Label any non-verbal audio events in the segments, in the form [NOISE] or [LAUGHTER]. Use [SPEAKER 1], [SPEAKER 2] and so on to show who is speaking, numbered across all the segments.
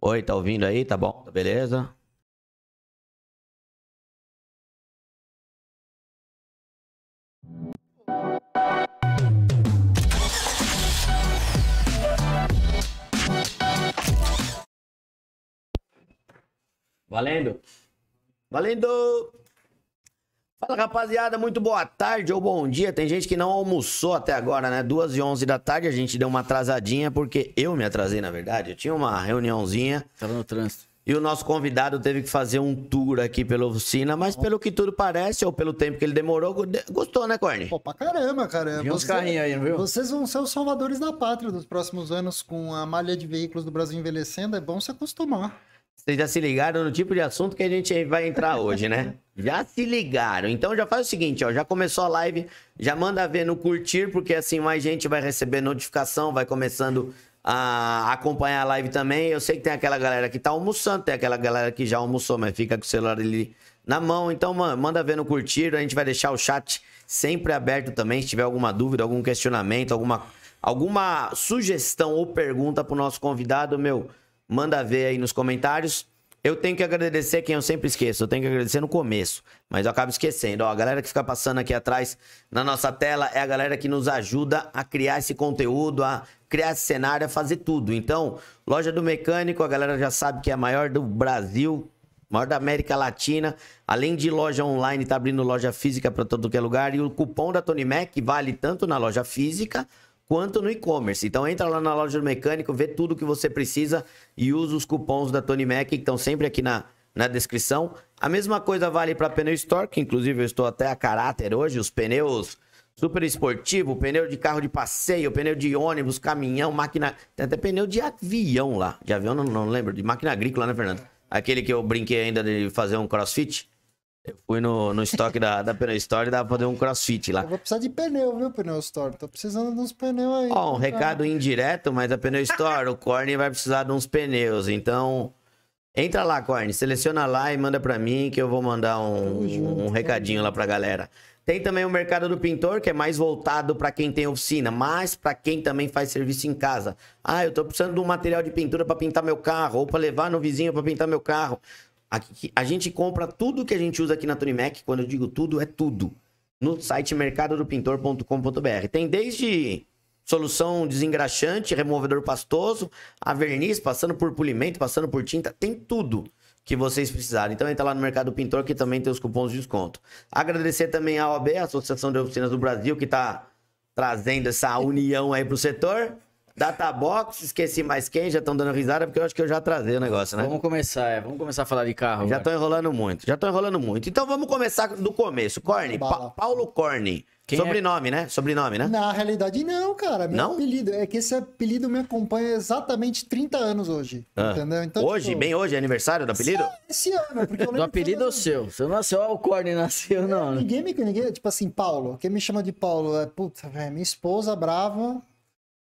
[SPEAKER 1] Oi, tá ouvindo aí? Tá bom? Tá beleza? Valendo!
[SPEAKER 2] Valendo! Fala rapaziada, muito boa tarde ou bom dia. Tem gente que não almoçou até agora, né? Duas e onze da tarde a gente deu uma atrasadinha, porque eu me atrasei, na verdade. Eu tinha uma reuniãozinha. Tava no trânsito. E o nosso convidado teve que fazer um tour aqui pela oficina, mas pelo que tudo parece, ou pelo tempo que ele demorou, gostou, né, Corne? Pô, pra
[SPEAKER 3] caramba, cara. Viu uns carrinhos aí, viu? Vocês vão ser os salvadores da pátria dos próximos anos com a malha de veículos do Brasil envelhecendo. É bom se acostumar.
[SPEAKER 2] Vocês já se ligaram no tipo de assunto que a gente vai entrar hoje, né? [LAUGHS] já se ligaram. Então já faz o seguinte, ó, já começou a live, já manda ver no curtir, porque assim mais gente vai receber notificação, vai começando a acompanhar a live também. Eu sei que tem aquela galera que tá almoçando, tem aquela galera que já almoçou, mas fica com o celular ali na mão. Então, mano, manda ver no curtir, a gente vai deixar o chat sempre aberto também, se tiver alguma dúvida, algum questionamento, alguma alguma sugestão ou pergunta pro nosso convidado, meu, Manda ver aí nos comentários. Eu tenho que agradecer quem eu sempre esqueço. Eu tenho que agradecer no começo, mas eu acabo esquecendo. Ó, a galera que fica passando aqui atrás na nossa tela é a galera que nos ajuda a criar esse conteúdo, a criar esse cenário, a fazer tudo. Então, loja do mecânico, a galera já sabe que é a maior do Brasil, maior da América Latina. Além de loja online, tá abrindo loja física para todo que é lugar. E o cupom da Tony Mac vale tanto na loja física quanto no e-commerce. Então entra lá na loja do mecânico, vê tudo que você precisa e usa os cupons da Tony Mac que estão sempre aqui na, na descrição. A mesma coisa vale para pneu store, que inclusive eu estou até a caráter hoje, os pneus super esportivo, pneu de carro de passeio, pneu de ônibus, caminhão, máquina, tem até pneu de avião lá. De avião não, não lembro, de máquina agrícola, né, Fernando? Aquele que eu brinquei ainda de fazer um crossfit. Eu fui no, no estoque da, da Pneu Store e dava pra fazer um crossfit lá. Eu
[SPEAKER 3] vou precisar de pneu, viu, Pneu Store? Tô precisando de uns pneus aí. Ó, um cara. Tá? recado
[SPEAKER 2] indireto, mas a Pneu Store, o Corny vai precisar de uns pneus. Então, entra lá, Corny, seleciona lá e manda pra mim que eu vou mandar um, um recadinho lá pra galera. Tem também o mercado do pintor, que é mais voltado para quem tem oficina, mas para quem também faz serviço em casa. Ah, eu tô precisando de um material de pintura para pintar meu carro, ou para levar no vizinho para pintar meu carro a gente compra tudo que a gente usa aqui na Tunimac. Quando eu digo tudo, é tudo. No site mercadodopintor.com.br. Tem desde solução desengraxante, removedor pastoso, a verniz, passando por polimento, passando por tinta, tem tudo que vocês precisarem. Então entra lá no Mercado Pintor que também tem os cupons de desconto. Agradecer também a OAB, a Associação de Oficinas do Brasil, que está trazendo essa união aí para o setor. Databox, esqueci mais quem, já estão dando risada, porque eu acho que eu já atrasei o negócio, né?
[SPEAKER 1] Vamos começar, é. Vamos começar a falar de carro. Já estão enrolando muito,
[SPEAKER 2] já estão enrolando muito. Então vamos começar do começo. Corne, pa Paulo Corne. Quem é? Sobrenome, é? né? Sobrenome, né?
[SPEAKER 3] Na realidade, não, cara. Meu não? apelido. É que esse apelido me acompanha exatamente 30 anos hoje. Ah. Entendeu? Então, hoje? Tipo, bem
[SPEAKER 2] hoje? É aniversário do apelido?
[SPEAKER 3] Esse, esse ano, porque eu [LAUGHS] lembro. Do apelido ou seu? Você nasceu, o Corne nasceu, é, não. É, ninguém me. Ninguém, tipo assim, Paulo. Quem me chama de Paulo é, puta, velho. minha esposa brava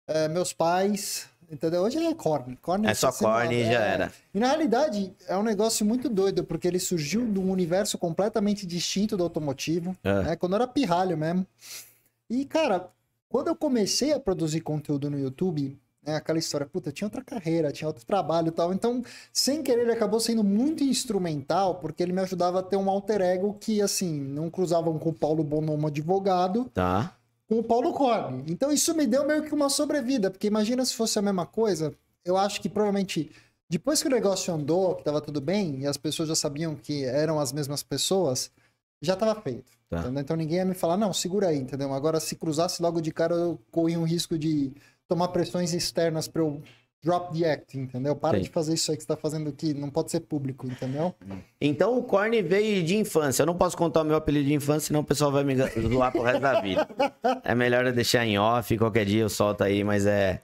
[SPEAKER 3] é, meus pais, entendeu? Hoje é corne. corne é só corne e já é. era. E na realidade é um negócio muito doido, porque ele surgiu de um universo completamente distinto do automotivo, é. né? quando eu era pirralho mesmo. E, cara, quando eu comecei a produzir conteúdo no YouTube, né, aquela história, puta, tinha outra carreira, tinha outro trabalho e tal. Então, sem querer, ele acabou sendo muito instrumental, porque ele me ajudava a ter um alter ego que, assim, não cruzavam com o Paulo Bonomo, advogado. Tá com o Paulo Corne. Então isso me deu meio que uma sobrevida, porque imagina se fosse a mesma coisa. Eu acho que provavelmente depois que o negócio andou, que estava tudo bem, e as pessoas já sabiam que eram as mesmas pessoas, já estava feito. Tá. Então ninguém ia me falar, não, segura aí, entendeu? Agora se cruzasse logo de cara, eu corria um risco de tomar pressões externas para eu drop the act, entendeu? Para Sim. de fazer isso aí que você tá fazendo aqui, não pode ser público, entendeu? Então o corne
[SPEAKER 2] veio de infância. Eu não posso contar o meu apelido de infância, senão o pessoal vai me [LAUGHS] zoar pro resto da vida. É melhor eu deixar em off, qualquer dia eu solto aí, mas é.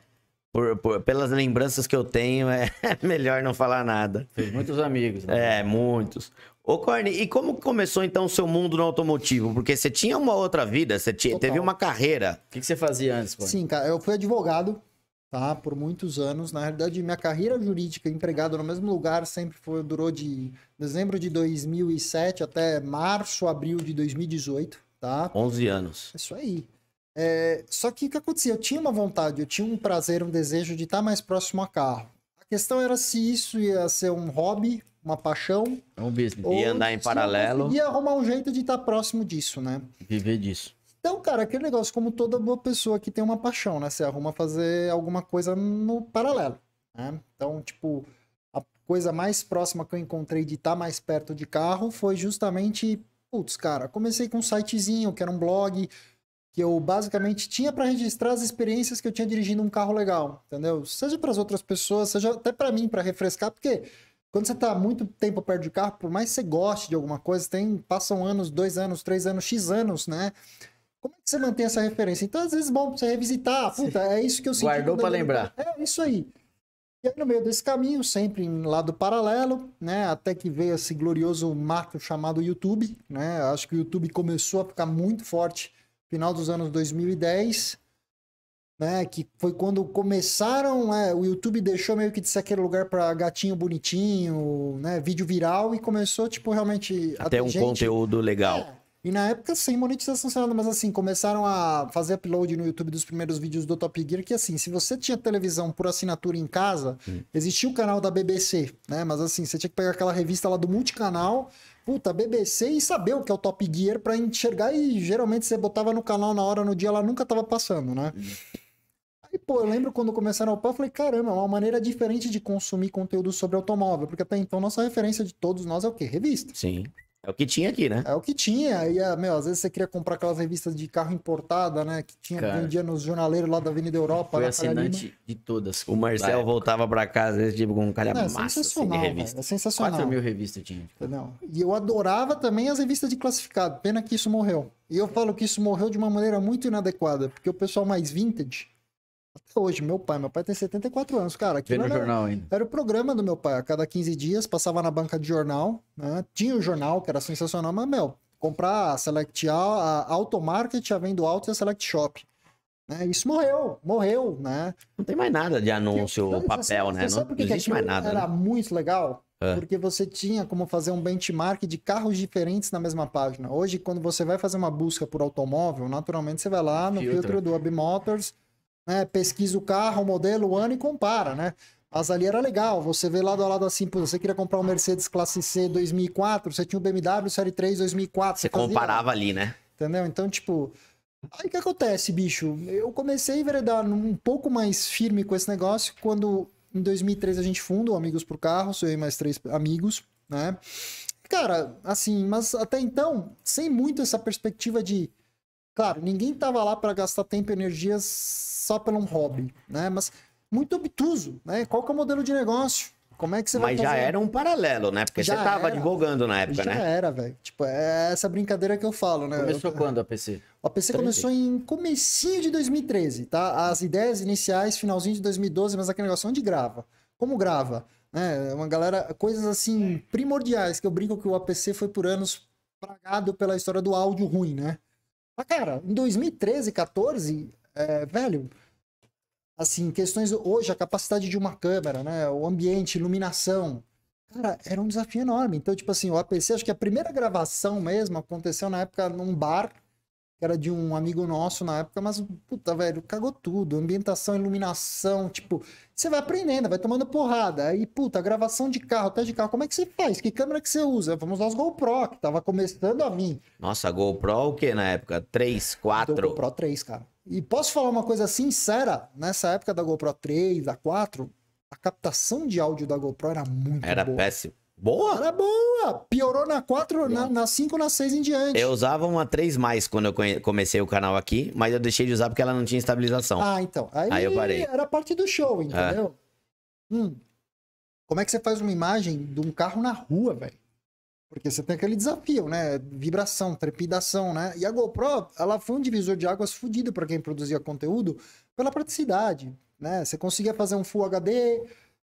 [SPEAKER 2] Por, por, pelas lembranças que eu tenho, é [LAUGHS] melhor não falar nada. Fez muitos amigos, né? É, muitos. Ô, Corne, e como começou então o seu mundo no automotivo? Porque você tinha uma outra vida, você tinha, teve uma
[SPEAKER 1] carreira. O que, que você fazia antes, Corne? Sim,
[SPEAKER 3] cara, eu fui advogado tá? Por muitos anos. Na realidade, minha carreira jurídica empregado no mesmo lugar sempre foi, durou de dezembro de 2007 até março, abril de 2018, tá? 11 anos. É isso aí. É, só que o que acontecia? Eu tinha uma vontade, eu tinha um prazer, um desejo de estar mais próximo a carro. A questão era se isso ia ser um hobby, uma paixão.
[SPEAKER 1] É um business. E andar em paralelo. E
[SPEAKER 3] arrumar um jeito de estar próximo disso, né? Viver disso. Então, cara, aquele negócio, como toda boa pessoa que tem uma paixão, né? Você arruma fazer alguma coisa no paralelo, né? Então, tipo, a coisa mais próxima que eu encontrei de estar tá mais perto de carro foi justamente, putz, cara, comecei com um sitezinho, que era um blog, que eu basicamente tinha para registrar as experiências que eu tinha dirigindo um carro legal, entendeu? Seja para as outras pessoas, seja até para mim, para refrescar, porque quando você está muito tempo perto de carro, por mais que você goste de alguma coisa, tem passam anos, dois anos, três anos, x anos, né? Como é que você mantém essa referência? Então, às vezes, é bom, você revisitar. Puta, é isso que eu senti. Guardou para lembrar. É, é, isso aí. E aí, no meio desse caminho, sempre em lado paralelo, né? Até que veio esse glorioso mato chamado YouTube, né? Acho que o YouTube começou a ficar muito forte no final dos anos 2010, né? Que foi quando começaram, né? O YouTube deixou meio que de ser aquele lugar para gatinho bonitinho, né? Vídeo viral e começou, tipo, realmente... Até um gente... conteúdo legal. É, e na época sem monetização, sem nada, mas assim, começaram a fazer upload no YouTube dos primeiros vídeos do Top Gear, que assim, se você tinha televisão por assinatura em casa, existia o canal da BBC, né? Mas assim, você tinha que pegar aquela revista lá do multicanal, puta, BBC e saber o que é o Top Gear para enxergar e geralmente você botava no canal na hora, no dia, ela nunca tava passando, né? Uhum. aí pô, eu lembro quando começaram a upar, eu falei, caramba, é uma maneira diferente de consumir conteúdo sobre automóvel, porque até então nossa referência de todos nós é o quê? Revista. Sim. É o que tinha aqui, né? É o que tinha. E, ah, meu, às vezes você queria comprar aquelas revistas de carro importada, né? Que tinha Cara, vendia nos jornaleiros lá da Avenida Europa. Foi assinante
[SPEAKER 1] Carolina. de todas. O Marcel voltava
[SPEAKER 2] para casa, às vezes, tipo, com um calhamaço é, assim, é sensacional, assim, de revista. é sensacional. 4 mil revistas tinha.
[SPEAKER 3] Tipo. Não. E eu adorava também as revistas de classificado. Pena que isso morreu. E eu falo que isso morreu de uma maneira muito inadequada, porque o pessoal mais vintage até hoje, meu pai. Meu pai tem 74 anos, cara. Aqui era, jornal ainda. Era o programa do meu pai. A cada 15 dias passava na banca de jornal. Né? Tinha o jornal, que era sensacional, mas, meu, comprar a Select a Automarket, a Vendo alto e a Select Shop. Né? Isso morreu, morreu, né? Não tem mais nada de
[SPEAKER 2] anúncio papel, assim, né? Não, não existe mais nada. Era né?
[SPEAKER 3] muito legal. É. Porque você tinha como fazer um benchmark de carros diferentes na mesma página. Hoje, quando você vai fazer uma busca por automóvel, naturalmente você vai lá no filtro, filtro do Web Motors, né? Pesquisa o carro, o modelo, o ano e compara, né? Mas ali era legal, você vê lado a lado assim, pô, você queria comprar um Mercedes Classe C 2004, você tinha um BMW Série 3 2004. Você, você né? comparava fazia, ali, né? Entendeu? Então, tipo... Aí o que acontece, bicho? Eu comecei a enveredar um pouco mais firme com esse negócio quando em 2003 a gente fundou Amigos por Carro, sou eu e mais três amigos, né? Cara, assim, mas até então, sem muito essa perspectiva de. Claro, ninguém tava lá para gastar tempo e energias só pelo um hobby, né? Mas muito obtuso, né? Qual que é o modelo de negócio? Como é que você Mas vai fazer? Mas já era um paralelo, né? Porque já você tava era.
[SPEAKER 2] divulgando na época, já né? Já
[SPEAKER 3] era, velho. Tipo, é essa brincadeira que eu falo, né? Começou eu...
[SPEAKER 1] quando a PC?
[SPEAKER 3] A PC começou em comecinho de 2013, tá? As ideias iniciais, finalzinho de 2012, mas aquele negócio onde grava? Como grava? É, uma galera, coisas assim primordiais que eu brinco que o APC foi por anos plagado pela história do áudio ruim, né? Mas cara, em 2013, 14, é, velho, assim, questões hoje, a capacidade de uma câmera, né? O ambiente, iluminação. Cara, era um desafio enorme. Então, tipo assim, o APC, acho que a primeira gravação mesmo aconteceu na época num bar, que era de um amigo nosso na época, mas, puta, velho, cagou tudo. Ambientação, iluminação, tipo, você vai aprendendo, vai tomando porrada. Aí, puta, gravação de carro, até de carro, como é que você faz? Que câmera que você usa? Vamos usar os GoPro, que tava começando a vir.
[SPEAKER 2] Nossa, GoPro o que na época? 3, 4? Do GoPro 3,
[SPEAKER 3] cara. E posso falar uma coisa sincera, nessa época da GoPro 3, da 4, a captação de áudio da GoPro era muito
[SPEAKER 2] era boa. Era péssimo.
[SPEAKER 3] Boa? Era boa. Piorou na 4, na, na 5, na 6 em diante.
[SPEAKER 2] Eu usava uma 3 mais quando eu comecei o canal aqui, mas eu deixei de usar porque ela não tinha estabilização. Ah,
[SPEAKER 3] então. Aí, Aí eu parei. Era parte do show, é. entendeu? É. Hum. Como é que você faz uma imagem de um carro na rua, velho? Porque você tem aquele desafio, né? Vibração, trepidação, né? E a GoPro, ela foi um divisor de águas fodido para quem produzia conteúdo pela praticidade, né? Você conseguia fazer um Full HD...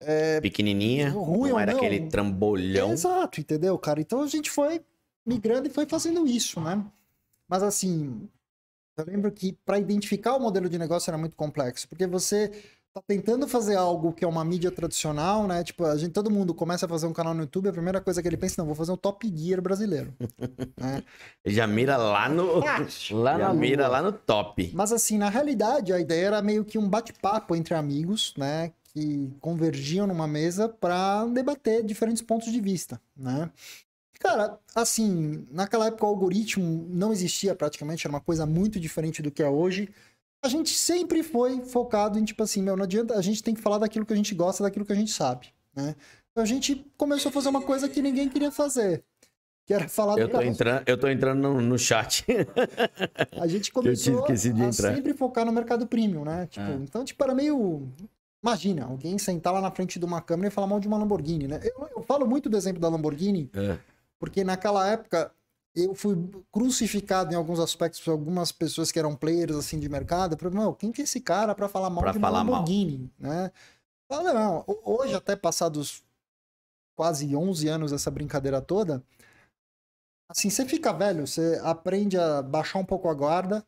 [SPEAKER 3] É,
[SPEAKER 2] Pequenininha, ruim não é era não. aquele trambolhão.
[SPEAKER 3] Exato, entendeu, cara? Então a gente foi migrando e foi fazendo isso, né? Mas assim, eu lembro que para identificar o modelo de negócio era muito complexo, porque você tá tentando fazer algo que é uma mídia tradicional, né? Tipo, a gente, todo mundo começa a fazer um canal no YouTube, a primeira coisa que ele pensa, não, vou fazer um Top Gear brasileiro. [LAUGHS] né?
[SPEAKER 2] Já mira lá no... [LAUGHS] lá já mira lá no top.
[SPEAKER 3] Mas assim, na realidade, a ideia era meio que um bate-papo entre amigos, né? Que convergiam numa mesa para debater diferentes pontos de vista, né? Cara, assim, naquela época o algoritmo não existia praticamente, era uma coisa muito diferente do que é hoje a gente sempre foi focado em, tipo assim, meu, não adianta, a gente tem que falar daquilo que a gente gosta, daquilo que a gente sabe, né? Então a gente começou a fazer uma coisa que ninguém queria fazer, que era falar eu do tô caso. entrando
[SPEAKER 2] Eu tô entrando no, no chat.
[SPEAKER 3] A gente [LAUGHS] começou a sempre focar no mercado premium, né? Tipo, ah. Então, tipo, era meio... Imagina, alguém sentar lá na frente de uma câmera e falar mal de uma Lamborghini, né? Eu, eu falo muito do exemplo da Lamborghini, é. porque naquela época eu fui crucificado em alguns aspectos por algumas pessoas que eram players assim de mercado. Falei, quem que é esse cara para falar mal pra de uma Lamborghini, mal. né? Falei, não, hoje até passados quase 11 anos essa brincadeira toda, assim, você fica velho, você aprende a baixar um pouco a guarda,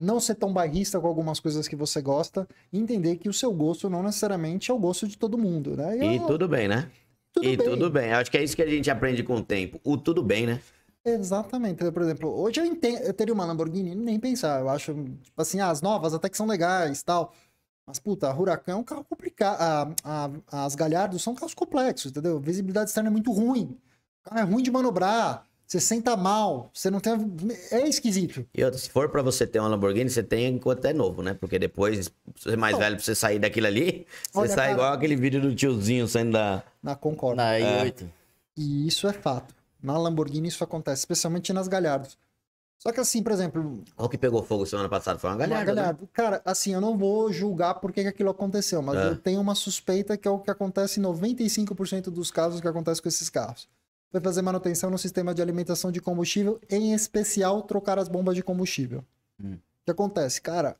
[SPEAKER 3] não ser tão bairrista com algumas coisas que você gosta, e entender que o seu gosto não necessariamente é o gosto de todo mundo, né? E, e eu... tudo
[SPEAKER 2] bem, né? Tudo e bem. tudo bem. Acho que é isso que a gente aprende com o tempo. O tudo bem, né?
[SPEAKER 3] Exatamente. Por exemplo, hoje eu, entendo, eu teria uma Lamborghini, nem pensar. Eu acho, tipo assim, ah, as novas até que são legais tal. Mas, puta, a Huracan é um carro complicado. A, a, as Galhardo são carros complexos, entendeu? Visibilidade externa é muito ruim. O carro é ruim de manobrar. Você senta mal, você não tem. É esquisito.
[SPEAKER 2] E outra, se for para você ter uma Lamborghini, você tem enquanto é novo, né? Porque depois, você é mais velho pra você sair daquilo ali, você sai cara... igual aquele vídeo do tiozinho saindo da.
[SPEAKER 3] Na Concorde. Na i8. É. E isso é fato. Na Lamborghini isso acontece, especialmente nas Galhardos. Só que assim, por exemplo...
[SPEAKER 2] Olha o que pegou fogo semana passada, foi uma galharda. Uma Né?
[SPEAKER 3] Cara, assim, eu não vou julgar por que aquilo aconteceu, mas é. eu tenho uma suspeita que é o que acontece em 95% dos casos que acontece com esses carros. Vai fazer manutenção no sistema de alimentação de combustível, em especial trocar as bombas de combustível. Hum. O que acontece? Cara,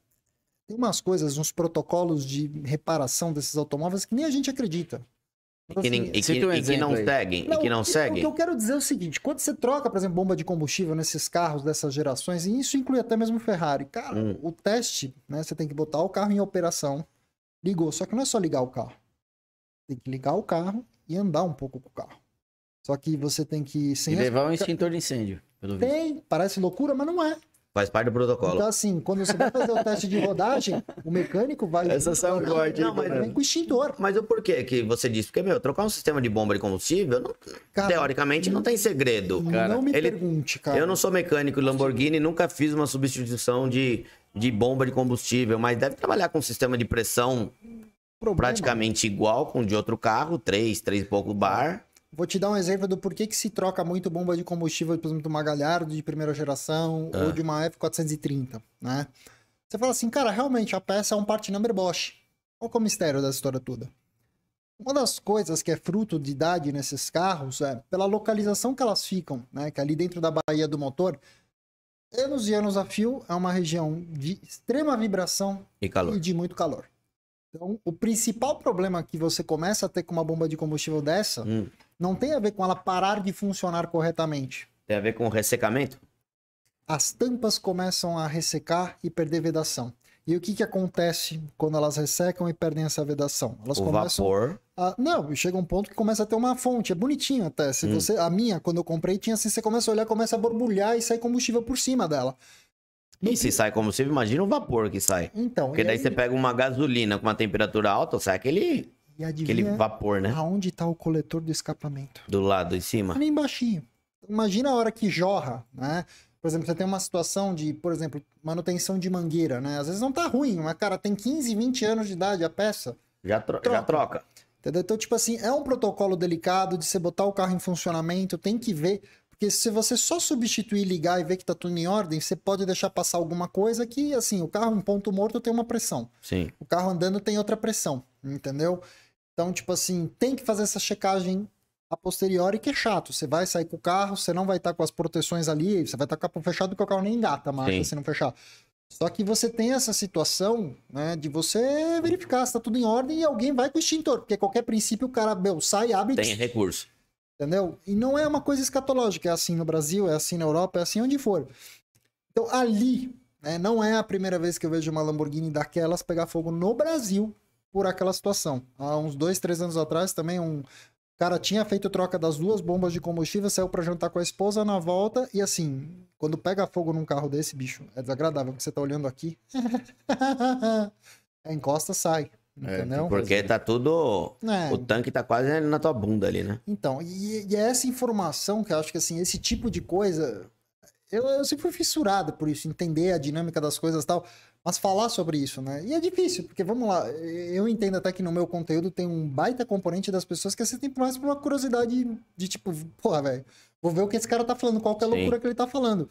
[SPEAKER 3] tem umas coisas, uns protocolos de reparação desses automóveis que nem a gente acredita. Então, e que, nem, assim, tipo e, que, e que, não seguem, que não seguem. O que eu quero dizer é o seguinte, quando você troca, por exemplo, bomba de combustível nesses carros dessas gerações, e isso inclui até mesmo Ferrari, cara, hum. o teste, né, você tem que botar o carro em operação, ligou, só que não é só ligar o carro. Tem que ligar o carro e andar um pouco com o carro. Só que você tem que... Sem e levar um extintor
[SPEAKER 1] de incêndio, pelo Tem,
[SPEAKER 3] parece loucura, mas não é.
[SPEAKER 1] Faz parte do protocolo. Então,
[SPEAKER 3] assim, quando você vai fazer o teste de rodagem, o mecânico vai. Essa é saiu um corte. Não, mas vem com extintor.
[SPEAKER 1] Mas o
[SPEAKER 2] porquê que você disse? Porque, meu, trocar um sistema de bomba de combustível, não... Cara, teoricamente, não, não tem segredo. Cara. Não me Ele... pergunte, cara. Eu não sou mecânico de Lamborghini, nunca fiz uma substituição de, de bomba de combustível, mas deve trabalhar com um sistema de pressão Problema. praticamente igual com o de outro carro, 3, 3 e pouco bar.
[SPEAKER 3] Vou te dar um exemplo do porquê que se troca muito bomba de combustível, por exemplo, do Galhardo de primeira geração ah. ou de uma F430, né? Você fala assim, cara, realmente a peça é um part number Bosch. Qual é o mistério dessa história toda? Uma das coisas que é fruto de idade nesses carros é pela localização que elas ficam, né? Que é ali dentro da baía do motor, anos e anos a fio é uma região de extrema vibração e, calor. e de muito calor. Então, o principal problema que você começa a ter com uma bomba de combustível dessa hum não tem a ver com ela parar de funcionar corretamente. Tem
[SPEAKER 2] a ver com o ressecamento?
[SPEAKER 3] As tampas começam a ressecar e perder vedação. E o que, que acontece quando elas ressecam e perdem essa vedação? Elas o começam vapor. A... Não, chega um ponto que começa a ter uma fonte. É bonitinho até. Se hum. você... A minha, quando eu comprei, tinha assim: você começa a olhar, começa a borbulhar e sai combustível por cima dela.
[SPEAKER 2] No e se sai combustível, imagina o vapor que sai.
[SPEAKER 3] Então. Porque daí aí... você pega uma
[SPEAKER 2] gasolina com uma temperatura alta, sai aquele
[SPEAKER 3] e adivinha Aquele vapor, né? aonde tá o coletor do escapamento? Do lado, em cima? Ali embaixo. Imagina a hora que jorra, né? Por exemplo, você tem uma situação de, por exemplo, manutenção de mangueira, né? Às vezes não tá ruim, mas, cara, tem 15, 20 anos de idade a peça.
[SPEAKER 2] Já, tro troca. já troca.
[SPEAKER 3] Entendeu? Então, tipo assim, é um protocolo delicado de você botar o carro em funcionamento, tem que ver. Porque se você só substituir, ligar e ver que tá tudo em ordem, você pode deixar passar alguma coisa que, assim, o carro em ponto morto tem uma pressão. Sim. O carro andando tem outra pressão, entendeu? Então, tipo assim, tem que fazer essa checagem a posteriori, que é chato. Você vai sair com o carro, você não vai estar tá com as proteções ali, você vai estar tá com o capô fechado porque o carro nem engata a marcha Sim. se não fechar. Só que você tem essa situação, né, de você verificar se está tudo em ordem e alguém vai com o extintor, porque qualquer princípio o cara, meu, sai, abre... Tem recurso. Entendeu? E não é uma coisa escatológica, é assim no Brasil, é assim na Europa, é assim onde for. Então, ali, né, não é a primeira vez que eu vejo uma Lamborghini daquelas pegar fogo no Brasil, por aquela situação. Há uns dois, três anos atrás também, um cara tinha feito troca das duas bombas de combustível, saiu para jantar com a esposa na volta e assim, quando pega fogo num carro desse, bicho, é desagradável, porque você tá olhando aqui. [LAUGHS] é, encosta, sai.
[SPEAKER 2] É, entendeu? É, porque tá tudo. É. O tanque tá quase na tua bunda ali, né?
[SPEAKER 3] Então, e, e é essa informação que eu acho que assim, esse tipo de coisa. Eu, eu sempre fui fissurado por isso, entender a dinâmica das coisas e tal mas falar sobre isso, né? E é difícil, porque vamos lá, eu entendo até que no meu conteúdo tem um baita componente das pessoas que assistem mais por uma curiosidade de tipo, porra, velho, vou ver o que esse cara tá falando, qual que é a Sim. loucura que ele tá falando.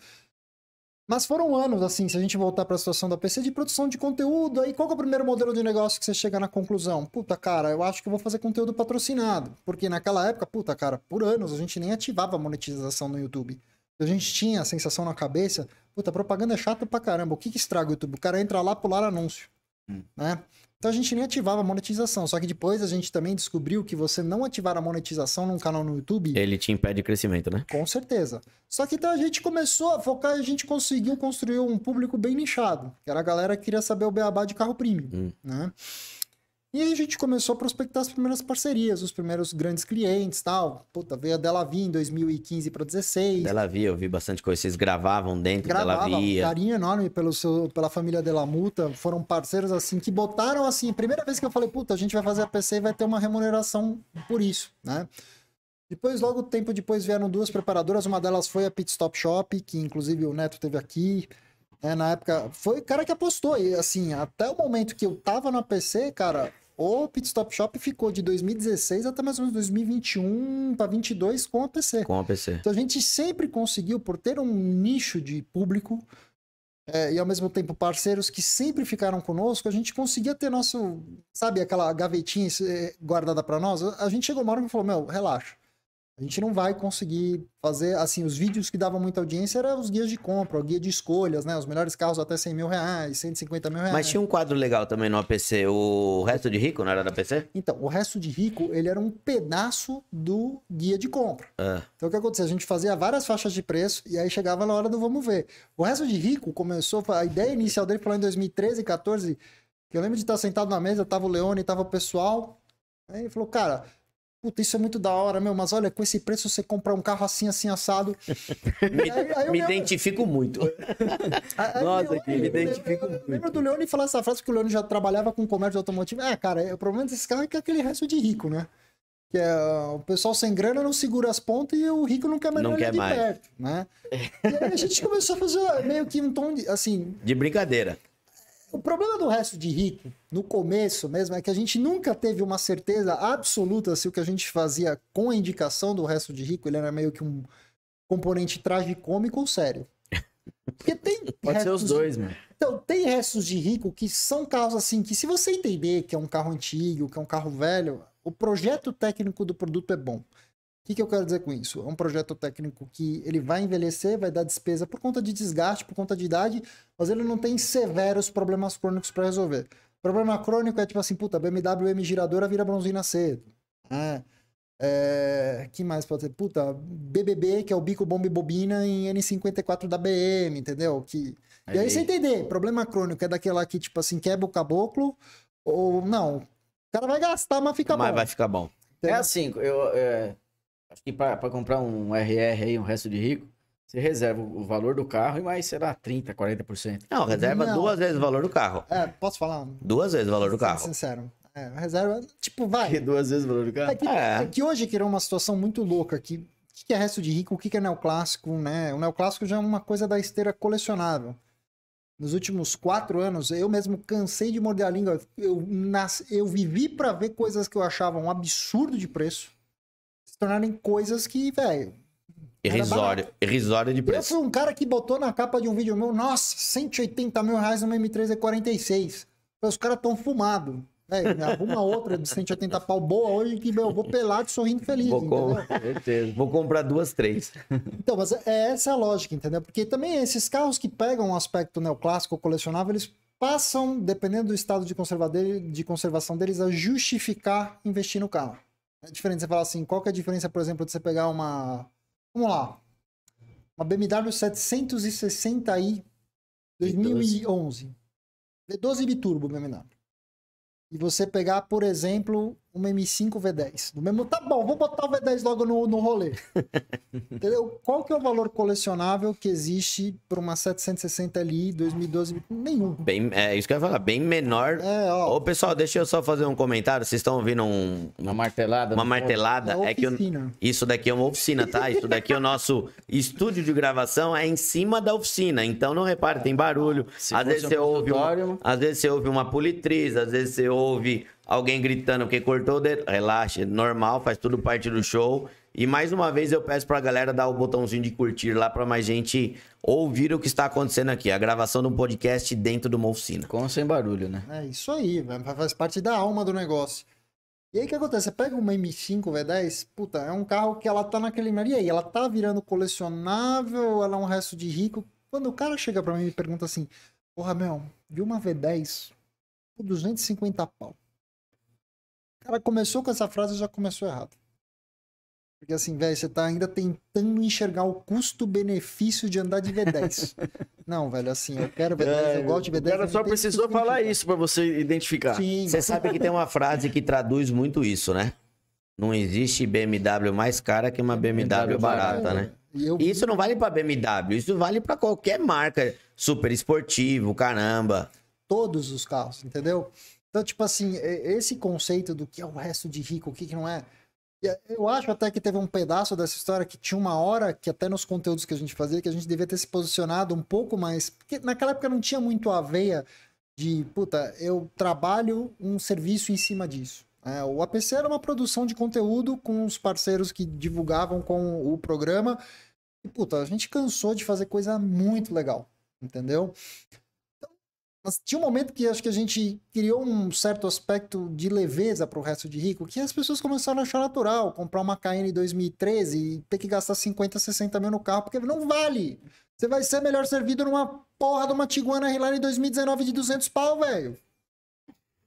[SPEAKER 3] Mas foram anos, assim, se a gente voltar para a situação da PC, de produção de conteúdo, aí qual é o primeiro modelo de negócio que você chega na conclusão? Puta, cara, eu acho que eu vou fazer conteúdo patrocinado. Porque naquela época, puta, cara, por anos a gente nem ativava a monetização no YouTube. A gente tinha a sensação na cabeça Puta, propaganda é chata pra caramba. O que, que estraga o YouTube? O cara entra lá, pular anúncio. Hum. Né? Então a gente nem ativava a monetização. Só que depois a gente também descobriu que você não ativar a monetização num canal no YouTube. Ele te impede o crescimento, né? Com certeza. Só que então a gente começou a focar e a gente conseguiu construir um público bem nichado. Que era a galera que queria saber o beabá de carro premium. Hum. Né? E aí a gente começou a prospectar as primeiras parcerias, os primeiros grandes clientes tal. Puta, veio a Delavi em 2015 para 16.
[SPEAKER 2] Delavi, eu vi bastante coisa. Vocês gravavam dentro Gravava, Delavi.
[SPEAKER 3] carinho enorme pelo seu, pela família Delamuta. Foram parceiros assim que botaram assim. Primeira vez que eu falei, puta, a gente vai fazer a PC e vai ter uma remuneração por isso, né? Depois, logo tempo depois, vieram duas preparadoras. Uma delas foi a Pit Stop Shop, que inclusive o Neto teve aqui. É, na época, foi o cara que apostou. E assim, até o momento que eu tava na PC, cara, o Pit Stop Shop ficou de 2016 até mais ou menos 2021 para 22 com a PC. Com a PC. Então a gente sempre conseguiu, por ter um nicho de público é, e ao mesmo tempo parceiros que sempre ficaram conosco, a gente conseguia ter nosso, sabe, aquela gavetinha é, guardada para nós. A gente chegou uma hora e falou: Meu, relaxa. A gente não vai conseguir fazer, assim, os vídeos que davam muita audiência eram os guias de compra, o guia de escolhas, né? Os melhores carros até 100 mil reais, 150 mil reais. Mas tinha
[SPEAKER 2] um quadro legal também no APC, o Resto de Rico, não era da PC
[SPEAKER 3] Então, o Resto de Rico, ele era um pedaço do guia de compra. Ah. Então, o que aconteceu? A gente fazia várias faixas de preço e aí chegava na hora do vamos ver. O Resto de Rico começou, a ideia inicial dele foi lá em 2013, 14, que eu lembro de estar sentado na mesa, tava o Leone, tava o pessoal, aí ele falou, cara... Puta, isso é muito da hora, meu, mas olha, com esse preço você comprar um carro assim, assim, assado. [LAUGHS]
[SPEAKER 2] me, aí, aí me identifico muito. [LAUGHS] aí, Nossa, que me identifico eu, muito. Lembra
[SPEAKER 3] do Leone falar essa frase que o Leone já trabalhava com comércio automotivo? É, cara, é, o problema desse carro é que é aquele resto de rico, né? Que é, o pessoal sem grana não segura as pontas e o rico não quer mais não quer de mais. perto, né? E aí a gente começou a fazer meio que um tom de, assim... De brincadeira. O problema do resto de rico, no começo mesmo, é que a gente nunca teve uma certeza absoluta se o que a gente fazia com a indicação do resto de rico ele era meio que um componente tragicômico ou sério.
[SPEAKER 1] Porque tem. [LAUGHS] Pode ser os dois, mano.
[SPEAKER 3] Então, tem restos de rico que são carros assim que, se você entender que é um carro antigo, que é um carro velho, o projeto técnico do produto é bom. O que, que, eu quero dizer com isso? É um projeto técnico que ele vai envelhecer, vai dar despesa por conta de desgaste, por conta de idade, mas ele não tem severos problemas crônicos para resolver. Problema crônico é tipo assim, puta, BMW M giradora vira bronzina cedo. Né? É, que mais pode ser? Puta, BBB, que é o bico bomba e bobina em N54 da BM, entendeu? Que... Aí. E aí você entender, problema crônico é daquela que tipo assim, quebra o caboclo ou não. O cara vai gastar, mas fica mas bom. Mas
[SPEAKER 1] vai ficar bom. Entendeu? É assim, eu... É Acho que para comprar um RR aí, um resto de rico, você reserva o valor do carro e mais, sei lá, 30%, 40%. Não, reserva Não. duas vezes o valor do carro.
[SPEAKER 3] É, posso falar?
[SPEAKER 1] Duas vezes o valor do carro.
[SPEAKER 3] Sincero. É, reserva, tipo, vai. [LAUGHS]
[SPEAKER 1] duas vezes o valor do carro. É que, é. É que
[SPEAKER 3] hoje criou uma situação muito louca que o que é resto de rico, o que é neoclássico, né? O neoclássico já é uma coisa da esteira colecionável. Nos últimos quatro anos, eu mesmo cansei de morder a língua. Eu, nas... eu vivi para ver coisas que eu achava um absurdo de preço tornaram em coisas que, velho.
[SPEAKER 2] Irrisório. Irrisório de preço.
[SPEAKER 3] Eu fui um cara que botou na capa de um vídeo meu, nossa, 180 mil reais numa M3E46. É os caras tão fumados. É, me arruma outra de 180 pau boa hoje que meu, eu vou de sorrindo feliz. Vou, com...
[SPEAKER 2] [LAUGHS] vou comprar duas, três.
[SPEAKER 3] Então, mas é, é essa a lógica, entendeu? Porque também esses carros que pegam um aspecto neoclássico colecionável, eles passam, dependendo do estado de, de conservação deles, a justificar investir no carro diferente você é falar assim, qual que é a diferença, por exemplo, de você pegar uma. Vamos lá. Uma BMW 760i 2011. V12 biturbo BMW. E você pegar, por exemplo, uma M5 V10. Do mesmo, tá bom, vou botar o V10 logo no, no rolê. [LAUGHS] Entendeu? Qual que é o valor colecionável que existe para uma 760 Li 2012? Nenhum.
[SPEAKER 2] Bem, é isso que eu ia falar, bem menor. É, ó, Ô, pessoal, deixa eu só fazer um comentário. Vocês estão ouvindo um, uma martelada? Uma né? martelada. É, é que o, isso daqui é uma oficina, tá? Isso daqui é o nosso estúdio de gravação, é em cima da oficina. Então não repare, tem barulho. às vezes, um você ouve uma, às vezes você ouve uma politriz, às vezes você ouve alguém gritando porque cortou o dedo, relaxa, é normal, faz tudo parte do show. E mais uma vez eu peço pra galera dar o botãozinho de curtir lá pra mais gente ouvir o que está acontecendo aqui. A gravação de um podcast dentro de uma
[SPEAKER 1] oficina. Com sem barulho, né?
[SPEAKER 3] É isso aí, faz parte da alma do negócio. E aí o que acontece? Você pega uma M5 V10, puta, é um carro que ela tá naquele. E aí, ela tá virando colecionável, ela é um resto de rico. Quando o cara chega pra mim e me pergunta assim: Porra, meu, viu uma V10 com 250 pau? cara começou com essa frase já começou errado. Porque assim, velho, você tá ainda tentando enxergar o custo-benefício de andar de V10. [LAUGHS] não, velho, assim, eu quero V10, é, eu gosto de V10. O cara só precisou
[SPEAKER 1] falar isso para você identificar.
[SPEAKER 3] Sim. Você sabe que tem
[SPEAKER 2] uma frase que traduz muito isso, né? Não existe BMW mais cara que uma BMW, BMW barata, é, né? Eu... Isso não vale para BMW, isso vale para qualquer marca super esportivo, caramba.
[SPEAKER 3] Todos os carros, entendeu? Então, tipo assim, esse conceito do que é o resto de rico, o que, que não é. Eh, eu acho até que teve um pedaço dessa história que tinha uma hora que até nos conteúdos que a gente fazia, que a gente devia ter se posicionado um pouco mais. Porque naquela época não tinha muito a veia de, puta, eu trabalho um serviço em cima disso. É, o APC era uma produção de conteúdo com os parceiros que divulgavam com o programa. E, puta, a gente cansou de fazer coisa muito legal, entendeu? Mas tinha um momento que acho que a gente criou um certo aspecto de leveza para o resto de rico, que as pessoas começaram a achar natural comprar uma KN 2013 e ter que gastar 50, 60 mil no carro, porque não vale. Você vai ser melhor servido numa porra de uma Tiguan Hilary 2019 de 200 pau, velho.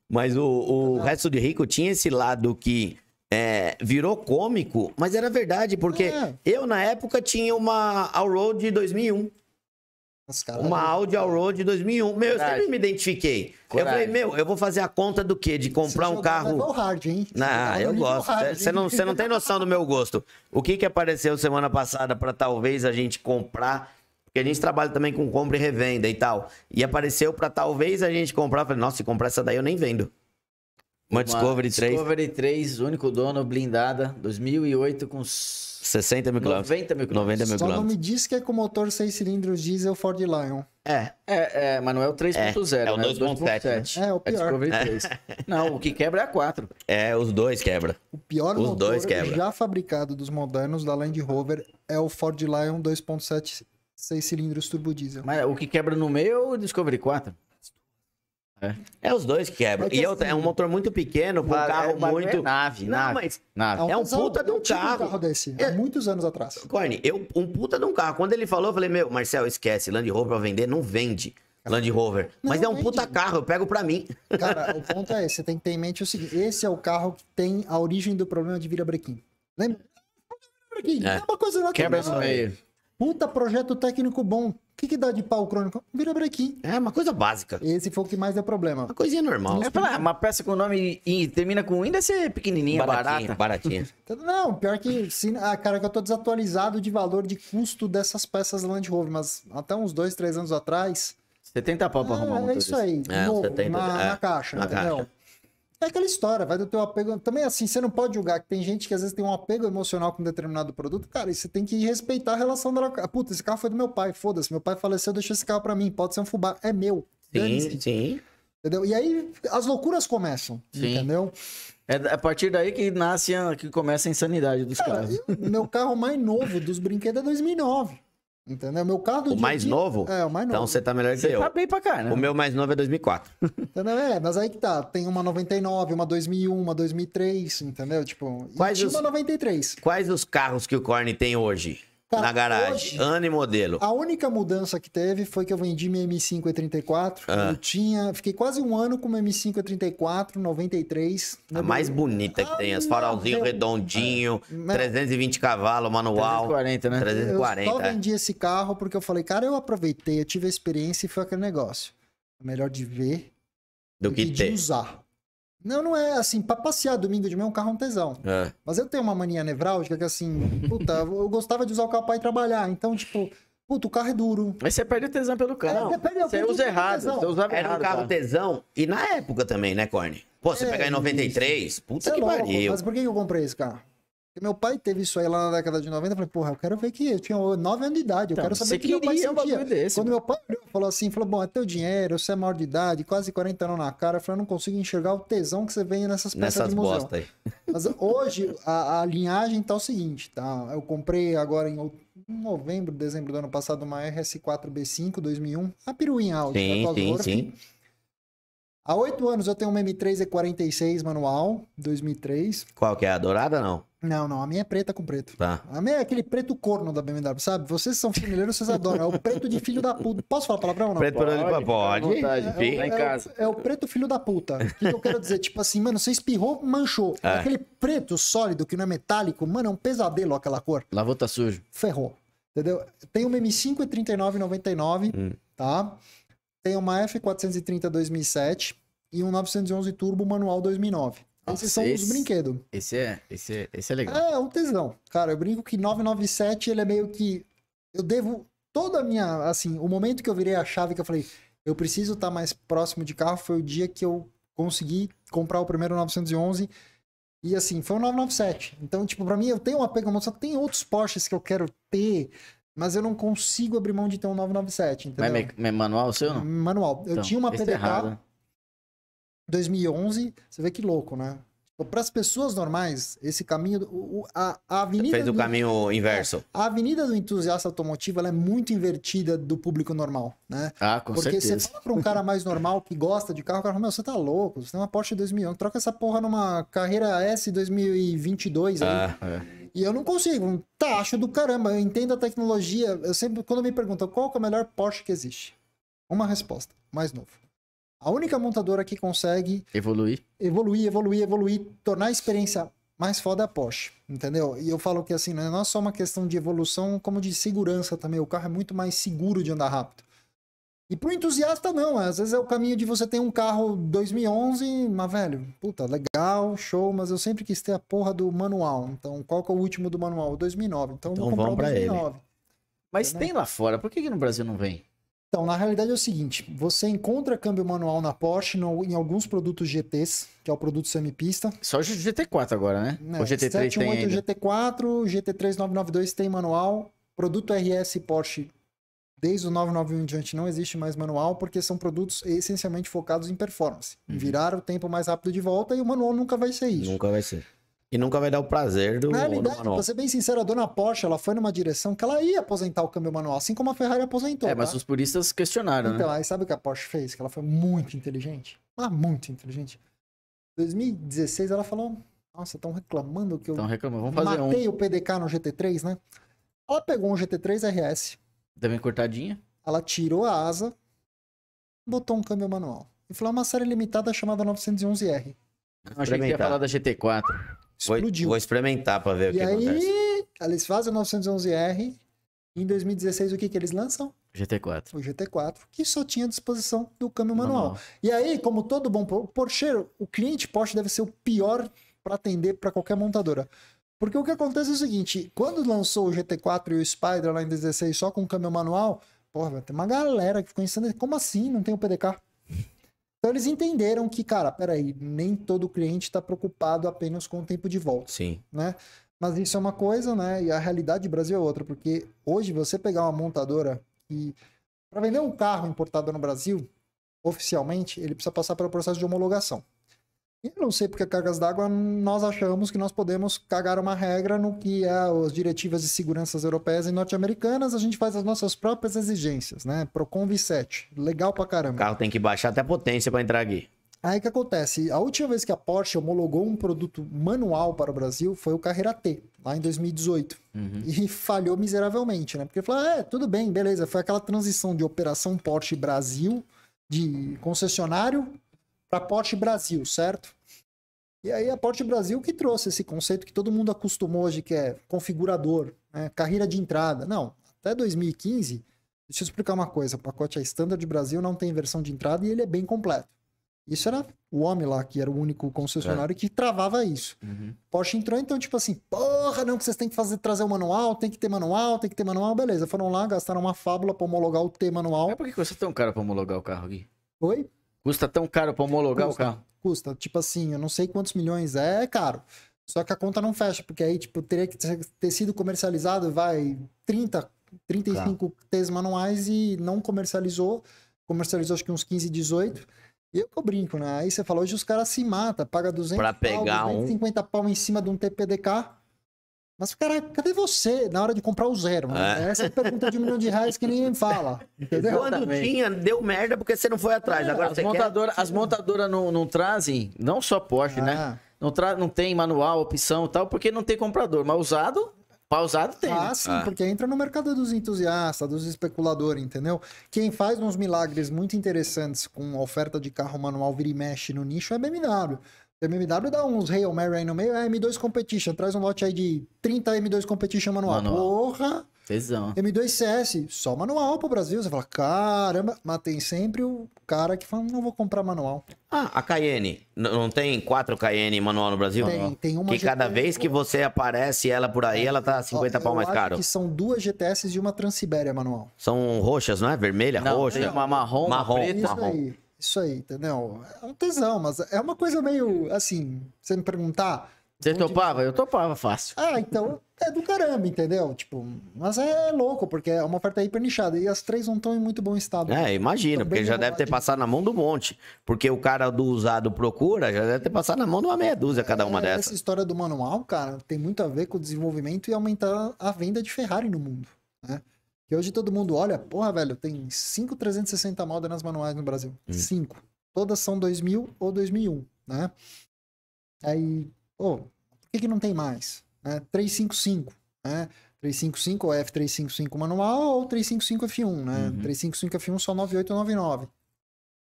[SPEAKER 2] Mas o, o resto de rico tinha esse lado que é, virou cômico, mas era verdade, porque é. eu na época tinha uma Allroad de 2001. Uma Audi Allroad 2001. Meu, eu sempre me identifiquei. Coragem. Eu falei, meu, eu vou fazer a conta do quê? De comprar um carro.
[SPEAKER 3] Hard, hein? Você ah,
[SPEAKER 2] eu gosto. Você não, você não tem noção do meu gosto. O que, que apareceu semana passada para talvez a gente comprar? Porque a gente trabalha também com compra e revenda e tal. E apareceu para talvez a gente comprar. Eu falei, nossa, se comprar essa daí eu nem vendo.
[SPEAKER 1] Uma, Discovery 3. Discovery 3, único dono, blindada, 2008 com 60
[SPEAKER 2] mil quilômetros. 90 mil quilômetros.
[SPEAKER 1] 90 mil Só não
[SPEAKER 3] me diz que é com motor 6 cilindros diesel Ford Lion. É,
[SPEAKER 1] é, é mas não é o 3.0, é, né? é
[SPEAKER 2] o 2.7. Né? É, o é pior. É Discovery 3. [LAUGHS] não, o que quebra é a 4. É, os dois quebra.
[SPEAKER 3] O pior os motor dois quebra. já fabricado dos modernos da Land Rover é o Ford Lion 2.7 6 cilindros turbo diesel. Mas o que quebra no meio é o Discovery 4.
[SPEAKER 2] É. é. os dois que quebram. É e assim, é um motor muito pequeno para um é carro é, muito. É nave, não, nave, mas nave. É um puta de um carro. Um carro desse, há muitos anos atrás. Corne, eu um puta de um carro. Quando ele falou, eu falei: "Meu, Marcel, esquece, Land Rover para vender não vende". Land Rover, não, mas é um vende. puta
[SPEAKER 3] carro, eu pego para mim. Cara, [LAUGHS] o ponto é esse, você tem que ter em mente o seguinte, esse é o carro que tem a origem do problema de virabrequim. Lembra? Virabrequim, é. é uma coisa natural. Quebra isso aí. Puta projeto técnico bom. O que, que dá de pau crônico? Vira brequim. É uma coisa básica. Esse foi o que mais deu problema. Uma coisinha
[SPEAKER 1] normal. É pra, uma peça com nome e termina com ainda ser pequenininha, baratinha, baratinha. [LAUGHS]
[SPEAKER 3] Então, não, pior que sim, ah, cara, que eu tô desatualizado de valor de custo dessas peças Land Rover, mas até uns dois, três anos atrás. 70 pau pra é, arrumar um É isso aí. É, no, 70, na, é, na caixa, na Caixa. É aquela história, vai do teu apego. Também é assim, você não pode julgar que tem gente que às vezes tem um apego emocional com um determinado produto, cara, e você tem que respeitar a relação dela. Puta, esse carro foi do meu pai, foda-se, meu pai faleceu, deixou esse carro para mim, pode ser um fubá, é meu. Sim, sim. Entendeu? E aí as loucuras começam,
[SPEAKER 1] sim. entendeu? É a partir daí que nasce, que começa a insanidade dos cara, carros.
[SPEAKER 3] Meu carro mais novo dos brinquedos é 2009. Entendeu? Meu carro do O dia mais dia, novo? É, o mais então novo. Então você tá melhor que você eu. Tá bem pra cá, né? O meu
[SPEAKER 1] mais novo é
[SPEAKER 2] 2004.
[SPEAKER 3] Entendeu? É, mas aí que tá. Tem uma 99, uma 2001, uma 2003, entendeu? Tipo, quais e os... uma
[SPEAKER 2] 93. Quais os carros que o Corne tem hoje? Cara, tá, na garagem, hoje, ano e modelo. A
[SPEAKER 3] única mudança que teve foi que eu vendi minha M5 E34. Ah. Eu tinha, fiquei quase um ano com uma M5 E34, 93. A mais bem.
[SPEAKER 2] bonita que ah, tem, as ah, farolzinhas meu... redondinho, é. 320 cavalos, manual. 340, né? 340. Eu só é. vendi
[SPEAKER 3] esse carro porque eu falei, cara, eu aproveitei, eu tive a experiência e foi aquele negócio. Melhor de ver do que, que ter. de usar. Não, não é assim. Pra passear domingo de manhã, é um carro é um tesão. É. Mas eu tenho uma mania nevrálgica que, assim, puta, eu gostava de usar o carro pra ir trabalhar. Então, tipo, puta, o carro é duro. Mas você perde o tesão pelo carro. É, perde, você usa errado. Você errado. Era um carro cara.
[SPEAKER 2] tesão. E na época também, né, Corne? Pô, você é, pegar em 93, isso. puta você é que é pariu. Mas por
[SPEAKER 3] que eu comprei esse carro? meu pai teve isso aí lá na década de 90, eu falei, porra, eu quero ver que eu tinha 9 anos de idade, eu então, quero saber o que meu pai sentia. Desse, Quando mano. meu pai falou assim, falou, bom, é teu dinheiro, você é maior de idade, quase 40 anos na cara, eu falei, eu não consigo enxergar o tesão que você vem nessas peças nessas de museu. Bosta aí. [LAUGHS] Mas hoje, a, a, linhagem tá o seguinte, tá? Eu comprei agora em novembro, dezembro do ano passado, uma RS4B5 2001, a peruinha Audi. Sim, tá? sim, Orf. sim. Há oito anos eu tenho uma M3 E46 manual, 2003.
[SPEAKER 2] Qual que é? A dourada não?
[SPEAKER 3] Não, não. A minha é preta com preto. Tá. A minha é aquele preto corno da BMW, sabe? Vocês são funileiros, vocês adoram. É o preto de filho da puta. Posso falar palavrão ou não? Preto pode. pode. pode. é, é, é, em casa. É, o preto filho da puta. O que, eu quero dizer? Tipo assim, mano, você espirrou, manchou. É. Aquele preto sólido que não é metálico, mano, é um pesadelo aquela cor. Lavou, tá sujo. Ferrou. Entendeu? Tem uma M5 e 39,99, hum. tá? Tem uma F430 2007 e um 911 Turbo manual 2009 são esse, os é brinquedos. Esse
[SPEAKER 1] é, esse é, esse é legal.
[SPEAKER 3] É, é um tesão. Cara, eu brinco que 997 ele é meio que eu devo toda a minha, assim, o momento que eu virei a chave que eu falei, eu preciso estar tá mais próximo de carro foi o dia que eu consegui comprar o primeiro 911 e assim, foi um 997. Então, tipo, para mim eu tenho uma pega, só tem outros Porsches que eu quero ter, mas eu não consigo abrir mão de ter um 997, entendeu?
[SPEAKER 1] Mas é manual seu não? Manual. Eu então, tinha uma tá PDK.
[SPEAKER 3] 2011, você vê que louco, né? Para as pessoas normais, esse caminho, a, a, avenida... Fez o do,
[SPEAKER 2] caminho é, inverso.
[SPEAKER 3] A avenida do entusiasta automotivo, ela é muito invertida do público normal, né? Ah, com Porque certeza. Porque você fala para um cara mais normal, que gosta de carro, o cara fala, meu, você tá louco, você tem uma Porsche 2011, troca essa porra numa carreira S 2022 aí. Ah, é. E eu não consigo, tá, acho do caramba, eu entendo a tecnologia, eu sempre, quando me perguntam qual é o melhor Porsche que existe, uma resposta, mais novo. A única montadora que consegue evoluir, evoluir, evoluir, evoluir, tornar a experiência mais foda é a Porsche, entendeu? E eu falo que assim, não é só uma questão de evolução, como de segurança também. O carro é muito mais seguro de andar rápido. E pro entusiasta, não. Às vezes é o caminho de você ter um carro 2011, mas velho, puta, legal, show, mas eu sempre quis ter a porra do manual. Então, qual que é o último do manual? 2009. Então, então vou comprar vamos pra 2009.
[SPEAKER 1] ele. Mas entendeu? tem lá fora, por que, que no Brasil não vem?
[SPEAKER 3] Então, na realidade é o seguinte: você encontra câmbio manual na Porsche no, em alguns produtos GTs, que é o produto semipista.
[SPEAKER 1] Só o GT4 agora, né? É, o GT3 tem O
[SPEAKER 3] GT4, GT3 992 tem manual. Produto RS Porsche, desde o 991 em diante, não existe mais manual, porque são produtos essencialmente focados em performance. Uhum. Virar o tempo mais rápido de volta e o manual nunca vai ser isso. Nunca vai ser. E nunca vai dar o prazer do, Na realidade, do manual. Pra ser bem sincero, a dona Porsche ela foi numa direção que ela ia aposentar o câmbio manual, assim como a Ferrari aposentou. É, tá? mas os
[SPEAKER 1] puristas questionaram, então, né? Então, aí
[SPEAKER 3] sabe o que a Porsche fez? Que ela foi muito inteligente. ah muito inteligente. 2016 ela falou: Nossa, estão reclamando que eu reclamando. Vamos fazer matei um. o PDK no GT3, né? Ela pegou um GT3 RS. Também cortadinha. Ela tirou a asa, botou um câmbio manual. E falou é uma série limitada chamada 911R. Eu achei que ia falar
[SPEAKER 1] da GT4.
[SPEAKER 2] Explodiu. Vou, experimentar para ver e o que aí, acontece.
[SPEAKER 3] E aí, eles fazem o 911R. em 2016, o que, que eles lançam?
[SPEAKER 1] GT4.
[SPEAKER 3] O GT4, que só tinha à disposição do câmbio manual. manual. E aí, como todo bom Porsche, o cliente Porsche deve ser o pior para atender para qualquer montadora. Porque o que acontece é o seguinte, quando lançou o GT4 e o Spider lá em 16 só com câmbio manual, porra, tem uma galera que ficou insana, como assim não tem o PDK? Então eles entenderam que, cara, peraí, nem todo cliente está preocupado apenas com o tempo de volta. Sim. Né? Mas isso é uma coisa, né? E a realidade do Brasil é outra, porque hoje você pegar uma montadora e para vender um carro importado no Brasil, oficialmente, ele precisa passar pelo processo de homologação não sei porque cargas d'água nós achamos que nós podemos cagar uma regra no que é as diretivas de seguranças europeias e norte-americanas, a gente faz as nossas próprias exigências, né? Procon V7, legal pra caramba.
[SPEAKER 2] O carro tem que baixar até a potência para entrar aqui.
[SPEAKER 3] Aí que acontece? A última vez que a Porsche homologou um produto manual para o Brasil foi o Carreira T, lá em 2018. Uhum. E falhou miseravelmente, né? Porque falou: ah, é, tudo bem, beleza. Foi aquela transição de operação Porsche Brasil, de concessionário, para Porsche Brasil, certo? E aí a Porte Brasil que trouxe esse conceito que todo mundo acostumou hoje, que é configurador, né? carreira de entrada. Não, até 2015, deixa eu explicar uma coisa, o pacote é standard Brasil, não tem versão de entrada e ele é bem completo. Isso era o homem lá, que era o único concessionário é. que travava isso. Uhum. Porsche entrou, então, tipo assim, porra, não, que vocês têm que fazer, trazer o um manual, tem que ter manual, tem que ter manual, beleza. Foram lá, gastaram uma fábula pra homologar o T manual. É
[SPEAKER 1] por que custa tão caro pra homologar o carro aqui? Oi? Custa tão caro pra homologar custa. o carro?
[SPEAKER 3] custa. Tipo assim, eu não sei quantos milhões é, é caro. Só que a conta não fecha, porque aí, tipo, teria que ter sido comercializado, vai, 30, 35 claro. TEs manuais e não comercializou. Comercializou acho que uns 15, 18. E é eu, eu brinco, né? Aí você falou, hoje os caras se matam, paga 200 pra pegar pau, 250 um... pau em cima de um TPDK mas, cara, cadê você na hora de comprar o zero? Né? É. Essa é a pergunta de um milhão de reais que ninguém fala. [LAUGHS] Entendeu? Quando tinha,
[SPEAKER 2] deu merda porque você não foi atrás. É, Agora as montadoras
[SPEAKER 1] quer... montadora não, não trazem, não só Porsche, né? ah. né? Não, tra... não tem manual, opção e tal, porque não tem comprador. Mas usado, Pausado tem. Né? Ah, sim, ah. porque
[SPEAKER 3] entra no mercado dos entusiastas, dos especuladores, entendeu? Quem faz uns milagres muito interessantes com oferta de carro manual vira e mexe no nicho é BMW. O MMW dá uns Hail Mary aí no meio, é M2 Competition. Traz um lote aí de 30 M2 Competition manual. manual. Porra! Tesão. M2 CS, só manual pro Brasil. Você fala, caramba, mas tem sempre o cara que fala, não vou comprar manual.
[SPEAKER 2] Ah, a Cayenne. Não tem quatro Cayenne manual no Brasil? Tem, tem uma. Que GTS... cada vez que você aparece ela por aí, ela tá 50 Ó, pau mais caro. que
[SPEAKER 3] são duas GTS e uma Transibéria manual.
[SPEAKER 2] São roxas, não é? Vermelha, não, roxa. Uma marrom, marrom. Uma marrom.
[SPEAKER 3] Isso aí, entendeu? É um tesão, mas é uma coisa meio assim, você me perguntar. Você topava? Eu topava fácil. Ah, então é do caramba, entendeu? Tipo, mas é louco, porque é uma oferta hiper nichada. E as três não estão em muito bom estado. É, imagina, porque já deve
[SPEAKER 2] ter passado na mão do monte. Porque o cara do usado procura, já deve ter passado na mão de uma meia dúzia cada uma é, dessas.
[SPEAKER 3] Essa história do manual, cara, tem muito a ver com o desenvolvimento e aumentar a venda de Ferrari no mundo. Né? Que hoje todo mundo olha, porra, velho, tem 5 360 modenas manuais no Brasil. 5. Hum. Todas são 2000 ou 2001, né? Aí, pô, por que, que não tem mais? Né? Né? É, 355, né? 355 ou F355 manual ou 355 F1, né? Uhum. 355 F1 só 9899.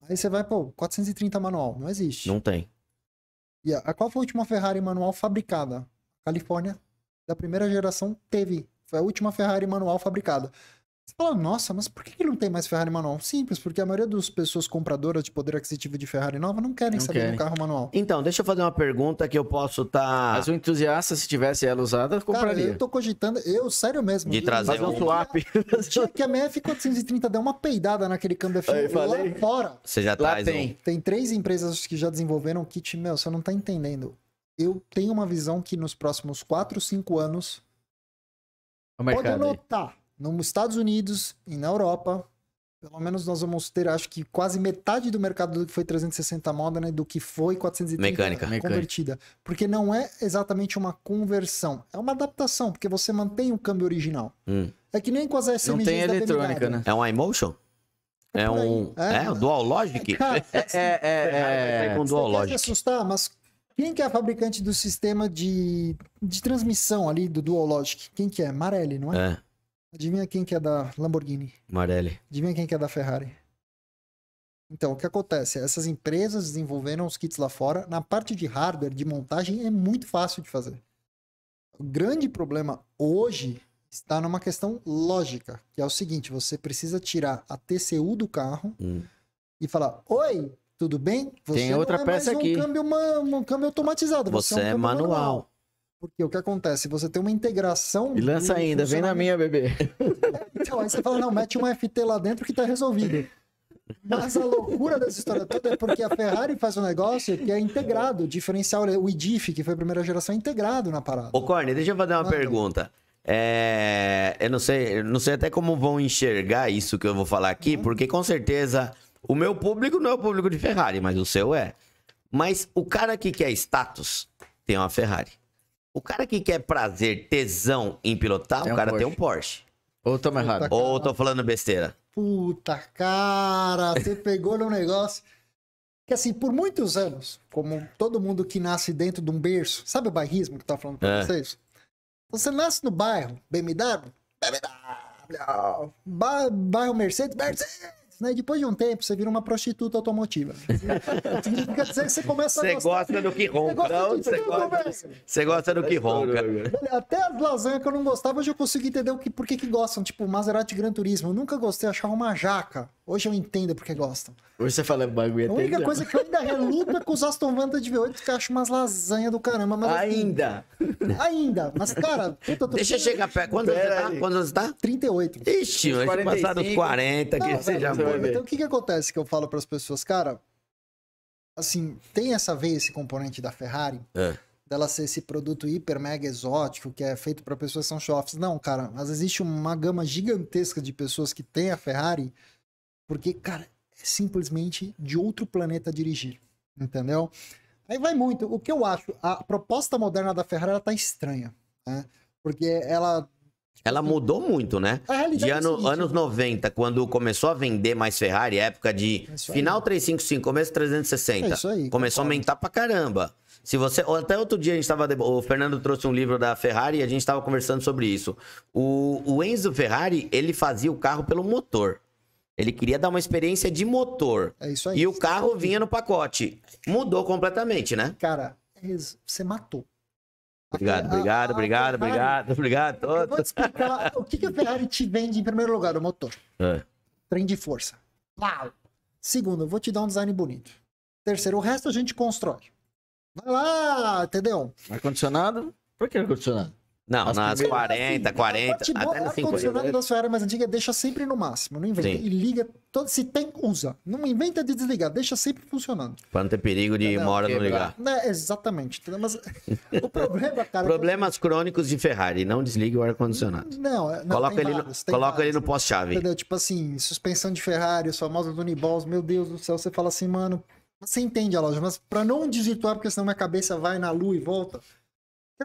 [SPEAKER 3] Aí você vai, pô, 430 manual. Não existe. Não tem. E a, qual foi a última Ferrari manual fabricada? Califórnia, da primeira geração, teve foi a última Ferrari manual fabricada. Você fala, nossa, mas por que não tem mais Ferrari manual? Simples, porque a maioria das pessoas compradoras de poder aquisitivo de Ferrari nova não querem não saber querem. do carro manual.
[SPEAKER 1] Então, deixa eu fazer uma pergunta que eu posso estar. Tá... Mas o entusiasta, se tivesse ela usada, compraria. Cara, eu tô
[SPEAKER 3] cogitando, eu, sério mesmo. De, trazer um swap. Tinha que a MF 430 deu uma peidada naquele câmbio F1 eu falei. lá fora.
[SPEAKER 1] Você já lá traz tá, tem. Um...
[SPEAKER 3] Tem três empresas que já desenvolveram o kit, meu, você não tá entendendo. Eu tenho uma visão que nos próximos 4, 5 anos o Pode anotar. Nos Estados Unidos e na Europa, pelo menos nós vamos ter, acho que quase metade do mercado do que foi 360 moda, né, do que foi 430 mecânica, convertida. Mecânica. Porque não é exatamente uma conversão, é uma adaptação, porque você mantém o câmbio original. Hum. É que nem com as SMGs Não tem eletrônica, né?
[SPEAKER 2] É um iMotion? É, é um. É, é, um Dual Logic? [LAUGHS] É, é, é, é, é, é, é, é,
[SPEAKER 3] é, é, é, é, é, é, quem que é a fabricante do sistema de, de transmissão ali do Logic? Quem que é? Marelli, não é? É. Adivinha quem que é da Lamborghini? Marelli. Adivinha quem que é da Ferrari? Então, o que acontece? Essas empresas desenvolveram os kits lá fora. Na parte de hardware, de montagem, é muito fácil de fazer. O grande problema hoje está numa questão lógica, que é o seguinte: você precisa tirar a TCU do carro hum. e falar: Oi, tudo bem? Você Tem outra é peça um aqui. Câmbio, um câmbio automatizado. Você, é você é, um é manual. manual. Porque o que acontece? Você tem uma integração. E lança ainda, vem na minha,
[SPEAKER 1] bebê. [LAUGHS]
[SPEAKER 3] então, aí você fala, não, mete uma FT lá dentro que tá resolvido. Mas a loucura dessa história toda é porque a Ferrari faz um negócio que é integrado, diferencial, o IDIF, que foi a primeira geração, é integrado na parada.
[SPEAKER 2] Ô, Corne, deixa eu fazer uma ah, pergunta. É, eu não sei, eu não sei até como vão enxergar isso que eu vou falar aqui, uhum. porque com certeza o meu público não é o público de Ferrari, mas o seu é. Mas o cara que quer status tem uma Ferrari. O cara que quer prazer, tesão em pilotar, tem o cara um tem um Porsche. Ou tô errado. Ou tô falando besteira.
[SPEAKER 3] Puta cara, você [LAUGHS] pegou no negócio. Que assim, por muitos anos, como todo mundo que nasce dentro de um berço, sabe o bairrismo que eu falando pra é. vocês? Você nasce no bairro BMW, BMW, bairro Mercedes, Mercedes né? E depois de um tempo, você vira uma prostituta automotiva. Quer dizer que você começa
[SPEAKER 2] a. Você gosta do que ronca. Você gosta, gosta, do que
[SPEAKER 1] ronca.
[SPEAKER 3] Até as lasanhas que eu não gostava, hoje eu consegui entender o que, por que, que gostam. Tipo, Maserati Gran Turismo. Eu nunca gostei, achava uma jaca. Hoje eu entendo porque gostam.
[SPEAKER 1] Hoje você fala bagulho até A única coisa que
[SPEAKER 3] eu ainda reluto é com os Aston de V8, que eu acho umas lasanha do caramba. Mas assim, ainda? Assim, ainda. Mas, cara, puta, tô Deixa eu chegar perto. Quando tá? você tá? tá? 38.
[SPEAKER 2] Ixi, eu acho que 40, que Não, você velho, já né? Então, o
[SPEAKER 3] que que acontece que eu falo para as pessoas? Cara, assim, tem essa veia, esse componente da Ferrari... É dela ser esse produto hiper mega exótico que é feito para pessoas que são show Não, cara, mas existe uma gama gigantesca de pessoas que tem a Ferrari porque, cara, é simplesmente de outro planeta dirigir, entendeu? Aí vai muito. O que eu acho, a proposta moderna da Ferrari, ela tá estranha, né? Porque ela
[SPEAKER 2] tipo ela assim, mudou muito, né? É de é ano, é anos 90, quando começou a vender mais Ferrari, época de é final 355, começo 360. É isso aí, começou a aumentar pra caramba. Se você, até outro dia a gente estava, o Fernando trouxe um livro da Ferrari e a gente estava conversando sobre isso. O, o Enzo Ferrari, ele fazia o carro pelo motor. Ele queria dar uma experiência de motor. É isso aí. E o carro vinha no pacote. Mudou completamente, né? Cara, você matou. Obrigado, ah, obrigado, ah, a, a, obrigado, obrigado, obrigado. vou
[SPEAKER 3] explicar o que, que a Ferrari te vende em primeiro lugar, o motor. É. Trem de força. Uau. Segundo, eu vou te dar um design bonito. Terceiro, o resto a gente constrói. Vai lá, entendeu? Ar-condicionado? Por que ar-condicionado?
[SPEAKER 2] Não, nas, nas 40, assim, 40, até, até no O ar-condicionado da
[SPEAKER 3] sua era mais antiga, deixa sempre no máximo. Não inventa. Sim. E liga, todo, se tem, usa. Não inventa de desligar, deixa sempre funcionando.
[SPEAKER 2] Pra não ter perigo de mora hora não ligar.
[SPEAKER 3] É, exatamente. Mas o problema, [LAUGHS] cara... É
[SPEAKER 2] Problemas crônicos de Ferrari, não desligue o ar-condicionado.
[SPEAKER 3] Não, é, não, coloca ele vários, no, Coloca
[SPEAKER 2] vários, ele no pós-chave.
[SPEAKER 3] Entendeu? Tipo assim, suspensão de Ferrari, os famosos Uniballs, meu Deus do céu, você fala assim, mano... Você entende a loja, mas pra não desvirtuar, porque senão minha cabeça vai na lua e volta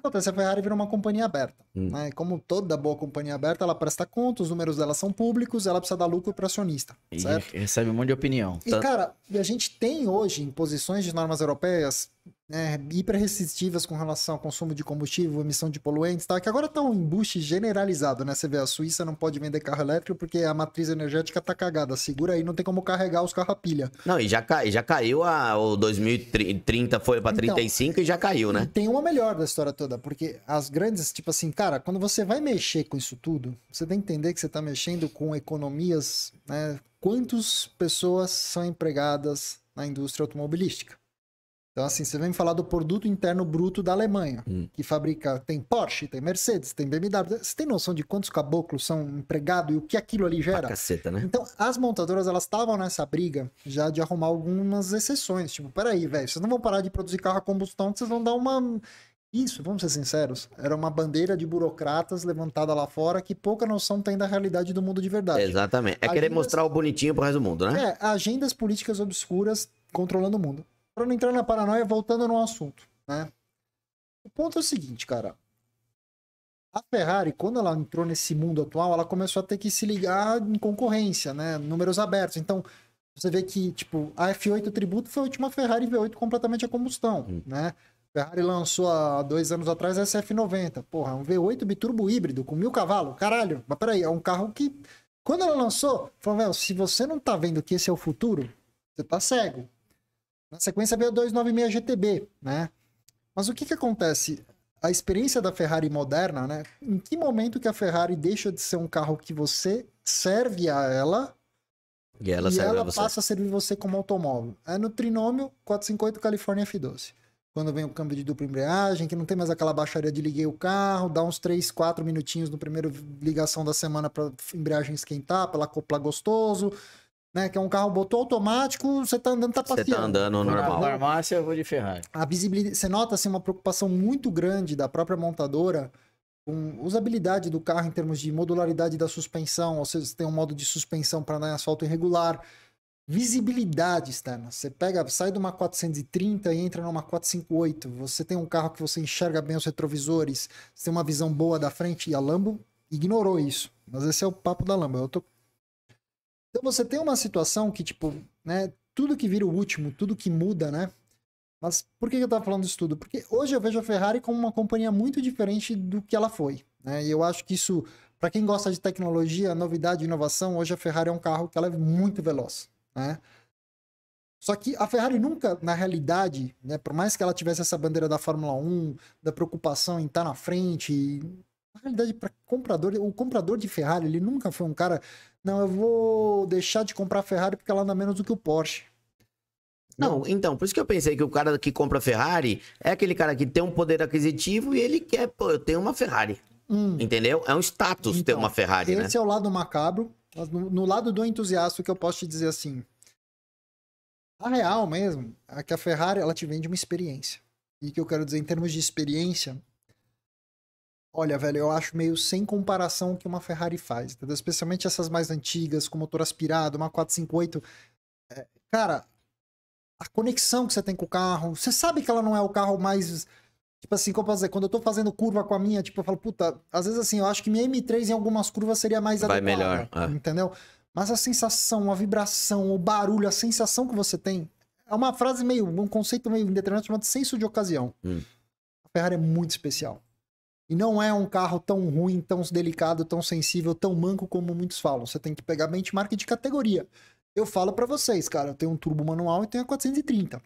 [SPEAKER 3] que acontece? A Ferrari virou uma companhia aberta. Hum. Né? Como toda boa companhia aberta, ela presta conta, os números dela são públicos, ela precisa dar lucro para acionista. E certo?
[SPEAKER 1] recebe um monte de opinião. E, tá... cara,
[SPEAKER 3] a gente tem hoje, em posições de normas europeias, hiper né, hiperresistivas com relação ao consumo de combustível, emissão de poluentes, tá? que agora está um embuste generalizado, né? Você vê, a Suíça não pode vender carro elétrico porque a matriz energética está cagada. Segura aí, não tem como carregar os carros a pilha.
[SPEAKER 2] Não, e já, cai, já caiu, a, o 2030 foi para 35 então, e já caiu, né?
[SPEAKER 3] Tem uma melhor da história toda, porque as grandes, tipo assim, cara, quando você vai mexer com isso tudo, você tem que entender que você está mexendo com economias, né? Quantas pessoas são empregadas na indústria automobilística? Então, assim, você vem me falar do produto interno bruto da Alemanha, hum. que fabrica, tem Porsche, tem Mercedes, tem BMW. Você tem noção de quantos caboclos são empregados e o que aquilo ali gera?
[SPEAKER 2] caceta, né? Então,
[SPEAKER 3] as montadoras, elas estavam nessa briga já de arrumar algumas exceções. Tipo, peraí, velho, vocês não vão parar de produzir carro a combustão, vocês vão dar uma... Isso, vamos ser sinceros, era uma bandeira de burocratas levantada lá fora que pouca noção tem da realidade do mundo de verdade.
[SPEAKER 2] Exatamente. É agendas... querer mostrar o bonitinho pro resto do mundo, né?
[SPEAKER 3] É, agendas políticas obscuras controlando o mundo para não entrar na paranoia, voltando no assunto, né? O ponto é o seguinte, cara. A Ferrari, quando ela entrou nesse mundo atual, ela começou a ter que se ligar em concorrência, né? Números abertos. Então, você vê que, tipo, a F8 Tributo foi a última Ferrari V8 completamente a combustão, hum. né? Ferrari lançou há dois anos atrás a SF90. Porra, um V8 biturbo híbrido com mil cavalos. Caralho, mas peraí, é um carro que. Quando ela lançou, falou, velho, se você não tá vendo que esse é o futuro, você tá cego. Na sequência veio a 296 GTB, né? Mas o que que acontece? A experiência da Ferrari moderna, né? Em que momento que a Ferrari deixa de ser um carro que você serve a ela
[SPEAKER 2] e ela, e ela a passa
[SPEAKER 3] a servir você como automóvel? É no trinômio 458 California F12 quando vem o câmbio de dupla embreagem, que não tem mais aquela baixaria de liguei o carro, dá uns 3, 4 minutinhos no primeiro ligação da semana para embreagem esquentar, para ela acoplar gostoso, né? Que é um carro botou automático, você tá andando, tá passeando. Você tá andando então, normal. Na farmácia eu vou de Ferrari. A visibilidade, você nota assim uma preocupação muito grande da própria montadora com usabilidade do carro em termos de modularidade da suspensão, ou seja, você tem um modo de suspensão para andar né, em asfalto irregular. Visibilidade externa. Você pega, sai de uma 430 e entra numa 458. Você tem um carro que você enxerga bem os retrovisores, você tem uma visão boa da frente e a Lambo ignorou isso. Mas esse é o papo da Lambo. Eu é tô então você tem uma situação que, tipo, né, tudo que vira o último, tudo que muda, né? Mas por que eu estava falando isso tudo? Porque hoje eu vejo a Ferrari como uma companhia muito diferente do que ela foi. Né? E eu acho que isso, para quem gosta de tecnologia, novidade, inovação, hoje a Ferrari é um carro que ela é muito veloz. Né? Só que a Ferrari nunca, na realidade, né, por mais que ela tivesse essa bandeira da Fórmula 1, da preocupação em estar tá na frente, na realidade, para comprador, o comprador de Ferrari, ele nunca foi um cara não, eu vou deixar de comprar Ferrari porque ela anda menos do que o Porsche. Não,
[SPEAKER 2] então, por isso que eu pensei que o cara que compra Ferrari é aquele cara que tem um poder aquisitivo e ele quer, pô, eu tenho uma Ferrari. Hum. Entendeu? É um status então, ter uma Ferrari, esse né? Esse é
[SPEAKER 3] o lado macabro. No, no, lado do entusiasta, que eu posso te dizer assim. A real mesmo é que a Ferrari, ela te vende uma experiência. E o que eu quero dizer, em termos de experiência, Olha, velho, eu acho meio sem comparação o que uma Ferrari faz, entendeu? Especialmente essas mais antigas, com motor aspirado, uma 458. É, cara, a conexão que você tem com o carro, você sabe que ela não é o carro mais. Tipo assim, como eu dizer, quando eu tô fazendo curva com a minha, tipo, eu falo, puta, às vezes assim, eu acho que minha M3 em algumas curvas seria mais Vai adequada. Vai melhor. É. Entendeu? Mas a sensação, a vibração, o barulho, a sensação que você tem. É uma frase meio, um conceito meio indeterminado chamado senso de ocasião. Hum. A Ferrari é muito especial. E não é um carro tão ruim, tão delicado, tão sensível, tão manco como muitos falam. Você tem que pegar benchmark de categoria. Eu falo para vocês, cara, eu tenho um turbo manual e tenho a 430.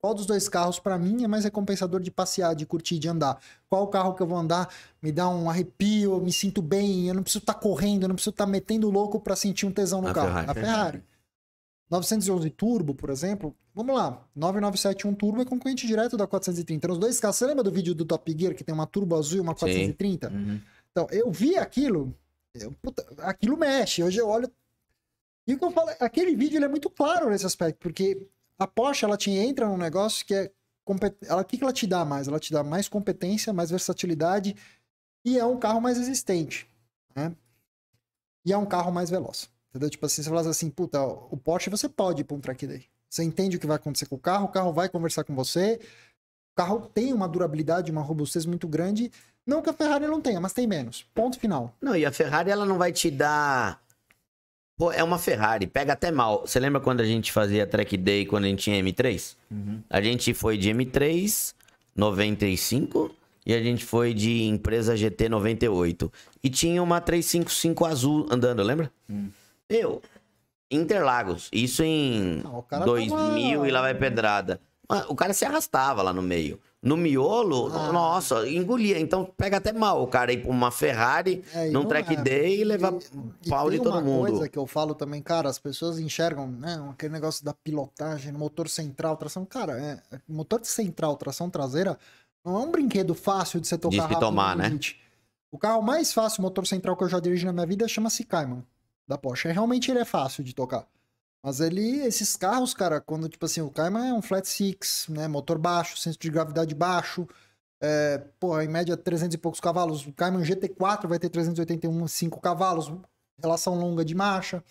[SPEAKER 3] Qual dos dois carros para mim é mais recompensador de passear, de curtir, de andar? Qual carro que eu vou andar me dá um arrepio, eu me sinto bem, eu não preciso estar tá correndo, eu não preciso estar tá metendo louco para sentir um tesão no a carro? Ferrari. A Ferrari. 911 Turbo, por exemplo, vamos lá, 9971 Turbo é concorrente direto da 430. Nos dois casos, você lembra do vídeo do Top Gear que tem uma Turbo azul e uma 430? Uhum. Então, eu vi aquilo, eu, puta, aquilo mexe. Hoje eu olho. E o que eu falo, aquele vídeo é muito claro nesse aspecto, porque a Porsche ela te entra num negócio que é. Compet... Ela, o que, que ela te dá mais? Ela te dá mais competência, mais versatilidade e é um carro mais resistente. Né? E é um carro mais veloz. Entendeu? Tipo assim, você fala assim, puta, o Porsche você pode ir pra um track day. Você entende o que vai acontecer com o carro, o carro vai conversar com você. O carro tem uma durabilidade, uma robustez muito grande. Não que a Ferrari não tenha, mas tem menos. Ponto final.
[SPEAKER 2] Não, e a Ferrari ela não vai te dar. Pô, é uma Ferrari, pega até mal. Você lembra quando a gente fazia track day quando a gente tinha M3? Uhum. A gente foi de M3 95 e a gente foi de empresa GT 98. E tinha uma 355 azul andando, lembra? Uhum. Eu Interlagos. Isso em não, 2000 tava... e lá vai pedrada. O cara se arrastava lá no meio. No miolo, ah. nossa, engolia. Então pega até mal o cara ir pra uma Ferrari, é, num track é. day e levar pau de todo mundo. Uma coisa
[SPEAKER 3] que eu falo também, cara, as pessoas enxergam, né, aquele negócio da pilotagem, motor central, tração. Cara, é, motor central, tração traseira, não é um brinquedo fácil de você tocar Diz que tomar, né? O carro mais fácil, motor central que eu já dirigi na minha vida, chama-se Cayman da Porsche. É, realmente ele é fácil de tocar. Mas ele, esses carros, cara, quando, tipo assim, o Cayman é um flat six, né? Motor baixo, centro de gravidade baixo. É, porra, em média 300 e poucos cavalos. O Cayman GT4 vai ter 381, cavalos. Relação longa de marcha.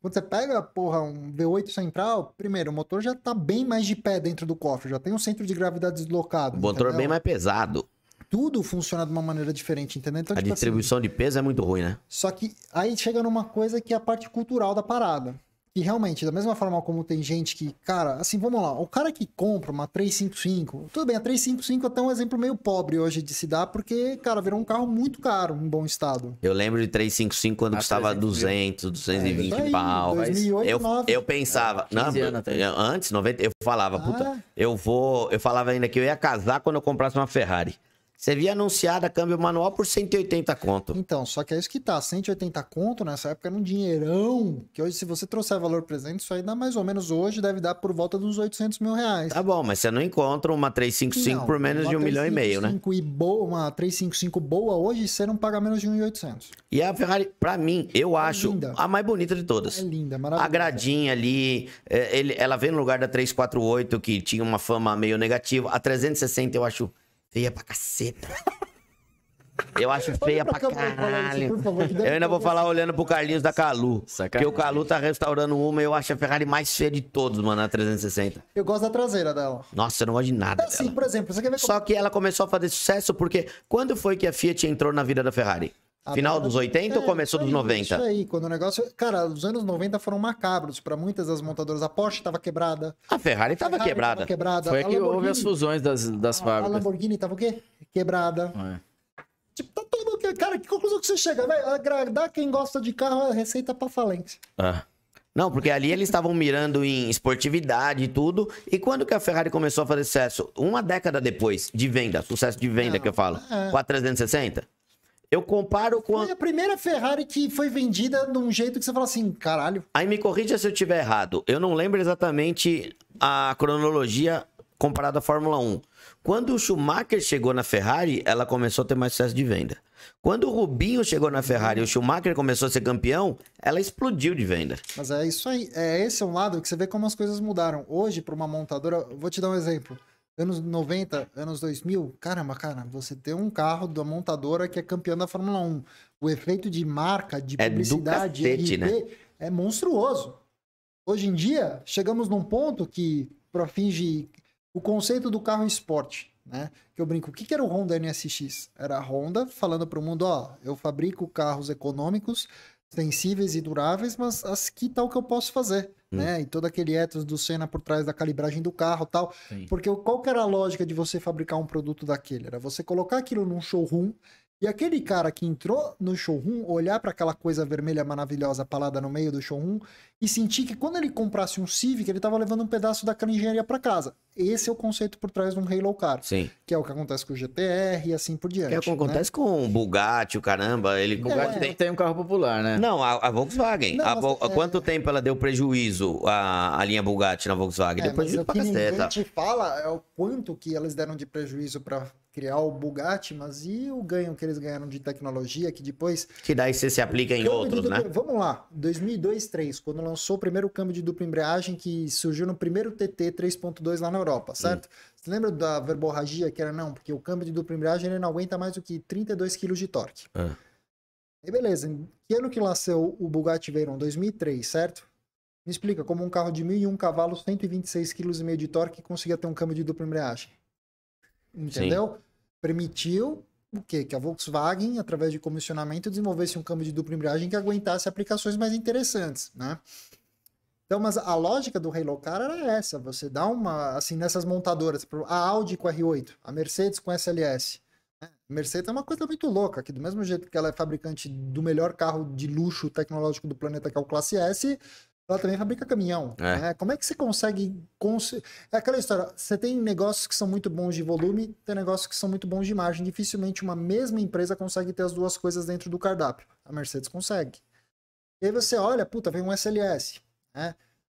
[SPEAKER 3] Quando você pega, porra, um V8 central, primeiro, o motor já tá bem mais de pé dentro do cofre. Já tem um centro de gravidade deslocado. O motor entendeu? bem mais pesado tudo funciona de uma maneira diferente, entendeu? Então, a tipo assim, distribuição
[SPEAKER 2] assim, de peso é muito ruim, né?
[SPEAKER 3] Só que aí chega numa coisa que é a parte cultural da parada. E realmente, da mesma forma como tem gente que, cara, assim, vamos lá, o cara que compra uma 355, tudo bem, a 355 é até um exemplo meio pobre hoje de se dar, porque, cara, virou um carro muito caro em bom estado.
[SPEAKER 2] Eu lembro de 355 quando ah, custava 200, 220 é, aí, pau. 2008, eu, 9, eu pensava, é, não, antes, 90, eu falava, ah. puta, eu vou, eu falava ainda que eu ia casar quando eu comprasse uma Ferrari. Você via anunciada câmbio manual por 180 conto.
[SPEAKER 3] Então, só que é isso que tá. 180 conto nessa época era um dinheirão. Que hoje, se você trouxer valor presente, isso aí dá mais ou menos hoje, deve dar por volta dos 800 mil reais. Tá bom,
[SPEAKER 2] mas você não encontra uma 355 não, por menos de um milhão e meio, né?
[SPEAKER 3] E boa, uma 355 boa hoje, você não paga menos de 1.800.
[SPEAKER 2] E a Ferrari, para mim, eu é acho linda. a mais bonita de todas. É linda, é maravilhosa. A gradinha ali, é, ela veio no lugar da 348, que tinha uma fama meio negativa. A 360 eu acho feia pra caceta. Eu acho feia pra, pra caralho. Isso, favor, eu ainda vou falar olhando pro Carlinhos da Calu. Sacanagem. Porque o Calu tá restaurando uma e eu acho a Ferrari mais feia de todos, mano, a 360. Eu gosto
[SPEAKER 3] da traseira dela.
[SPEAKER 2] Nossa, eu não gosto de nada. É assim, dela. por exemplo, você quer ver Só como... que ela começou a fazer sucesso porque quando foi que a Fiat entrou na vida da Ferrari? A Final dos 80 é, ou começou dos 90? Isso
[SPEAKER 3] aí, quando o negócio. Cara, os anos 90 foram macabros para muitas das montadoras. A Porsche estava quebrada.
[SPEAKER 1] A Ferrari estava quebrada. Tava quebrada. Foi a que houve as fusões das, das a, fábricas. A
[SPEAKER 3] Lamborghini estava o quê? Quebrada. É. Tipo, tá todo mundo. Cara, que conclusão que você chega? Vai agradar quem gosta de carro é receita pra falência.
[SPEAKER 2] Ah. Não, porque ali eles estavam mirando em esportividade e tudo. E quando que a Ferrari começou a fazer sucesso? Uma década depois de venda, sucesso de venda Não, que eu falo.
[SPEAKER 3] É... 460? Eu comparo com. Foi a primeira Ferrari que foi vendida de um jeito que você fala assim, caralho. Aí me corrija
[SPEAKER 2] se eu tiver errado. Eu não lembro exatamente a cronologia comparada à Fórmula 1. Quando o Schumacher chegou na Ferrari, ela começou a ter mais sucesso de venda. Quando o Rubinho chegou na Ferrari e o Schumacher começou a ser campeão, ela explodiu de venda.
[SPEAKER 3] Mas é isso aí. É esse é um lado que você vê como as coisas mudaram. Hoje, para uma montadora, vou te dar um exemplo anos 90, anos 2000, caramba, cara, você tem um carro da montadora que é campeão da Fórmula 1. O efeito de marca, de é publicidade, cacete, né? é monstruoso. Hoje em dia, chegamos num ponto que para fingir o conceito do carro esporte, né? Que eu brinco, o que, que era o Honda NSX? Era a Honda falando para o mundo, ó, eu fabrico carros econômicos, sensíveis e duráveis, mas as que tal que eu posso fazer? Hum. né? E todo aquele ethos do Senna por trás da calibragem do carro tal. Sim. Porque qual que era a lógica de você fabricar um produto daquele? Era você colocar aquilo num showroom e aquele cara que entrou no showroom, olhar para aquela coisa vermelha maravilhosa palada no meio do showroom e sentir que quando ele comprasse um Civic, ele estava levando um pedaço daquela engenharia para casa esse é o conceito por trás de um Halo Car. Sim. Que é o que acontece com o GTR e assim por diante. É o que né? acontece
[SPEAKER 2] né? com o Bugatti, o caramba. Ele Bugatti é, tem... tem um carro popular, né? Não, a, a Volkswagen. Não, a, mas, a, é... Quanto tempo ela deu prejuízo à, linha Bugatti na Volkswagen? É, de prejuízo pra caceta. O que
[SPEAKER 3] fala é o quanto que elas deram de prejuízo para criar o Bugatti, mas e o ganho que eles ganharam de tecnologia que depois...
[SPEAKER 2] Que daí você se aplica em outros, né? dupla... né?
[SPEAKER 3] Vamos lá, 2002, 2003, quando lançou o primeiro câmbio de dupla embreagem que surgiu no primeiro TT 3.2 lá na Europa, certo? Sim. Você lembra da verborragia que era não, porque o câmbio de dupla embreagem ele não aguenta mais do que 32 kg de torque. É. E beleza, que ano que nasceu o Bugatti Veyron? 2003, certo? Me explica como um carro de 1.001 cavalos, 126 kg de torque conseguia ter um câmbio de dupla embreagem. Entendeu? Sim. Permitiu o quê? Que a Volkswagen, através de comissionamento, desenvolvesse um câmbio de dupla embreagem que aguentasse aplicações mais interessantes, né? Então, mas a lógica do relocar era essa, você dá uma, assim, nessas montadoras, a Audi com R8, a Mercedes com SLS. Né? Mercedes é uma coisa muito louca, que do mesmo jeito que ela é fabricante do melhor carro de luxo tecnológico do planeta, que é o Classe S, ela também fabrica caminhão. É. Né? Como é que você consegue. Cons... É aquela história: você tem negócios que são muito bons de volume, tem negócios que são muito bons de margem. Dificilmente uma mesma empresa consegue ter as duas coisas dentro do cardápio. A Mercedes consegue. E aí você olha, puta, vem um SLS. Né?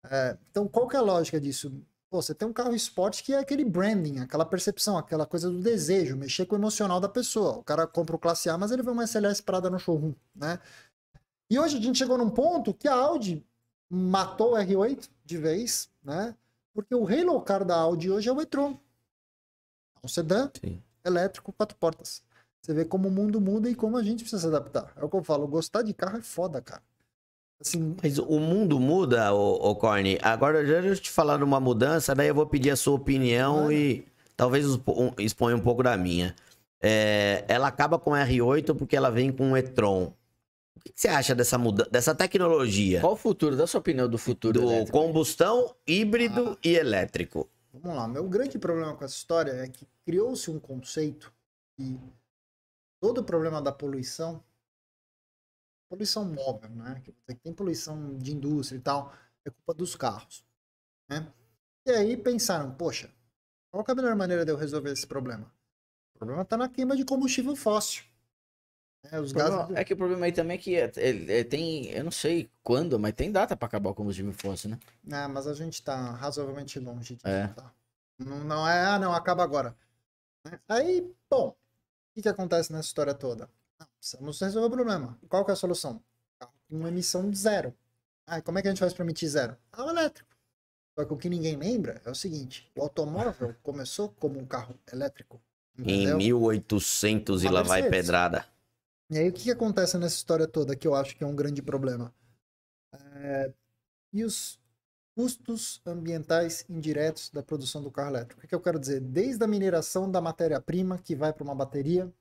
[SPEAKER 3] É, então, qual que é a lógica disso? Pô, você tem um carro esporte que é aquele branding, aquela percepção, aquela coisa do desejo, mexer com o emocional da pessoa. O cara compra o Classe A, mas ele vê uma SLS parada no showroom, né? E hoje a gente chegou num ponto que a Audi matou o R8 de vez, né? Porque o halo car da Audi hoje é o e-tron. É um sedã Sim. elétrico, quatro portas. Você vê como o mundo muda e como a gente precisa se adaptar. É o que eu falo, gostar de carro é foda, cara.
[SPEAKER 2] Assim... Mas o mundo muda, o Corny. Agora, já eu te falar uma mudança, daí eu vou pedir a sua opinião Mano. e talvez exponha um pouco da minha. É, ela acaba com R8 porque ela vem com e-tron. O que você acha dessa mudança, dessa tecnologia?
[SPEAKER 1] Qual o futuro? Dá sua opinião do futuro. Do elétrico. combustão, híbrido ah. e elétrico.
[SPEAKER 3] Vamos lá. Meu grande problema com essa história é que criou-se um conceito que todo o problema da poluição poluição móvel, né? Que tem poluição de indústria e tal, é culpa dos carros, né? E aí pensaram, poxa, qual é a melhor maneira de eu resolver esse problema? O problema está na queima de combustível fóssil. É, os gases... é que
[SPEAKER 1] o problema aí também é que é, é, é, tem, eu não sei quando, mas tem data para acabar o combustível fóssil, né?
[SPEAKER 3] Ah, mas a gente está razoavelmente longe disso, é. Tá? Não, não é, ah, não, acaba agora. Né? Aí, bom, o que, que acontece nessa história toda? Precisamos resolver o problema. Qual que é a solução? Uma emissão zero. Ah, como é que a gente faz para emitir zero? Carro ah, elétrico. Só que o que ninguém lembra é o seguinte: o automóvel começou como um carro elétrico. Entendeu? Em
[SPEAKER 2] 1800 e lá vai pedrada.
[SPEAKER 3] E aí o que, acontece nessa história toda que eu acho que é um grande problema? É... E os custos ambientais indiretos da produção do carro elétrico? O que eu quero dizer? Desde a mineração da matéria-prima que vai para uma bateria,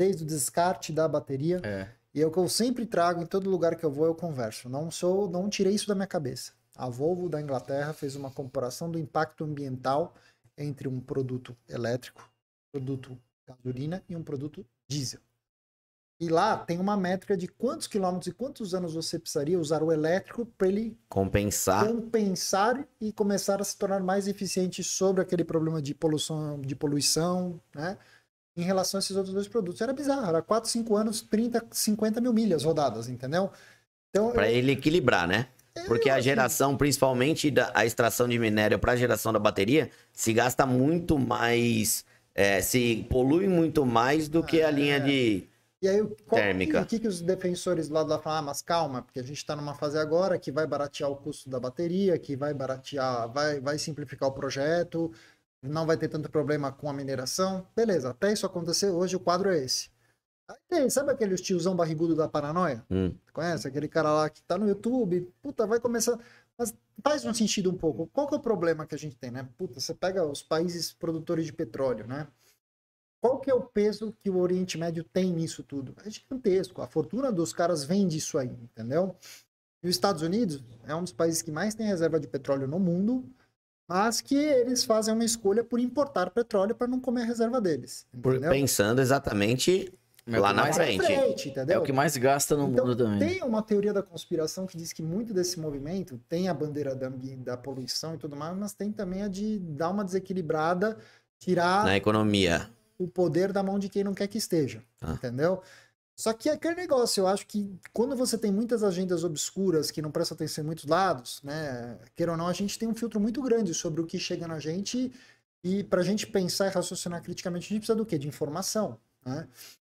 [SPEAKER 3] desde o descarte da bateria. É. E é o que eu sempre trago em todo lugar que eu vou, eu converso. Não sou, não tirei isso da minha cabeça. A Volvo da Inglaterra fez uma comparação do impacto ambiental entre um produto elétrico, produto gasolina e um produto diesel. E lá tem uma métrica de quantos quilômetros e quantos anos você precisaria usar o elétrico para ele
[SPEAKER 2] compensar.
[SPEAKER 3] compensar e começar a se tornar mais eficiente sobre aquele problema de poluição, de poluição, né? em relação a esses outros dois produtos. Era bizarro, era 4, 5 anos, 30, 50 mil milhas rodadas, entendeu? Então,
[SPEAKER 2] para eu... ele equilibrar, né? É, porque a geração, principalmente da, a extração de minério para a geração da bateria, se gasta muito mais, é, se polui muito mais do que a é. linha é. de e aí, qual, térmica. O que,
[SPEAKER 3] que os defensores lado lá falam? Ah, mas calma, porque a gente está numa fase agora que vai baratear o custo da bateria, que vai baratear, vai, vai simplificar o projeto, não vai ter tanto problema com a mineração. Beleza, até isso acontecer hoje, o quadro é esse. Aí tem, sabe aquele tiozão barrigudo da paranoia? Hum. Conhece? Aquele cara lá que tá no YouTube, puta, vai começar. Mas faz um sentido um pouco. Qual que é o problema que a gente tem, né? Puta, você pega os países produtores de petróleo, né? Qual que é o peso que o Oriente Médio tem nisso tudo? É gigantesco. A fortuna dos caras vem disso aí, entendeu? E os Estados Unidos é um dos países que mais tem reserva de petróleo no mundo mas que eles fazem uma escolha por importar petróleo para não comer a reserva deles.
[SPEAKER 2] Pensando exatamente é lá na
[SPEAKER 3] frente. frente é o que mais
[SPEAKER 1] gasta no então, mundo também. Tem
[SPEAKER 3] uma teoria da conspiração que diz que muito desse movimento tem a bandeira da, da poluição e tudo mais, mas tem também a de dar uma desequilibrada, tirar. Na
[SPEAKER 2] economia.
[SPEAKER 3] O poder da mão de quem não quer que esteja. Ah. Entendeu? Só que é aquele negócio, eu acho que quando você tem muitas agendas obscuras que não prestam atenção em muitos lados, né? Queira ou não, a gente tem um filtro muito grande sobre o que chega na gente e para a gente pensar e raciocinar criticamente, a gente precisa do quê? De informação, né?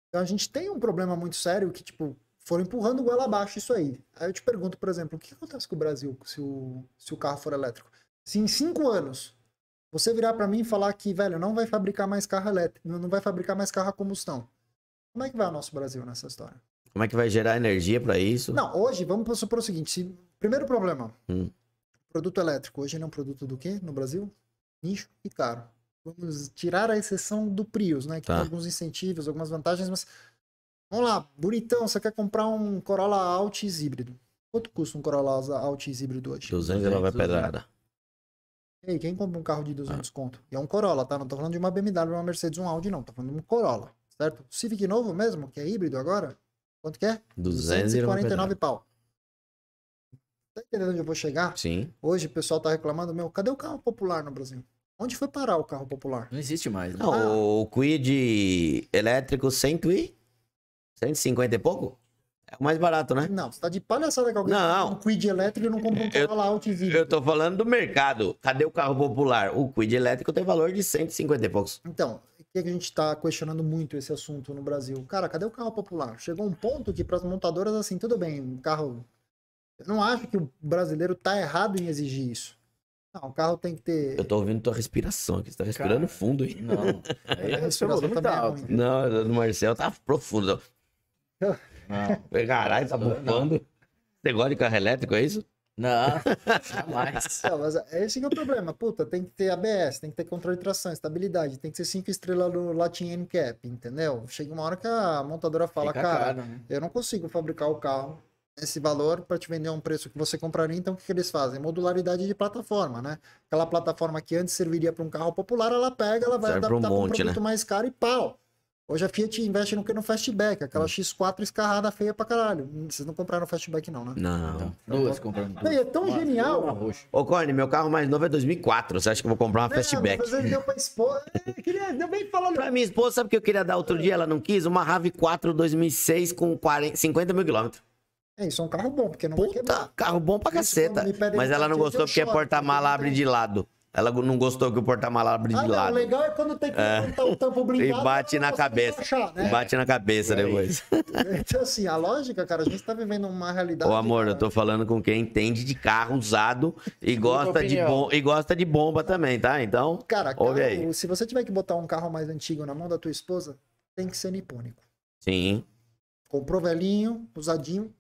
[SPEAKER 3] Então a gente tem um problema muito sério que, tipo, foram empurrando goela abaixo isso aí. Aí eu te pergunto, por exemplo, o que acontece com o Brasil se o, se o carro for elétrico? Se em cinco anos você virar para mim e falar que, velho, não vai fabricar mais carro elétrico, não vai fabricar mais carro a combustão, como é que vai o nosso Brasil nessa história?
[SPEAKER 2] Como é que vai gerar energia para isso?
[SPEAKER 3] Não, hoje vamos supor o seguinte: se... primeiro problema, hum. produto elétrico. Hoje ele é um produto do quê no Brasil? Nicho e caro. Vamos tirar a exceção do Prius, né? Que tá. tem alguns incentivos, algumas vantagens, mas vamos lá, bonitão, você quer comprar um Corolla Altis híbrido. Quanto custa um Corolla Altis híbrido hoje? 200 ela vai pedrada. Ei, quem compra um carro de 200 ah. conto? E é um Corolla, tá? Não tô falando de uma BMW, uma Mercedes, um Audi, não. Tô falando de um Corolla certo? O Civic novo mesmo, que é híbrido agora, quanto que é?
[SPEAKER 1] 249
[SPEAKER 3] pau. Tá entendendo onde eu vou chegar? Sim. Hoje o pessoal tá reclamando, meu, cadê o carro popular no Brasil? Onde foi parar o carro popular? Não existe mais. Né? Não, ah.
[SPEAKER 2] o Quid elétrico 100 e... 150 e pouco? É o mais barato, né? Não, você tá de palhaçada com
[SPEAKER 3] alguém. Não. Um Quid elétrico não compra um
[SPEAKER 2] carro lá altíssimo. Eu tô falando do mercado. Cadê o carro popular? O Quid elétrico tem valor de 150 e poucos.
[SPEAKER 3] Então, que a gente está questionando muito esse assunto no Brasil? Cara, cadê o carro popular? Chegou um ponto que para as montadoras, assim, tudo bem, um carro. Eu não acho que o brasileiro tá errado em exigir isso. Não, o carro tem que ter. Eu
[SPEAKER 2] tô ouvindo tua respiração aqui, você tá respirando Cara, fundo aí. Não. [LAUGHS]
[SPEAKER 1] É, é, a respiração é tá alto.
[SPEAKER 2] É não, do Marcel tá profundo. Caralho, tá bufando. Você gosta de carro
[SPEAKER 1] elétrico, é isso? Não,
[SPEAKER 3] [LAUGHS] jamais. Não, mas é esse é o problema. Puta, tem que ter ABS, tem que ter controle de tração, estabilidade, tem que ser cinco estrelas no Latin NCAP, entendeu? Chega uma hora que a montadora fala, Fica cara, caro, né? eu não consigo fabricar o carro esse valor para te vender a um preço que você compraria, então o que, que, eles fazem? Modularidade de plataforma, né? Aquela plataforma que antes serviria para um carro popular, ela pega, ela vai Serve adaptar para um, um né? produto né? mais caro e pau. Hoje a Fiat investe no que no fastback, aquela hum. X4 escarrada feia pra caralho. Hum, vocês não compraram fastback, não, né?
[SPEAKER 1] Não. não.
[SPEAKER 2] Então, duas compraram. É
[SPEAKER 3] duas. É tão Nossa, genial.
[SPEAKER 2] Ô, Corne, meu carro mais novo é 2004. Você acha que eu vou comprar uma é, fastback? Mas ele deu
[SPEAKER 3] pra esposa.
[SPEAKER 2] É, queria... Deu bem falando. pra minha esposa, sabe o que eu queria dar outro dia? Ela não quis? Uma RAV4 2006 com 40... 50 mil quilômetros.
[SPEAKER 3] É, isso é um carro bom, porque não Puta, carro bom pra Esse caceta. Mas ela não gostou porque a
[SPEAKER 2] porta-mala abre de lado. Ela não gostou que o porta-mala abre de ah, lado. o legal
[SPEAKER 3] é quando tem que levantar é. o tampo blindado. E bate na cabeça. Achar, né? Bate
[SPEAKER 2] na cabeça é. depois. [LAUGHS]
[SPEAKER 3] Então, assim, a lógica, cara, a gente tá vivendo uma realidade. Ô,
[SPEAKER 2] amor, cara. eu tô falando com quem entende de carro usado e gosta, de, bom, e gosta de bomba também, tá? Então.
[SPEAKER 3] Cara, ouve aí. se você tiver que botar um carro mais antigo na mão da tua esposa, tem que ser nipônico. Sim. Comprou velhinho, usadinho.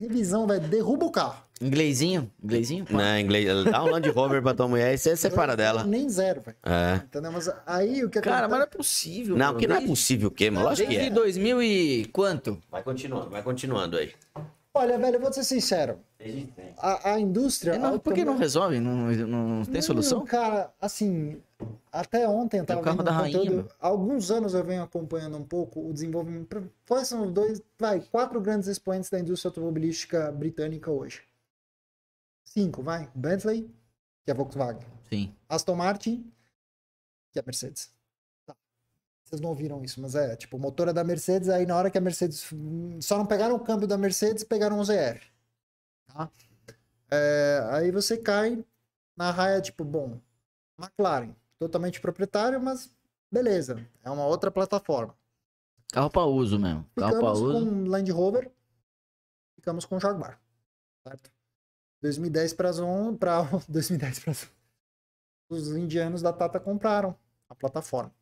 [SPEAKER 3] Revisão, velho, derruba o carro.
[SPEAKER 1] Inglêsinho, inglêsinho,
[SPEAKER 2] Não, inglês. Dá um Land Rover pra tua mulher e você separa dela.
[SPEAKER 3] Nem zero, velho. É. Entendeu? Mas aí o que Cara, mas não é possível. Não, que não é possível
[SPEAKER 2] o quê, mano? Lógico que é. Desde 2000 e quanto? Vai continuando, vai continuando aí.
[SPEAKER 3] Olha, velho, eu vou ser sincero. A, a indústria. É, não, por que não resolve? Não, não, não tem solução? Cara, assim, até ontem eu tava. É o carro da um rainha. alguns anos eu venho acompanhando um pouco o desenvolvimento. Quais são dois, vai, quatro grandes expoentes da indústria automobilística britânica hoje? cinco, vai. Bentley, que é Volkswagen. Sim. Aston Martin, que é Mercedes. Tá. Vocês não ouviram isso, mas é tipo, motor é da Mercedes, aí na hora que a Mercedes. Hum, só não pegaram o câmbio da Mercedes, pegaram o ZR. Tá? É, aí você cai na raia, tipo, bom, McLaren, totalmente proprietário, mas beleza, é uma outra plataforma. Carro para
[SPEAKER 1] uso mesmo. Carro para uso. com
[SPEAKER 3] Land Rover, ficamos com Jaguar, certo? 2010 para Zon, para 2010 para os indianos da Tata compraram a plataforma.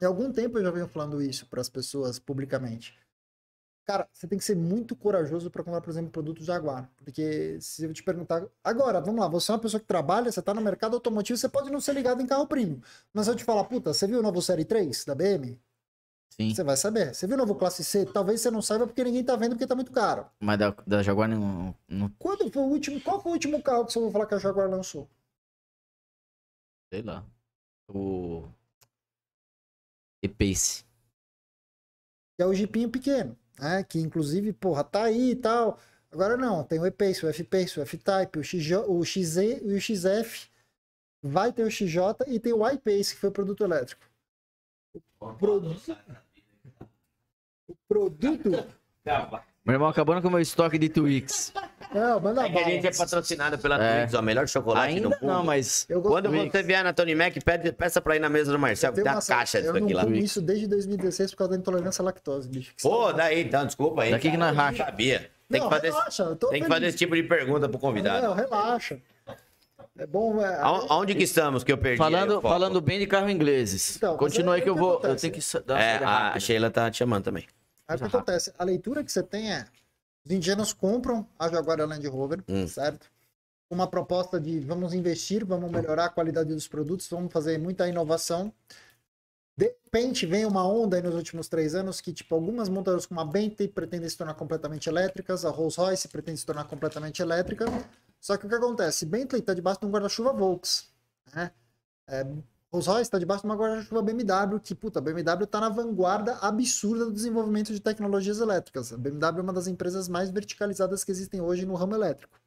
[SPEAKER 3] E há algum tempo eu já venho falando isso para as pessoas publicamente. Cara, você tem que ser muito corajoso para comprar, por exemplo, produto Jaguar. Porque se eu te perguntar. Agora, vamos lá, você é uma pessoa que trabalha, você está no mercado automotivo, você pode não ser ligado em carro primo. Mas se eu te falar, puta, você viu o novo Série 3 da BM? Sim. Você vai saber. Você viu o novo Classe C? Talvez você não saiba porque ninguém tá vendo porque tá muito caro.
[SPEAKER 1] Mas da, da Jaguar não, não.
[SPEAKER 3] Quando foi o último. Qual foi o último carro que você vai falar que a Jaguar lançou?
[SPEAKER 1] Sei lá. O. E-Pace.
[SPEAKER 3] Que é o Jeepinho pequeno, né? Que inclusive, porra, tá aí e tal. Agora não, tem o E-Pace, o F-Pace, o F-Type, o, XJ, o XZ e o XF. Vai ter o XJ e tem o I-Pace, que foi o produto elétrico. O produto. O
[SPEAKER 1] produto. Meu irmão, acabando com o meu estoque de Twix.
[SPEAKER 3] Não, é, manda É que a gente é
[SPEAKER 2] patrocinada patrocinado pela É. Twix, o melhor chocolate Ainda do mundo. não, mas Quando Twix. você vier na Tony Mac, pede, peça pra ir na mesa do Marcelo, que tem uma caixa disso aqui lá. Eu não isso
[SPEAKER 3] desde 2016 por causa da intolerância à lactose, bicho.
[SPEAKER 2] Pô, daí então, desculpa aí. Daqui que nós racha. Não sabia. Tem Não, que fazer, relaxa, tem que fazer esse tipo de pergunta pro convidado. É,
[SPEAKER 3] não, relaxa. É bom. É,
[SPEAKER 2] aonde que estamos que eu perdi? Falando, falando bem de carro ingleses. Então, Continua é aí que, eu vou. eu tenho que dar é, a Sheila tá te chamando também.
[SPEAKER 3] Aí o que acontece? A leitura que você tem é: os indianos compram a Jaguar Land Rover, hum. certo? Uma proposta de vamos investir, vamos hum. melhorar a qualidade dos produtos, vamos fazer muita inovação. De repente vem uma onda nos últimos três anos que, tipo, algumas montadoras como a Bentley pretendem se tornar completamente elétricas, a Rolls-Royce pretende se tornar completamente elétrica. Só que o que acontece? Bentley está debaixo de um guarda-chuva Volks. Né? É, Rolls-Royce está debaixo de uma guarda-chuva BMW, que, puta, a BMW está na vanguarda absurda do desenvolvimento de tecnologias elétricas. A BMW é uma das empresas mais verticalizadas que existem hoje no ramo elétrico.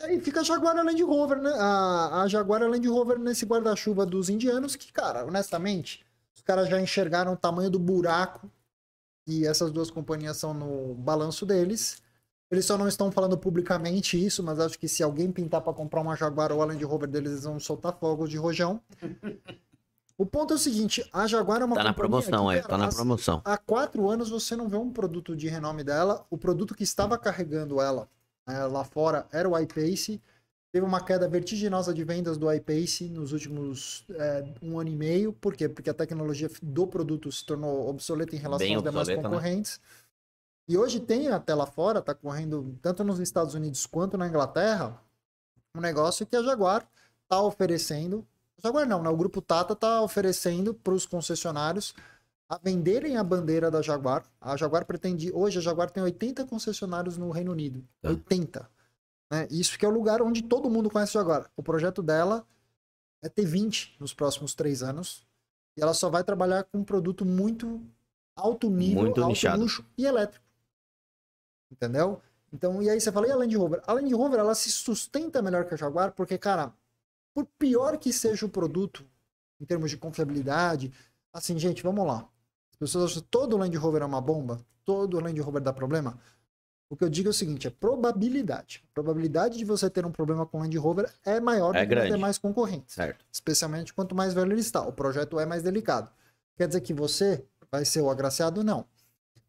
[SPEAKER 3] Aí fica a Jaguar Land Rover, né? A, a Jaguar Land Rover nesse guarda-chuva dos indianos, que, cara, honestamente, os caras já enxergaram o tamanho do buraco e essas duas companhias são no balanço deles. Eles só não estão falando publicamente isso, mas acho que se alguém pintar para comprar uma Jaguar ou a Land Rover deles, eles vão soltar fogos de rojão. O ponto é o seguinte, a Jaguar é uma Tá na promoção, é,
[SPEAKER 2] aí tá na promoção.
[SPEAKER 3] há quatro anos você não vê um produto de renome dela. O produto que estava carregando ela é, lá fora era o iPace. Teve uma queda vertiginosa de vendas do iPace nos últimos é, um ano e meio. Por quê? Porque a tecnologia do produto se tornou obsoleta em relação aos demais né? concorrentes. Né? E hoje tem até lá fora, está correndo tanto nos Estados Unidos quanto na Inglaterra, um negócio que a Jaguar está oferecendo. Jaguar não, né? o grupo Tata está oferecendo para os concessionários a venderem a bandeira da Jaguar. A Jaguar pretende. Hoje a Jaguar tem 80 concessionários no Reino Unido. Tá. 80. Né? Isso que é o lugar onde todo mundo conhece a Jaguar. O projeto dela é ter 20 nos próximos três anos. E ela só vai trabalhar com um produto muito alto nível, muito alto nichado. luxo e elétrico. Entendeu? Então, e aí você fala, e a Land Rover? A Land Rover, ela se sustenta melhor que a Jaguar, porque, cara, por pior que seja o produto, em termos de confiabilidade, assim, gente, vamos lá. As pessoas acham que todo Land Rover é uma bomba, todo Land Rover dá problema. O que eu digo é o seguinte, é probabilidade. A probabilidade de você ter um problema com Land Rover é maior é do que ter mais concorrentes. Certo. Especialmente quanto mais velho ele está. O projeto é mais delicado. Quer dizer que você vai ser o agraciado? Não.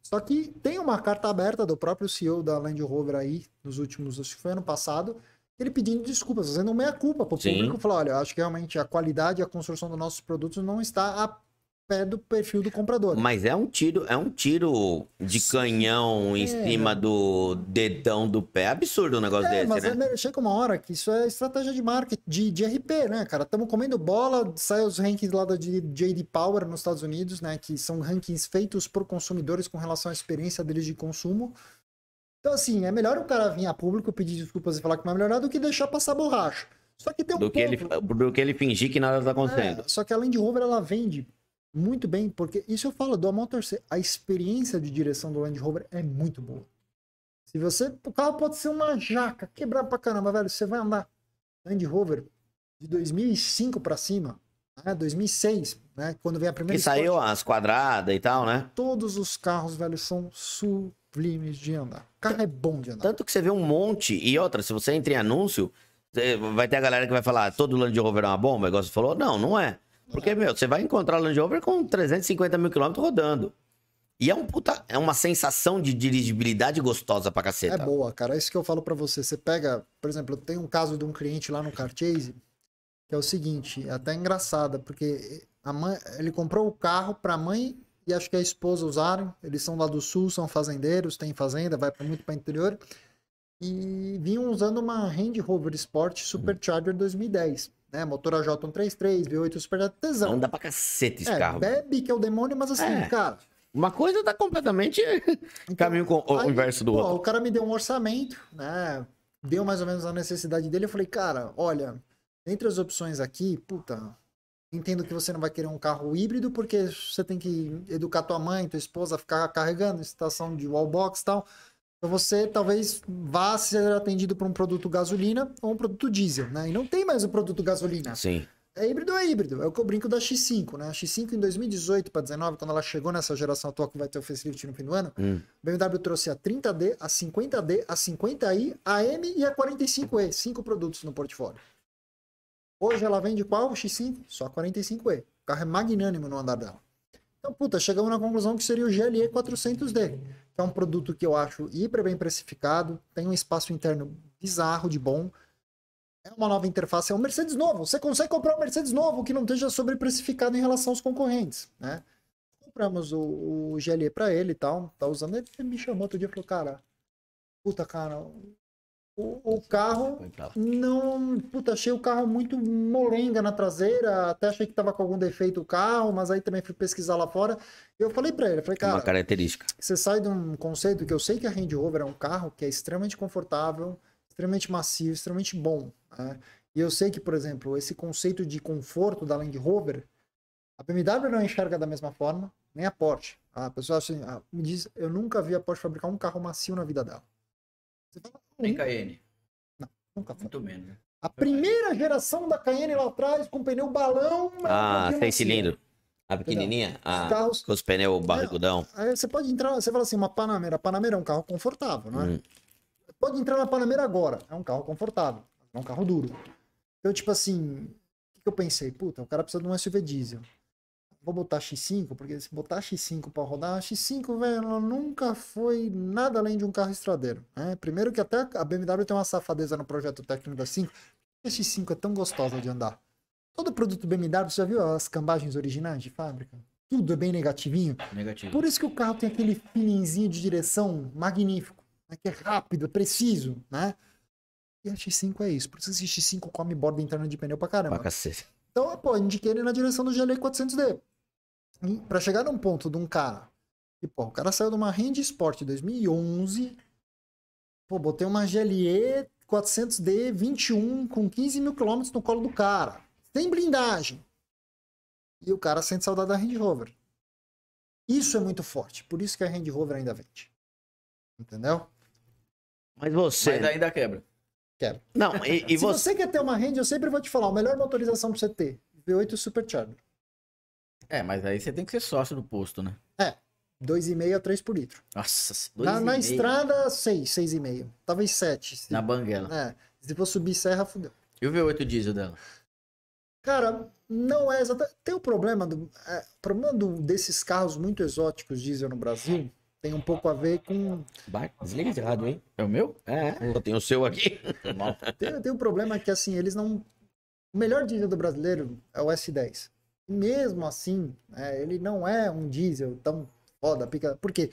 [SPEAKER 3] Só que tem uma carta aberta do próprio CEO da Land Rover aí, nos últimos, acho que foi ano passado, ele pedindo desculpas, fazendo meia culpa para o público, falando: olha, acho que realmente a qualidade e a construção dos nossos produtos não está pé do perfil do comprador.
[SPEAKER 2] Mas é um tiro, é um tiro de canhão é. em cima do dedão do pé. Absurdo um negócio é, desse, mas né?
[SPEAKER 3] É, chega uma hora que isso é estratégia de marketing, de, de RP, né, cara? Estamos comendo bola, sai os rankings lá da JD Power nos Estados Unidos, né, que são rankings feitos por consumidores com relação à experiência deles de consumo. Então, assim, é melhor o cara vir a público pedir desculpas e falar que vai é melhorar do que deixar passar borracha. Só que tem um do ponto... Que ele,
[SPEAKER 2] do que ele fingir que nada
[SPEAKER 1] está acontecendo. É,
[SPEAKER 3] só que a Land Rover, ela vende muito bem, porque isso eu falo do Amon Torcer, a experiência de direção do Land Rover é muito boa. Se você, o carro pode ser uma jaca, quebrar pra caramba, velho, você vai andar Land Rover de 2005 para cima, né? 2006, né, quando vem a primeira que Sport, saiu
[SPEAKER 2] as quadradas e tal, né?
[SPEAKER 3] Todos os carros, velho, são sublimes de andar. O carro é bom de andar. Tanto que você vê um monte
[SPEAKER 2] e outra, se você entra em anúncio, vai ter a galera que vai falar, ah, todo Land Rover é uma bomba, igual você falou, não, não é. Porque, meu, você vai encontrar Land Rover com 350 mil quilômetros rodando. E é, um puta, é uma sensação de dirigibilidade gostosa pra caceta. É
[SPEAKER 3] boa, cara. É isso que eu falo para você. Você pega, por exemplo, eu tenho um caso de um cliente lá no Chase que é o seguinte, é até engraçada, porque a mãe, ele comprou o carro pra mãe e acho que a esposa usaram. Eles são lá do sul, são fazendeiros, tem fazenda, vai muito para interior. E vinham usando uma Range Rover Sport hum. Supercharger 2010 né? Motor AJ 133, V8 Super Tesão. Anda pra cacete esse é, carro. Bebe que é o demônio, mas assim, é. cara. Uma coisa tá completamente [LAUGHS] então, caminho com o aí, inverso do pô, outro. O cara me deu um orçamento, né? Deu mais ou menos a necessidade dele. Eu falei, cara, olha, entre as opções aqui, puta, entendo que você não vai querer um carro híbrido porque você tem que educar tua mãe, tua esposa, ficar carregando, estação de wallbox e tal. Então você talvez vá ser atendido por um produto gasolina ou um produto diesel, né? E não tem mais o um produto gasolina. Sim. É híbrido ou é híbrido. É o que eu brinco da X5, né? A X5 em 2018 para 19, quando ela chegou nessa geração atual que vai ter o facelift no fim do ano, hum. BMW trouxe a 30D, a 50D, a 50i, a M e a 45e, cinco produtos no portfólio. Hoje ela vende qual? X5? Só a 45e. O carro é magnânimo no andar dela. Então, puta, chegamos na conclusão que seria o GLE 400D. É um produto que eu acho hiper bem precificado, tem um espaço interno bizarro de bom. É uma nova interface, é um Mercedes novo. Você consegue comprar um Mercedes novo que não esteja sobreprecificado em relação aos concorrentes, né? Compramos o, o GLE para ele e tal, tá usando. Ele me chamou outro dia e falou, cara, puta, cara, o, o carro não. Puta, achei o carro muito molenga na traseira. Até achei que tava com algum defeito o carro, mas aí também fui pesquisar lá fora. Eu falei para ele, falei, cara. Uma
[SPEAKER 2] característica.
[SPEAKER 3] Você sai de um conceito que eu sei que a Range Rover é um carro que é extremamente confortável, extremamente macio, extremamente bom. Né? E eu sei que, por exemplo, esse conceito de conforto da Land Rover, a BMW não enxerga da mesma forma, nem a Porsche. A pessoa assim, ah, diz, eu nunca vi a Porsche fabricar um carro macio na vida dela.
[SPEAKER 1] Você fala, nem Cayenne. Não, nunca foi. Muito menos.
[SPEAKER 3] A primeira geração da Cayenne lá atrás, com pneu balão. Ah, tá sem cilindro.
[SPEAKER 2] A pequenininha? ah carros... Com os pneus é, barrigudão.
[SPEAKER 3] É, você pode entrar, você fala assim, uma Panamera. A Panamera é um carro confortável, não né? Hum. Pode entrar na Panamera agora. É um carro confortável. É um carro duro. então tipo assim, o que eu pensei? Puta, o cara precisa de um SUV diesel vou botar X5, porque se botar X5 para rodar, a X5, velho, ela nunca foi nada além de um carro estradeiro. Né? Primeiro que até a BMW tem uma safadeza no projeto técnico da 5, a X5 é tão gostosa de andar. Todo produto BMW, você já viu as cambagens originais de fábrica? Tudo é bem negativinho. Negativo. Por isso que o carro tem aquele feelingzinho de direção magnífico, né? que é rápido, é preciso, né? E a X5 é isso. Por isso que a X5 come borda interna de pneu pra caramba. Pra cacete. Então, pô, indiquei ele na direção do GLE 400 d para chegar num ponto de um cara, e pô, o cara saiu de uma Range Sport 2011, pô, botei uma GLE 400D 21 com 15 mil quilômetros no colo do cara, sem blindagem. E o cara sente saudade da Range Rover. Isso é muito forte, por isso que a Range Rover ainda vende. Entendeu? Mas
[SPEAKER 1] você. Mas ainda quebra. Quebra.
[SPEAKER 3] Não, e, e [LAUGHS] Se você... você quer ter uma Range, eu sempre vou te falar: a melhor motorização pra você ter, V8 Supercharger. É, mas aí você tem que ser sócio do posto, né? É. 2,5 a 3 por litro.
[SPEAKER 1] Nossa, 2,5. Na, na estrada,
[SPEAKER 3] 6, 6,5. Talvez 7. Se... Na banguela. É. Se for subir serra, fudeu. E o V8 diesel dela? Cara, não é exatamente. Tem o um problema do. É, problema do, desses carros muito exóticos diesel no Brasil tem um pouco a ver com.
[SPEAKER 2] Desliga de errado, hein? É o meu? É. Eu tenho o seu aqui.
[SPEAKER 3] tem, tem um problema que, assim, eles não. O melhor diesel do brasileiro é o S10 mesmo assim, é, ele não é um diesel tão foda. Pica... Porque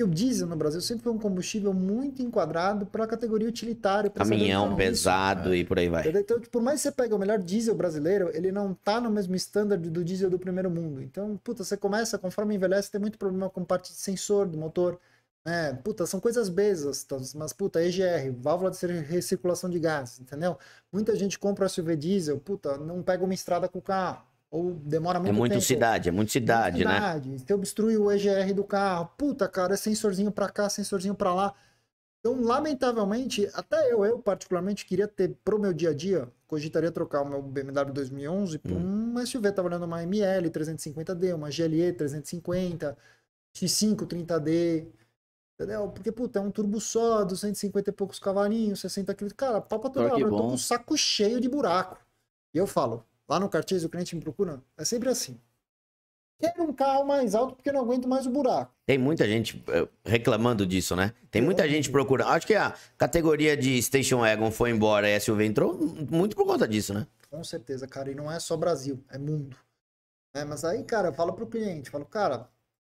[SPEAKER 3] o diesel no Brasil sempre foi um combustível muito enquadrado para a categoria utilitária. Caminhão
[SPEAKER 2] pesado é. e por aí vai.
[SPEAKER 3] Então, tipo, por mais que você pegue o melhor diesel brasileiro, ele não tá no mesmo estándar do diesel do primeiro mundo. Então, puta, você começa, conforme envelhece, tem muito problema com parte de sensor do motor. É, puta, são coisas besas, então, mas puta, EGR, válvula de recirculação de gases, entendeu? Muita gente compra SUV diesel, puta, não pega uma estrada com o carro ou demora é muito tempo. É muito tempo. cidade,
[SPEAKER 2] é muito cidade, muito
[SPEAKER 3] né? Você obstrui o EGR do carro. Puta, cara, é sensorzinho pra cá, sensorzinho pra lá. Então, lamentavelmente, até eu, eu particularmente, queria ter pro meu dia a dia, cogitaria trocar o meu BMW 2011 por hum. um SUV, tava olhando uma ML 350D, uma GLE 350, X5 30D, entendeu? Porque, puta, é um turbo só, 250 e poucos cavalinhos, 60 quilos. Cara, papo atual, eu tô com o saco cheio de buraco. E eu falo, Lá no Cartiz, o cliente me procura, é sempre assim. Quero um carro mais alto porque não aguento mais o buraco.
[SPEAKER 2] Tem muita gente eh, reclamando disso, né? Tem muita é. gente procurando. Acho que a categoria de Station Wagon foi embora e a SUV entrou muito por conta disso, né?
[SPEAKER 3] Com certeza, cara. E não é só Brasil, é mundo. É, mas aí, cara, eu falo pro cliente, falo, cara,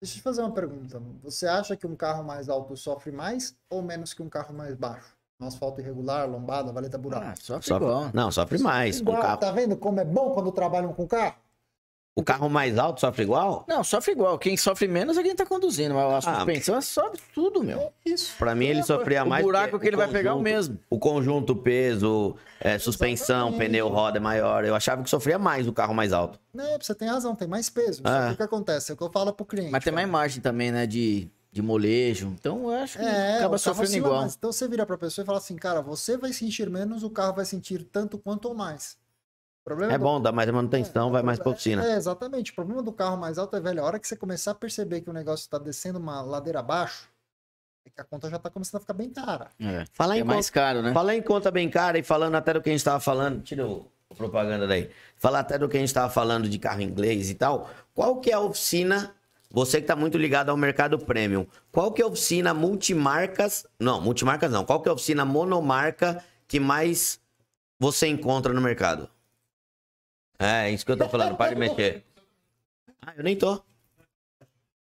[SPEAKER 3] deixa eu te fazer uma pergunta. Você acha que um carro mais alto sofre mais ou menos que um carro mais baixo? asfalto irregular, lombada, valeta buraco. Ah, sofre sofre, igual. Não, sofre mais. Igual, carro. Tá vendo como é bom quando trabalham com
[SPEAKER 1] carro?
[SPEAKER 2] O carro mais alto sofre igual?
[SPEAKER 1] Não, sofre igual. Quem sofre menos é quem tá conduzindo. Mas a ah, suspensão ah, sofre tudo, meu. É
[SPEAKER 2] isso. Pra mim, ele é, sofria o mais. O buraco que ele conjunto, vai pegar é o mesmo. O conjunto, peso, é, suspensão, Exatamente. pneu, roda é maior. Eu achava que sofria mais o carro mais
[SPEAKER 1] alto.
[SPEAKER 3] Não, você tem razão, tem mais peso. Ah. o que acontece? É o que eu falo pro cliente.
[SPEAKER 1] Mas tem mais margem também, né? De de molejo. Então,
[SPEAKER 3] eu acho que é, acaba sofrendo igual. Mais. Então, você vira para a pessoa e fala assim, cara, você vai sentir menos, o carro vai sentir tanto quanto ou mais. problema é do... bom,
[SPEAKER 2] dá mais manutenção, é, vai mais para é, oficina. É,
[SPEAKER 3] exatamente. O problema do carro mais alto é, velho, a hora que você começar a perceber que o negócio está descendo uma ladeira abaixo, é que a conta já está começando a ficar bem cara.
[SPEAKER 2] É, falar é em mais conta... caro, né? Falar em conta bem cara e falando até do que a gente estava falando, tira o propaganda daí. Falar até do que a gente estava falando de carro inglês e tal. Qual que é a oficina você que está muito ligado ao mercado premium, qual que é a oficina multimarcas? Não, multimarcas não. Qual que é a oficina monomarca que mais você encontra no mercado? É, é isso que eu tô falando, para de mexer. [LAUGHS]
[SPEAKER 3] Ah, eu nem tô.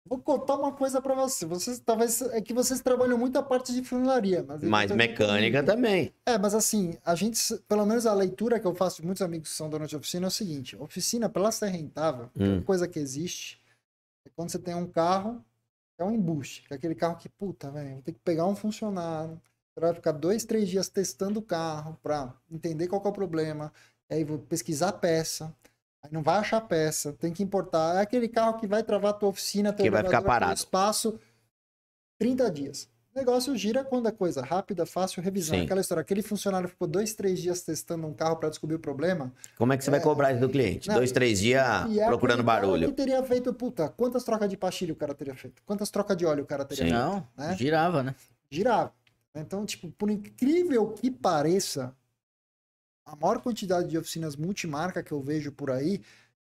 [SPEAKER 3] Vou contar uma coisa para você. Vocês talvez é que vocês trabalham muito a parte de funilaria, mas, mais mecânica também. É, mas assim, a gente, pelo menos a leitura que eu faço de muitos amigos que são donos de oficina é o seguinte: oficina para ser rentável, hum. é uma coisa que existe, é quando você tem um carro, é um embuste. É aquele carro que, puta, velho, vou ter que pegar um funcionário, vai ficar dois, três dias testando o carro para entender qual é o problema, aí vou pesquisar a peça, aí não vai achar a peça, tem que importar. É aquele carro que vai travar a tua oficina, teu que vai ficar parado. espaço 30 dias. O negócio gira quando a coisa é rápida, fácil, revisão. É Sim. Aquela história, aquele funcionário ficou dois, três dias testando um carro para descobrir o problema.
[SPEAKER 2] Como é que você é... vai cobrar isso do cliente? Não, dois, três dias é procurando barulho. que
[SPEAKER 3] teria feito, puta, quantas trocas de pastilha o cara teria feito? Quantas trocas de óleo o cara teria Sim. feito? Não, né? girava, né? Girava. Então, tipo, por incrível que pareça, a maior quantidade de oficinas multimarca que eu vejo por aí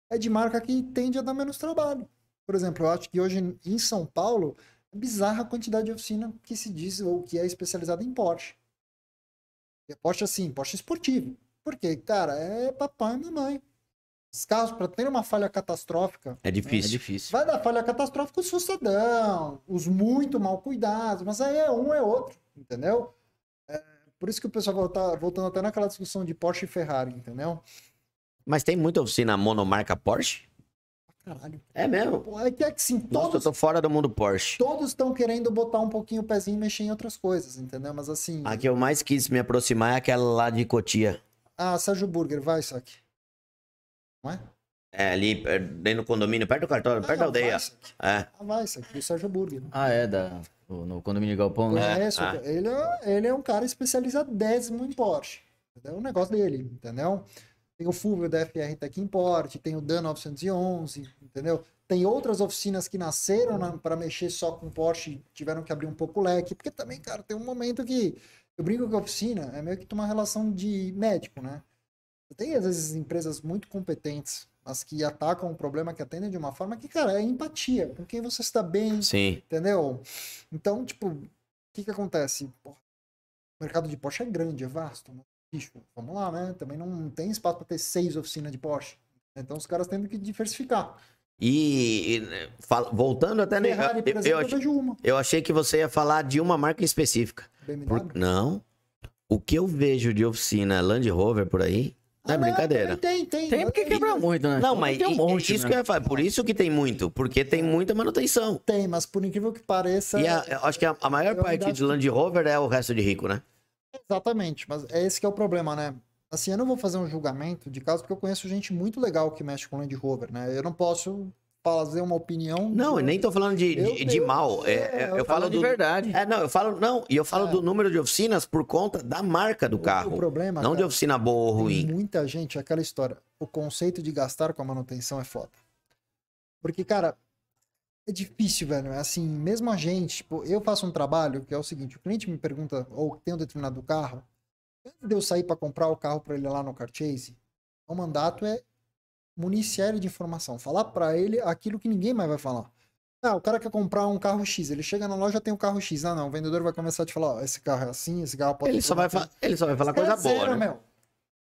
[SPEAKER 3] é de marca que tende a dar menos trabalho. Por exemplo, eu acho que hoje em São Paulo bizarra a quantidade de oficina que se diz ou que é especializada em Porsche. E é Porsche assim, Porsche esportivo. Porque, cara, é papai e mamãe. Os carros, para ter uma falha catastrófica.
[SPEAKER 2] É né, difícil. Né? É difícil.
[SPEAKER 3] Vai dar falha catastrófica o sucedão, os muito mal cuidados, mas aí é um, é outro, entendeu? É, por isso que o pessoal está voltando até naquela discussão de Porsche e Ferrari, entendeu?
[SPEAKER 2] Mas tem muita oficina monomarca Porsche?
[SPEAKER 3] Caralho. É mesmo? Pô, é que assim, todos, Nossa, eu
[SPEAKER 2] tô fora do mundo Porsche.
[SPEAKER 3] Todos estão querendo botar um pouquinho o pezinho e mexer em outras coisas, entendeu? Mas assim. A
[SPEAKER 2] que eu mais quis me aproximar é aquela lá de Cotia.
[SPEAKER 3] Ah, Sérgio Burger, vai, só aqui. Não é?
[SPEAKER 2] É, ali, dentro do condomínio, perto do cartório,
[SPEAKER 1] ah, perto da
[SPEAKER 3] aldeia.
[SPEAKER 2] É.
[SPEAKER 1] Ah,
[SPEAKER 3] vai, isso aqui, o Sérgio Burger. Ah,
[SPEAKER 1] é, da, no condomínio Galpão, né? É, isso, ah.
[SPEAKER 3] ele, é, ele é um cara especializadésimo em Porsche. É o negócio dele, entendeu? Tem o Fulvio da FR Tech Import, tem o Dan 911, entendeu? Tem outras oficinas que nasceram para mexer só com Porsche, tiveram que abrir um pouco o leque, porque também, cara, tem um momento que eu brinco que a oficina é meio que uma relação de médico, né? Tem às vezes empresas muito competentes, mas que atacam o problema que atendem de uma forma que, cara, é empatia, com quem você está bem, Sim. entendeu? Então, tipo, o que que acontece? Porra, o mercado de Porsche é grande, é vasto, né? bicho, vamos lá, né? Também não tem espaço para ter seis oficinas de Porsche. Então os caras tendo que diversificar.
[SPEAKER 2] E, e né, fala, voltando até né, Ferrari, eu, eu, achei, eu, achei, que você ia falar de uma marca específica. Por, não. O que eu vejo de oficina Land Rover por aí não é ah, é brincadeira.
[SPEAKER 3] Tem, tem. Tem porque quebra muito, né? Não, mas tem um é monte, isso né? que eu ia
[SPEAKER 2] falar. Por isso que tem muito. Porque tem muita manutenção.
[SPEAKER 3] Tem, mas por incrível que pareça. E a,
[SPEAKER 2] acho que a, a maior parte de Land Rover é o resto de rico, né?
[SPEAKER 3] Exatamente, mas é esse que é o problema, né? Assim, eu não vou fazer um julgamento de caso porque eu conheço gente muito legal que mexe com Land Rover, né? Eu não posso fazer uma opinião. Não, eu nem tô falando de, de, de, mal. É, é, é, eu, eu falo de do,
[SPEAKER 2] verdade. É, não, eu falo, não, e eu falo é. do número de oficinas por conta da marca
[SPEAKER 3] do o carro. O problema. Não cara, de oficina
[SPEAKER 2] boa ou ruim.
[SPEAKER 3] Muita gente, aquela história. O conceito de gastar com a manutenção é foda. Porque, cara, é difícil, velho. É assim, mesmo a gente, tipo, eu faço um trabalho que é o seguinte: o cliente me pergunta, ou tem um determinado carro, antes de eu sair para comprar o carro para ele lá no car chase. o mandato é municiar de informação, falar para ele aquilo que ninguém mais vai falar. Ah, o cara quer comprar um carro X, ele chega na loja tem um carro X. Ah, não, o vendedor vai começar a te falar, esse carro é assim, esse carro pode... Ele, só vai, ele só vai falar é coisa boa, zero, né? meu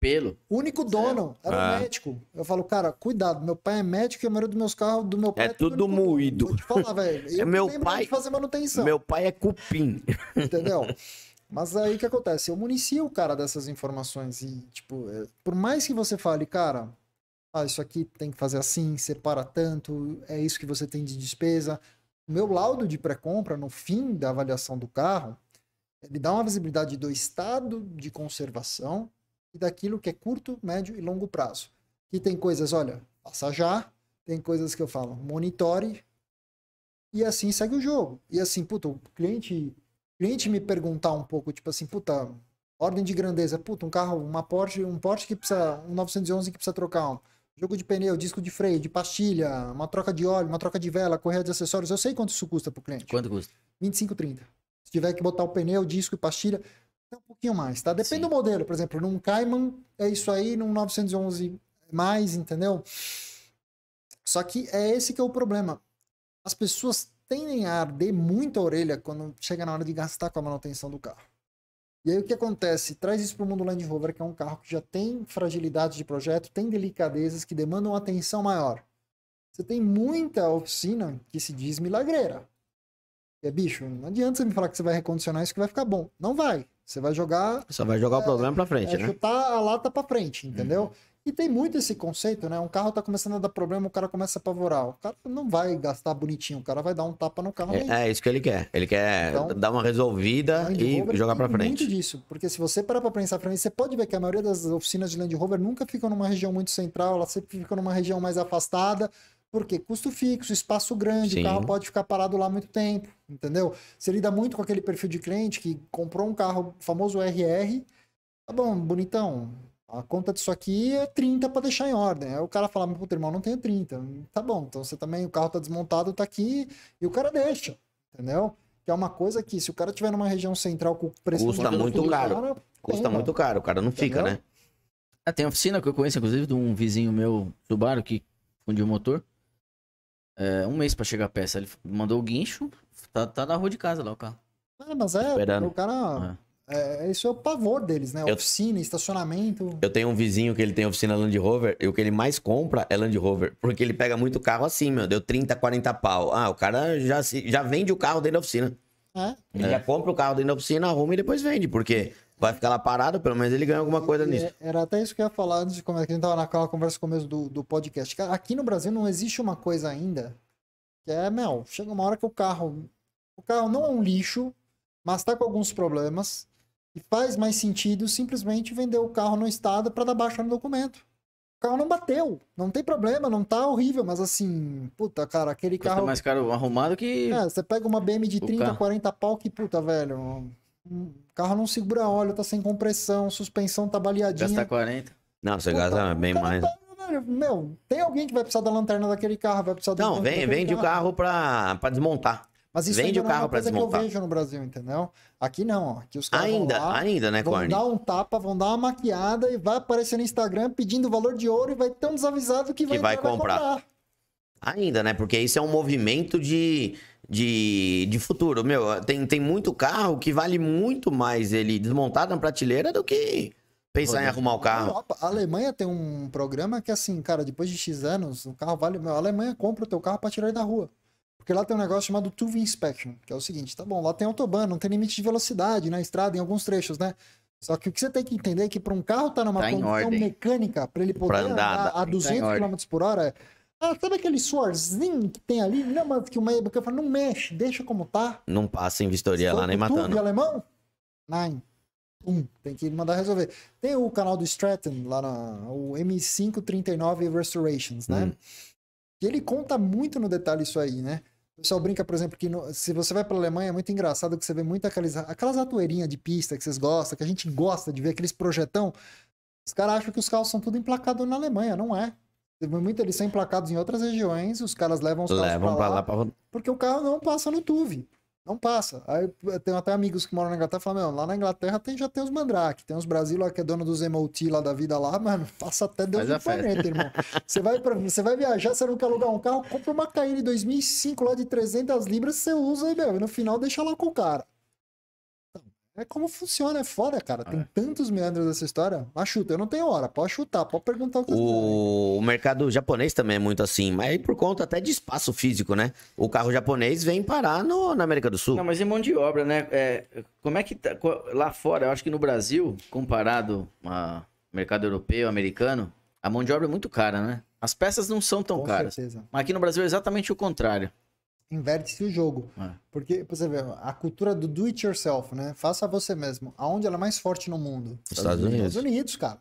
[SPEAKER 3] pelo. O único dono certo? era ah. médico. Eu falo, cara, cuidado, meu pai é médico e a maioria dos meus carros, do meu é pai... É, é tudo moído. Vou te falar, velho. [LAUGHS] É meu pai... fazer manutenção. Meu pai é cupim. [LAUGHS] Entendeu? Mas aí o que acontece? Eu municio o cara dessas informações e, tipo, é, por mais que você fale, cara, ah, isso aqui tem que fazer assim, separa tanto, é isso que você tem de despesa. O meu laudo de pré-compra, no fim da avaliação do carro, ele dá uma visibilidade do estado de conservação, e daquilo que é curto, médio e longo prazo. Que tem coisas, olha, passa já, tem coisas que eu falo, monitore, e assim segue o jogo. E assim, puta, o cliente, cliente me perguntar um pouco, tipo assim, puta, ordem de grandeza, puta, um carro, uma Porsche, um Porsche que precisa, um 911 que precisa trocar um jogo de pneu, disco de freio, de pastilha, uma troca de óleo, uma troca de vela, correia de acessórios, eu sei quanto isso custa pro cliente. Quanto custa? 25, 30. Se tiver que botar o pneu, disco e pastilha, um pouquinho mais, tá? Depende Sim. do modelo, por exemplo, num Cayman é isso aí, num 911 mais, entendeu? Só que é esse que é o problema. As pessoas tendem a arder muito a orelha quando chega na hora de gastar com a manutenção do carro. E aí o que acontece? Traz isso para o mundo Land Rover, que é um carro que já tem fragilidade de projeto, tem delicadezas que demandam atenção maior. Você tem muita oficina que se diz milagreira. E é bicho, não adianta você me falar que você vai recondicionar isso que vai ficar bom. Não vai. Você vai jogar.
[SPEAKER 2] Só vai jogar é, o problema para frente, é, né?
[SPEAKER 3] Chutar a lata para frente, entendeu? Uhum. E tem muito esse conceito, né? Um carro tá começando a dar problema, o cara começa a apavorar. O cara não vai gastar bonitinho, o cara vai dar um tapa no carro. É,
[SPEAKER 2] é isso que ele quer. Ele quer então, dar uma resolvida e jogar para frente. Muito
[SPEAKER 3] disso, porque se você parar para pensar para mim, você pode ver que a maioria das oficinas de Land Rover nunca ficam numa região muito central, elas sempre ficam numa região mais afastada. Porque custo fixo, espaço grande, Sim. o carro pode ficar parado lá muito tempo, entendeu? Você lida muito com aquele perfil de cliente que comprou um carro famoso RR, tá bom, bonitão, a conta disso aqui é 30 para deixar em ordem. Aí o cara fala, meu irmão, não tenho 30. Tá bom, então você também, o carro tá desmontado, tá aqui, e o cara deixa, entendeu? Que é uma coisa que, se o cara tiver numa região central com preço... Custa muito caro, cara, custa muito caro, o cara não entendeu? fica, né?
[SPEAKER 1] Ah, tem oficina que eu conheço, inclusive, de um vizinho meu, Subaru, que fundiu o motor é, um mês pra chegar a peça. Ele mandou o guincho, tá, tá na rua de casa lá o carro.
[SPEAKER 3] É, mas é, Esperando. o cara. É. é. isso é, é o pavor deles, né? Eu, oficina, estacionamento.
[SPEAKER 2] Eu tenho um vizinho que ele tem oficina Land Rover e o que ele mais compra é Land Rover, porque ele pega muito carro assim, meu. Deu 30, 40 pau. Ah, o cara já, se, já vende o carro dentro da oficina. É. Ele já é. compra o carro dentro da oficina, arruma e depois vende, porque vai ficar lá parado, pelo menos ele ganha alguma coisa e, nisso.
[SPEAKER 3] É, era até isso que eu ia falar antes de começar, é que a gente tava naquela conversa no começo do, do podcast. Aqui no Brasil não existe uma coisa ainda que é, meu, chega uma hora que o carro. O carro não é um lixo, mas tá com alguns problemas. E faz mais sentido simplesmente vender o carro no estado para dar baixa no documento. O carro não bateu, não tem problema, não tá horrível, mas assim, puta, cara, aquele Custa carro. mais
[SPEAKER 1] caro arrumado que. É, você
[SPEAKER 3] pega uma BM de o 30, carro. 40 pau que, puta, velho. Hum, carro não segura óleo, tá sem compressão, suspensão tá baleadinha. Gasta
[SPEAKER 2] 40. Não, você gasta tá, bem mais. Tá,
[SPEAKER 3] meu, tem alguém que vai precisar da lanterna daquele carro, vai precisar do Não, vem, vende carro. o carro
[SPEAKER 2] pra, pra desmontar. Mas isso vende o é carro para desmontar. que eu vejo
[SPEAKER 3] no Brasil, entendeu? Aqui não, ó. Aqui os carros ainda, lá, ainda, né, vão dar um tapa, vão dar uma maquiada e vai aparecer no Instagram pedindo valor de ouro e vai ter um desavisado que, que vai, vai comprar.
[SPEAKER 2] Ainda, né? Porque isso é um movimento de de, de futuro. Meu, tem, tem muito carro que vale muito mais ele desmontar na prateleira do que pensar em arrumar o carro. Europa,
[SPEAKER 3] a Alemanha tem um programa que, assim, cara, depois de X anos, o carro vale. Meu, a Alemanha compra o teu carro para tirar ele da rua. Porque lá tem um negócio chamado Tuve Inspection, que é o seguinte: tá bom, lá tem autobahn, não tem limite de velocidade na estrada, em alguns trechos, né? Só que o que você tem que entender é que para um carro estar tá numa tá condição mecânica, para ele poder andar, andar tá a 200 tá km por hora, ah, sabe aquele suorzinho que tem ali? Não, mas que o meio falo não mexe, deixa como tá.
[SPEAKER 2] Não passa em vistoria lá nem matando. Tube
[SPEAKER 3] alemão? Nine. Um, tem que mandar resolver. Tem o canal do Stratton lá na o M539 Restorations, né? Hum. E ele conta muito no detalhe isso aí, né? O pessoal brinca, por exemplo, que no, se você vai para a Alemanha, é muito engraçado que você vê muito aquelas, aquelas atoeirinhas de pista que vocês gostam, que a gente gosta de ver, aqueles projetão. Os caras acham que os carros são tudo emplacado na Alemanha, não é. Muito eles são emplacados em outras regiões, os caras levam os carros levam pra, lá, pra lá pra... porque o carro não passa no Tuve. Não passa. Aí eu tenho até amigos que moram na Inglaterra e falam, lá na Inglaterra tem, já tem os mandrake, tem os Brasil lá que é dono dos MOT lá da vida lá, [LAUGHS] mano, passa até Deus do planeta, irmão. Você vai, pra, você vai viajar, você não quer alugar um carro, compra uma KN 2005 lá de 300 libras, você usa, meu, e no final deixa lá com o cara. É como funciona, é foda, cara. Tem é. tantos meandros dessa história. Mas chuta, eu não tenho hora. Pode chutar, pode perguntar o que
[SPEAKER 2] o... o mercado japonês também é muito assim, mas por conta até de espaço físico, né? O carro japonês vem parar no... na América do
[SPEAKER 1] Sul. Não, mas em mão de obra, né? É... como é que tá... lá fora, eu acho que no Brasil, comparado ao mercado europeu, americano, a mão de obra é muito cara, né? As peças não são
[SPEAKER 3] tão Com caras. Certeza.
[SPEAKER 1] Mas aqui no Brasil é exatamente o contrário
[SPEAKER 3] inverte-se o jogo. É. Porque, você vê, a cultura do do it yourself, né? Faça você mesmo. Aonde ela é mais forte no mundo? Estados, Unidos. Estados Unidos, cara.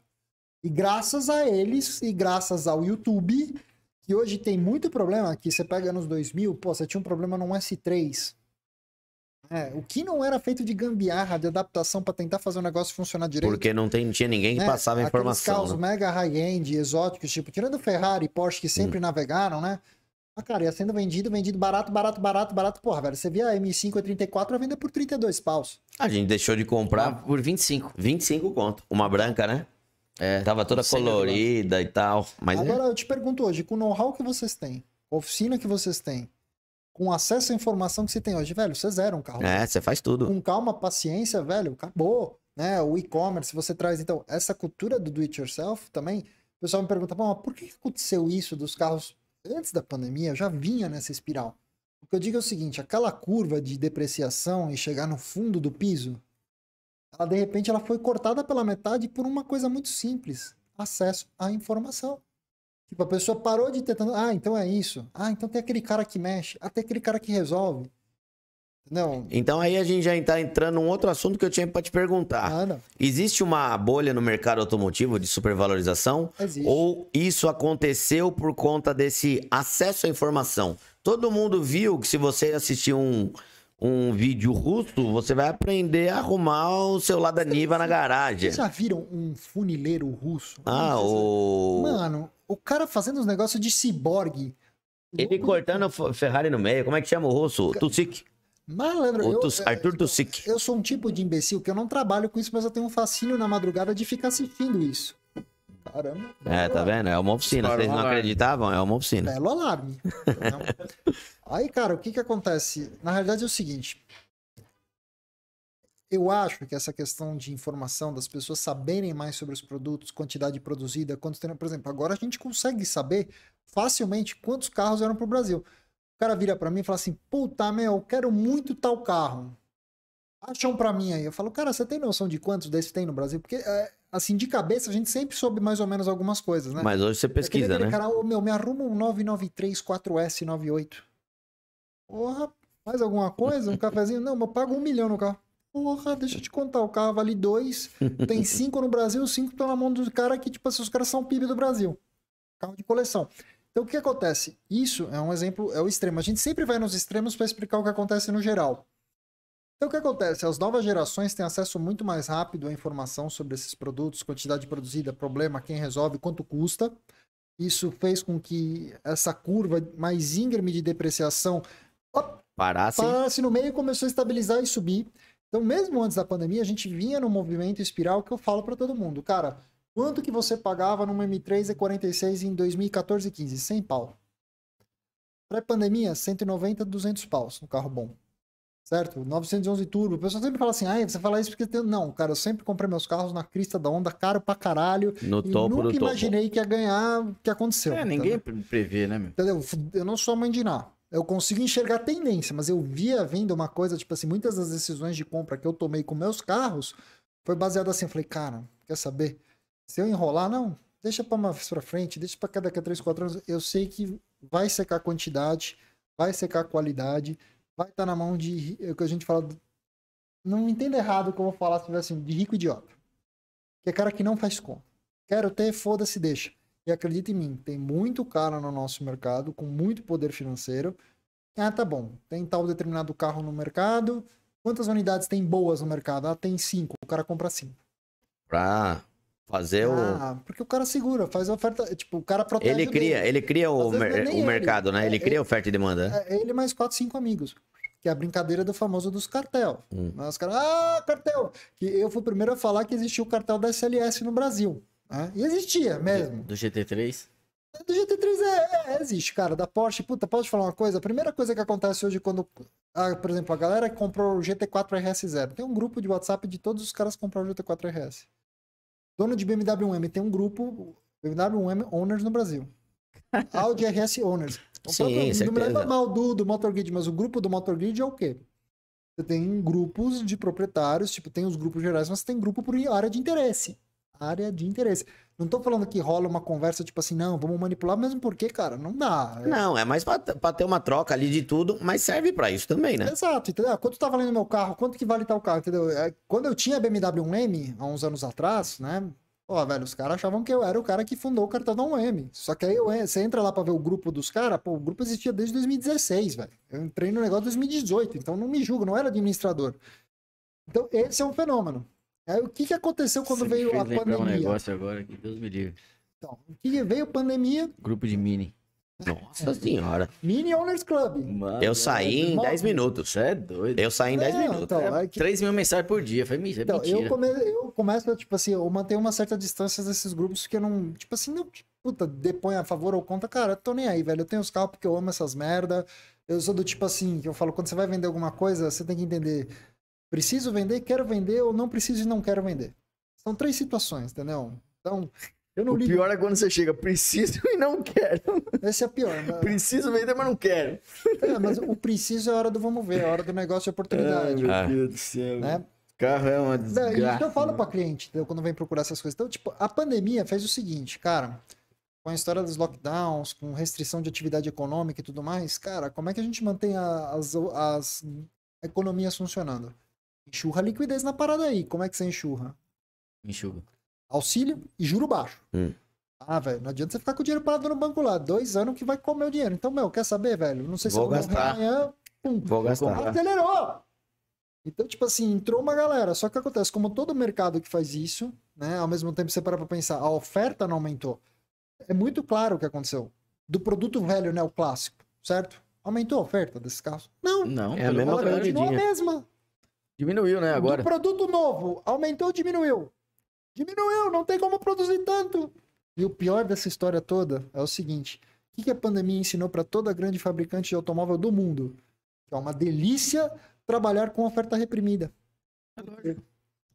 [SPEAKER 3] E graças a eles, e graças ao YouTube, que hoje tem muito problema, que você pega anos 2000, pô, você tinha um problema num S3. É, o que não era feito de gambiarra, de adaptação para tentar fazer o um negócio funcionar direito. Porque não
[SPEAKER 2] tem, tinha ninguém que é, passava informação. Aqueles carros
[SPEAKER 3] né? mega high-end, exóticos, tipo, tirando Ferrari e Porsche que sempre hum. navegaram, né? Ah, cara, ia sendo vendido, vendido barato, barato, barato, barato. Porra, velho, você via a M5 e 34 a venda é por 32 paus.
[SPEAKER 2] A gente deixou de comprar por 25. 25 conto. Uma branca, né? É, Tava toda colorida e tal. Mas é. Agora
[SPEAKER 3] é. eu te pergunto hoje, com o know-how que vocês têm, com a oficina que vocês têm, com acesso à informação que você tem hoje, velho, você zera um carro. É,
[SPEAKER 2] você faz tudo. Com
[SPEAKER 3] calma, paciência, velho, acabou. Né? O e-commerce, você traz, então, essa cultura do do-it-yourself também. O pessoal me pergunta, Pô, mas por que aconteceu isso dos carros antes da pandemia, eu já vinha nessa espiral. O que eu digo é o seguinte, aquela curva de depreciação e chegar no fundo do piso, ela de repente ela foi cortada pela metade por uma coisa muito simples, acesso à informação. Tipo, a pessoa parou de tentar, ah, então é isso. Ah, então tem aquele cara que mexe, até ah, aquele cara que resolve. Não.
[SPEAKER 2] Então aí a gente já está entrando num outro assunto que eu tinha para te perguntar. Ah, Existe uma bolha no mercado automotivo de supervalorização? Existe. Ou isso aconteceu por conta desse acesso à informação? Todo mundo viu que se você assistir um, um vídeo russo, você vai aprender a arrumar o seu Ladaniva na garagem. Vocês já
[SPEAKER 3] viram um funileiro russo?
[SPEAKER 2] Ah, o...
[SPEAKER 3] Mano, o cara fazendo os negócios de ciborgue.
[SPEAKER 2] Ele cortando Ferrari no meio, como é que chama o russo? Tutsik.
[SPEAKER 3] Malandro, eu, é, Arthur Tussic. Eu, sou um tipo de imbecil que eu não trabalho com isso, mas eu tenho um fascínio na madrugada de ficar assistindo isso. Caramba.
[SPEAKER 2] É, tá vendo? É uma oficina. Vocês não acreditavam? É uma oficina.
[SPEAKER 3] Belo alarme. [LAUGHS] Aí, cara, o que que acontece? Na realidade é o seguinte. Eu acho que essa questão de informação, das pessoas saberem mais sobre os produtos, quantidade produzida, quanto Por exemplo, agora a gente consegue saber facilmente quantos carros eram para o Brasil. O cara vira para mim e fala assim: Puta, meu, eu quero muito tal carro. Acham para mim aí. Eu falo, cara, você tem noção de quantos desses tem no Brasil? Porque, eh, assim, de cabeça a gente sempre soube mais ou menos algumas coisas, né? Mas hoje você pesquisa, aquele, né? Cara, oh, meu, me arruma um 9934 s 98 Porra, mais alguma coisa? Um cafezinho? Não, mas eu pago um milhão no carro. Porra, deixa eu te contar, o carro vale dois, [LAUGHS] tem cinco no Brasil, cinco estão tá na mão do cara que, tipo assim, os caras são PIB do Brasil. Carro de coleção. Então o que acontece? Isso é um exemplo, é o extremo. A gente sempre vai nos extremos para explicar o que acontece no geral. Então o que acontece? As novas gerações têm acesso muito mais rápido à informação sobre esses produtos, quantidade produzida, problema, quem resolve, quanto custa. Isso fez com que essa curva mais íngreme de depreciação
[SPEAKER 2] op, parasse. parasse
[SPEAKER 3] no meio e começou a estabilizar e subir. Então, mesmo antes da pandemia, a gente vinha num movimento espiral que eu falo para todo mundo, cara, Quanto que você pagava numa M3 E46 em 2014 e 15? 100 pau. Pré-pandemia, 190, 200 paus no carro bom. Certo? 911 turbo. O pessoal sempre fala assim, ah, você fala isso porque... Tem... Não, cara, eu sempre comprei meus carros na crista da onda, caro pra caralho. No e topo nunca imaginei topo. que ia ganhar o que aconteceu. É, ninguém entendeu?
[SPEAKER 1] prevê, né? Meu?
[SPEAKER 3] Entendeu? Eu não sou mãe de nada. Eu consigo enxergar a tendência, mas eu via vindo uma coisa, tipo assim, muitas das decisões de compra que eu tomei com meus carros foi baseada assim, eu falei, cara, quer saber? Se eu enrolar, não, deixa para mais para frente, deixa para daqui a 3, 4 anos. Eu sei que vai secar a quantidade, vai secar a qualidade, vai estar tá na mão de. É o que a gente fala. Não entenda errado como eu vou falar se tiver assim, de rico idiota. Que é cara que não faz conta. Quero ter, foda-se, deixa. E acredita em mim, tem muito cara no nosso mercado, com muito poder financeiro. Ah, tá bom. Tem tal determinado carro no mercado. Quantas unidades tem boas no mercado? Ah, tem cinco. O cara compra cinco.
[SPEAKER 2] Pra Fazer ah,
[SPEAKER 3] o. Porque o cara segura, faz a oferta. É, tipo, o cara protege. Ele cria, ele
[SPEAKER 2] cria o, mer é o mercado, ele, né? É, ele cria ele, oferta e demanda. Né?
[SPEAKER 3] É ele mais quatro, cinco amigos. Que é a brincadeira do famoso dos cartel. Hum. Os caras, ah, cartel! Que eu fui o primeiro a falar que existia o cartel da SLS no Brasil. Né? E existia mesmo.
[SPEAKER 1] Do GT3?
[SPEAKER 3] Do GT3 é, é, existe, cara. Da Porsche, puta, posso te falar uma coisa? A primeira coisa que acontece hoje quando. Ah, por exemplo, a galera que comprou o GT4 RS0. Tem um grupo de WhatsApp de todos os caras que compraram o GT4 RS. Dono de BMW m tem um grupo BMW m Owners no Brasil. [LAUGHS] Audi RS Owners. É Sim, pra, Não me leva mal do, do Grid, mas o grupo do Motor Grid é o quê? Você tem grupos de proprietários, tipo, tem os grupos gerais, mas tem grupo por área de interesse área de interesse. Não tô falando que rola uma conversa tipo assim, não, vamos manipular, mesmo porque, cara, não dá. É não,
[SPEAKER 2] é mais pra, ter uma troca ali de tudo, mas serve para isso também, né?
[SPEAKER 3] Exato, entendeu? Ah, quanto tá valendo meu carro? Quanto que vale tal carro, entendeu? É, quando eu tinha a BMW 1M, há uns anos atrás, né? Ó, velho, os caras achavam que eu era o cara que fundou o cartão da 1M. Só que aí eu, você entra lá pra ver o grupo dos caras, pô, o grupo existia desde 2016, velho. Eu entrei no negócio em 2018, então não me julgo, não era administrador. Então, esse é um fenômeno. Aí, é, o que, que aconteceu quando Você veio fez a pandemia? um negócio
[SPEAKER 1] agora que Deus me livre.
[SPEAKER 3] Então, o que veio a pandemia?
[SPEAKER 1] Grupo de mini. Nossa senhora.
[SPEAKER 3] Mini Owners Club. Mano, eu saí em 10
[SPEAKER 1] minutos. Você é doido. Eu saí em 10 é, minutos. Então, é, é que... 3 mil mensagens por dia. Foi mentira. É então, Eu, come...
[SPEAKER 3] eu começo, tipo assim, eu mantenho uma certa distância desses grupos que eu não. Tipo assim, não. Puta, depõe a favor ou contra. Cara, eu tô nem aí, velho. Eu tenho os carros porque eu amo essas merda. Eu sou do tipo assim, que eu falo, quando você vai vender alguma coisa, você tem que entender. Preciso vender, quero vender, ou não preciso e não quero vender. São três situações, entendeu? Então, eu não o ligo. pior é quando você chega, preciso e não quero. Essa é a pior. Né? Preciso vender, mas não quero. É, mas o preciso é a hora do vamos ver, é a hora do negócio e é oportunidade. Ai, meu ah. Deus
[SPEAKER 1] do céu. Né? Carro é uma desgraça. Isso que eu falo né?
[SPEAKER 3] pra cliente, entendeu? quando vem procurar essas coisas. Então, tipo, a pandemia fez o seguinte, cara com a história dos lockdowns, com restrição de atividade econômica e tudo mais, cara, como é que a gente mantém a, as, as economias funcionando? Enxurra a liquidez na parada aí. Como é que você enxurra? Enxurra. Auxílio e juro baixo. Hum. Ah, velho, não adianta você ficar com o dinheiro parado no banco lá. Dois anos que vai comer o dinheiro. Então, meu, quer saber, velho? Não sei se eu vou gastar amanhã. Pum, vou gastar. Acelerou! Então, tipo assim, entrou uma galera. Só que acontece, como todo mercado que faz isso, né? Ao mesmo tempo você para pra pensar, a oferta não aumentou. É muito claro o que aconteceu. Do produto velho, né? O clássico, certo? Aumentou a oferta desse carro?
[SPEAKER 1] Não. Não, é a mesma coisa. Continua a mesma. Diminuiu, né, agora? Do
[SPEAKER 3] produto novo, aumentou, diminuiu. Diminuiu, não tem como produzir tanto. E o pior dessa história toda é o seguinte: o que a pandemia ensinou para toda grande fabricante de automóvel do mundo? É uma delícia trabalhar com oferta reprimida.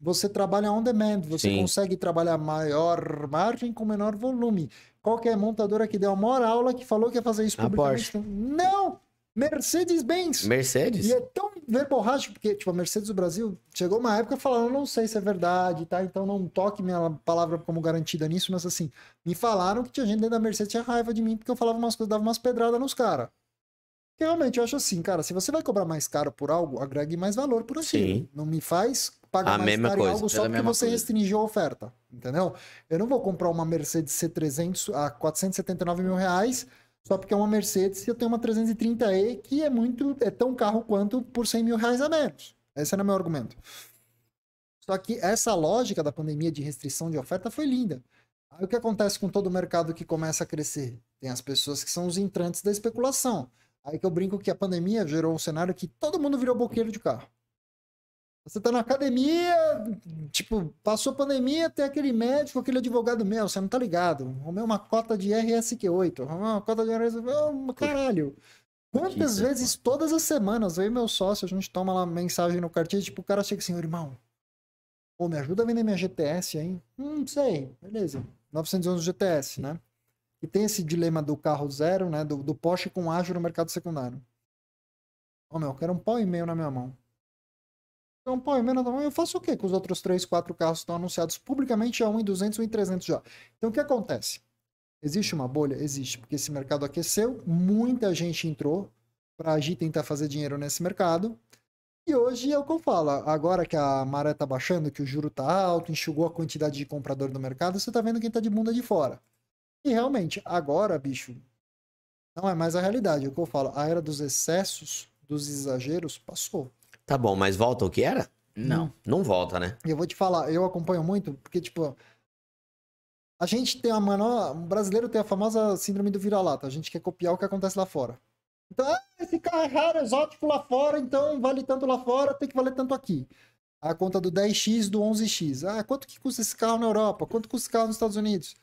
[SPEAKER 3] Você trabalha on demand, você Sim. consegue trabalhar maior margem com menor volume. Qualquer montadora que deu a maior aula que falou que ia fazer isso publicamente. Não! Mercedes-Benz. Mercedes? E é tão verborrágico, porque, tipo, a Mercedes do Brasil chegou uma época falando, não sei se é verdade, tá? Então não toque minha palavra como garantida nisso, mas assim, me falaram que tinha gente dentro da Mercedes tinha raiva de mim, porque eu falava umas coisas, dava umas pedradas nos caras. Realmente, eu acho assim, cara, se você vai cobrar mais caro por algo, agregue mais valor por aquilo. Sim. Não me faz pagar a mais caro coisa, em algo só porque você restringiu a oferta, entendeu? Eu não vou comprar uma Mercedes C300 a 479 mil reais só porque é uma Mercedes e eu tenho uma 330E que é muito, é tão carro quanto por 100 mil reais a menos. Esse era o meu argumento. Só que essa lógica da pandemia de restrição de oferta foi linda. Aí o que acontece com todo o mercado que começa a crescer? Tem as pessoas que são os entrantes da especulação. Aí que eu brinco que a pandemia gerou um cenário que todo mundo virou boqueiro de carro. Você tá na academia, tipo, passou a pandemia, tem aquele médico, aquele advogado meu, você não tá ligado. Arrumei é uma cota de RSQ8, é uma cota de RSQ8, é caralho. Quantas vezes, todas as semanas, eu e meu sócio, a gente toma lá mensagem no cartilho, tipo, o cara chega assim, irmão, pô, me ajuda a vender minha GTS, aí? Hum, sei, beleza. 911 GTS, né? E tem esse dilema do carro zero, né? Do, do Porsche com ágio no mercado secundário. Ô, meu, eu quero um pau e meio na minha mão. Então, pô, emenda tamanho, eu faço o quê? com os outros três, quatro carros estão anunciados publicamente a um em 200, um em 300 já. Então, o que acontece? Existe uma bolha? Existe, porque esse mercado aqueceu, muita gente entrou para agir tentar fazer dinheiro nesse mercado. E hoje é o que eu falo, agora que a maré tá baixando, que o juro tá alto, enxugou a quantidade de comprador do mercado, você tá vendo quem tá de bunda de fora. E realmente, agora, bicho, não é mais a realidade. É o que eu falo, a era dos excessos, dos exageros, passou. Tá
[SPEAKER 2] bom, mas volta o que era? Não. Não volta, né?
[SPEAKER 3] Eu vou te falar, eu acompanho muito, porque, tipo, a gente tem a mano O brasileiro tem a famosa síndrome do vira-lata. A gente quer copiar o que acontece lá fora. Então, ah, esse carro é raro, exótico lá fora, então vale tanto lá fora, tem que valer tanto aqui. A conta do 10x, do 11x. Ah, quanto que custa esse carro na Europa? Quanto custa esse carro nos Estados Unidos?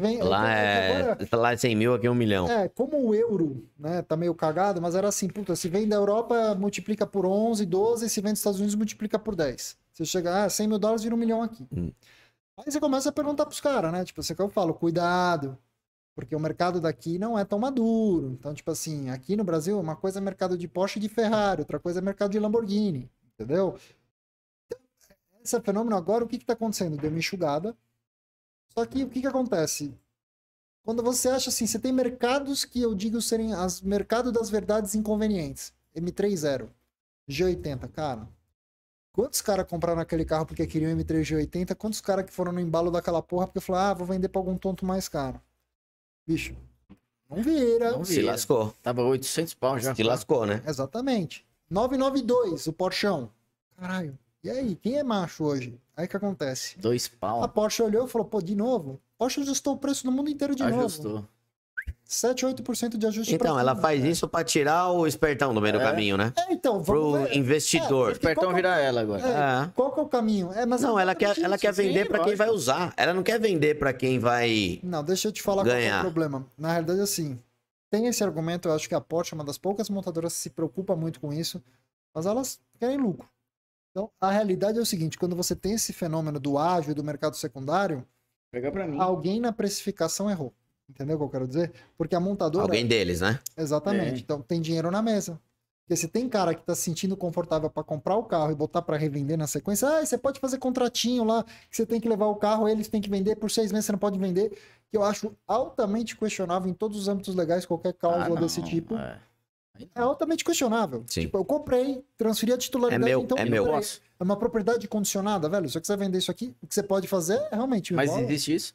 [SPEAKER 3] vem. Lá é, é. Agora,
[SPEAKER 2] tá lá é 100 mil, aqui é 1 um milhão. É,
[SPEAKER 3] como o euro, né? Tá meio cagado, mas era assim, puta, se vem da Europa, multiplica por 11, 12, se vem dos Estados Unidos, multiplica por 10. Você chega, ah, 100 mil dólares vira 1 um milhão aqui. Hum. Aí você começa a perguntar pros caras, né? Tipo, você é que eu falo, cuidado, porque o mercado daqui não é tão maduro. Então, tipo assim, aqui no Brasil, uma coisa é mercado de Porsche e de Ferrari, outra coisa é mercado de Lamborghini, entendeu? Então, esse é fenômeno agora, o que que tá acontecendo? Deu uma enxugada, só que o que, que acontece? Quando você acha assim, você tem mercados que eu digo serem as mercado das verdades inconvenientes. M30, G80, cara. Quantos caras compraram aquele carro porque queriam M3 G80? Quantos caras que foram no embalo daquela porra porque falaram, ah, vou vender pra algum tonto mais caro? Bicho, não vira. Não vira. Se lascou.
[SPEAKER 1] Tava 800 pau já. Se lascou, né?
[SPEAKER 3] Exatamente. 992, o Porchão. Caralho. E aí, quem é macho hoje? Aí o que acontece? Dois pau. A Porsche olhou e falou, pô, de novo? Porsche ajustou o preço no mundo inteiro de ajustou. novo. Ajustou. 7, 8% de ajuste. Então, ela cima,
[SPEAKER 2] faz né? isso para tirar o espertão do meio é. do caminho, né? É,
[SPEAKER 3] então, vamos Pro ver. É,
[SPEAKER 2] investidor. É, o espertão virar ela agora. É, é,
[SPEAKER 3] Qual que é o caminho? É, mas não, é ela quer, ela quer vender para quem vai
[SPEAKER 2] usar. Ela não quer vender para quem vai
[SPEAKER 3] Não, deixa eu te falar ganhar. qual é o problema. Na realidade, assim, tem esse argumento, eu acho que a Porsche é uma das poucas montadoras que se preocupa muito com isso, mas elas querem lucro. Então, a realidade é o seguinte: quando você tem esse fenômeno do ágio do mercado secundário, alguém na precificação errou. Entendeu o que eu quero dizer? Porque a montadora. Alguém deles, né? Exatamente. É. Então, tem dinheiro na mesa. Porque se tem cara que tá se sentindo confortável para comprar o carro e botar para revender na sequência, ah, você pode fazer contratinho lá, que você tem que levar o carro, eles têm que vender, por seis meses você não pode vender, que eu acho altamente questionável em todos os âmbitos legais qualquer ah, cláusula ah, desse tipo. É é altamente questionável. Sim. Tipo, eu comprei, transferi a titularidade. É meu, então é meu. Posso. É uma propriedade condicionada, velho. Se você quiser vender isso aqui, o que você pode fazer é realmente... Mas existe isso?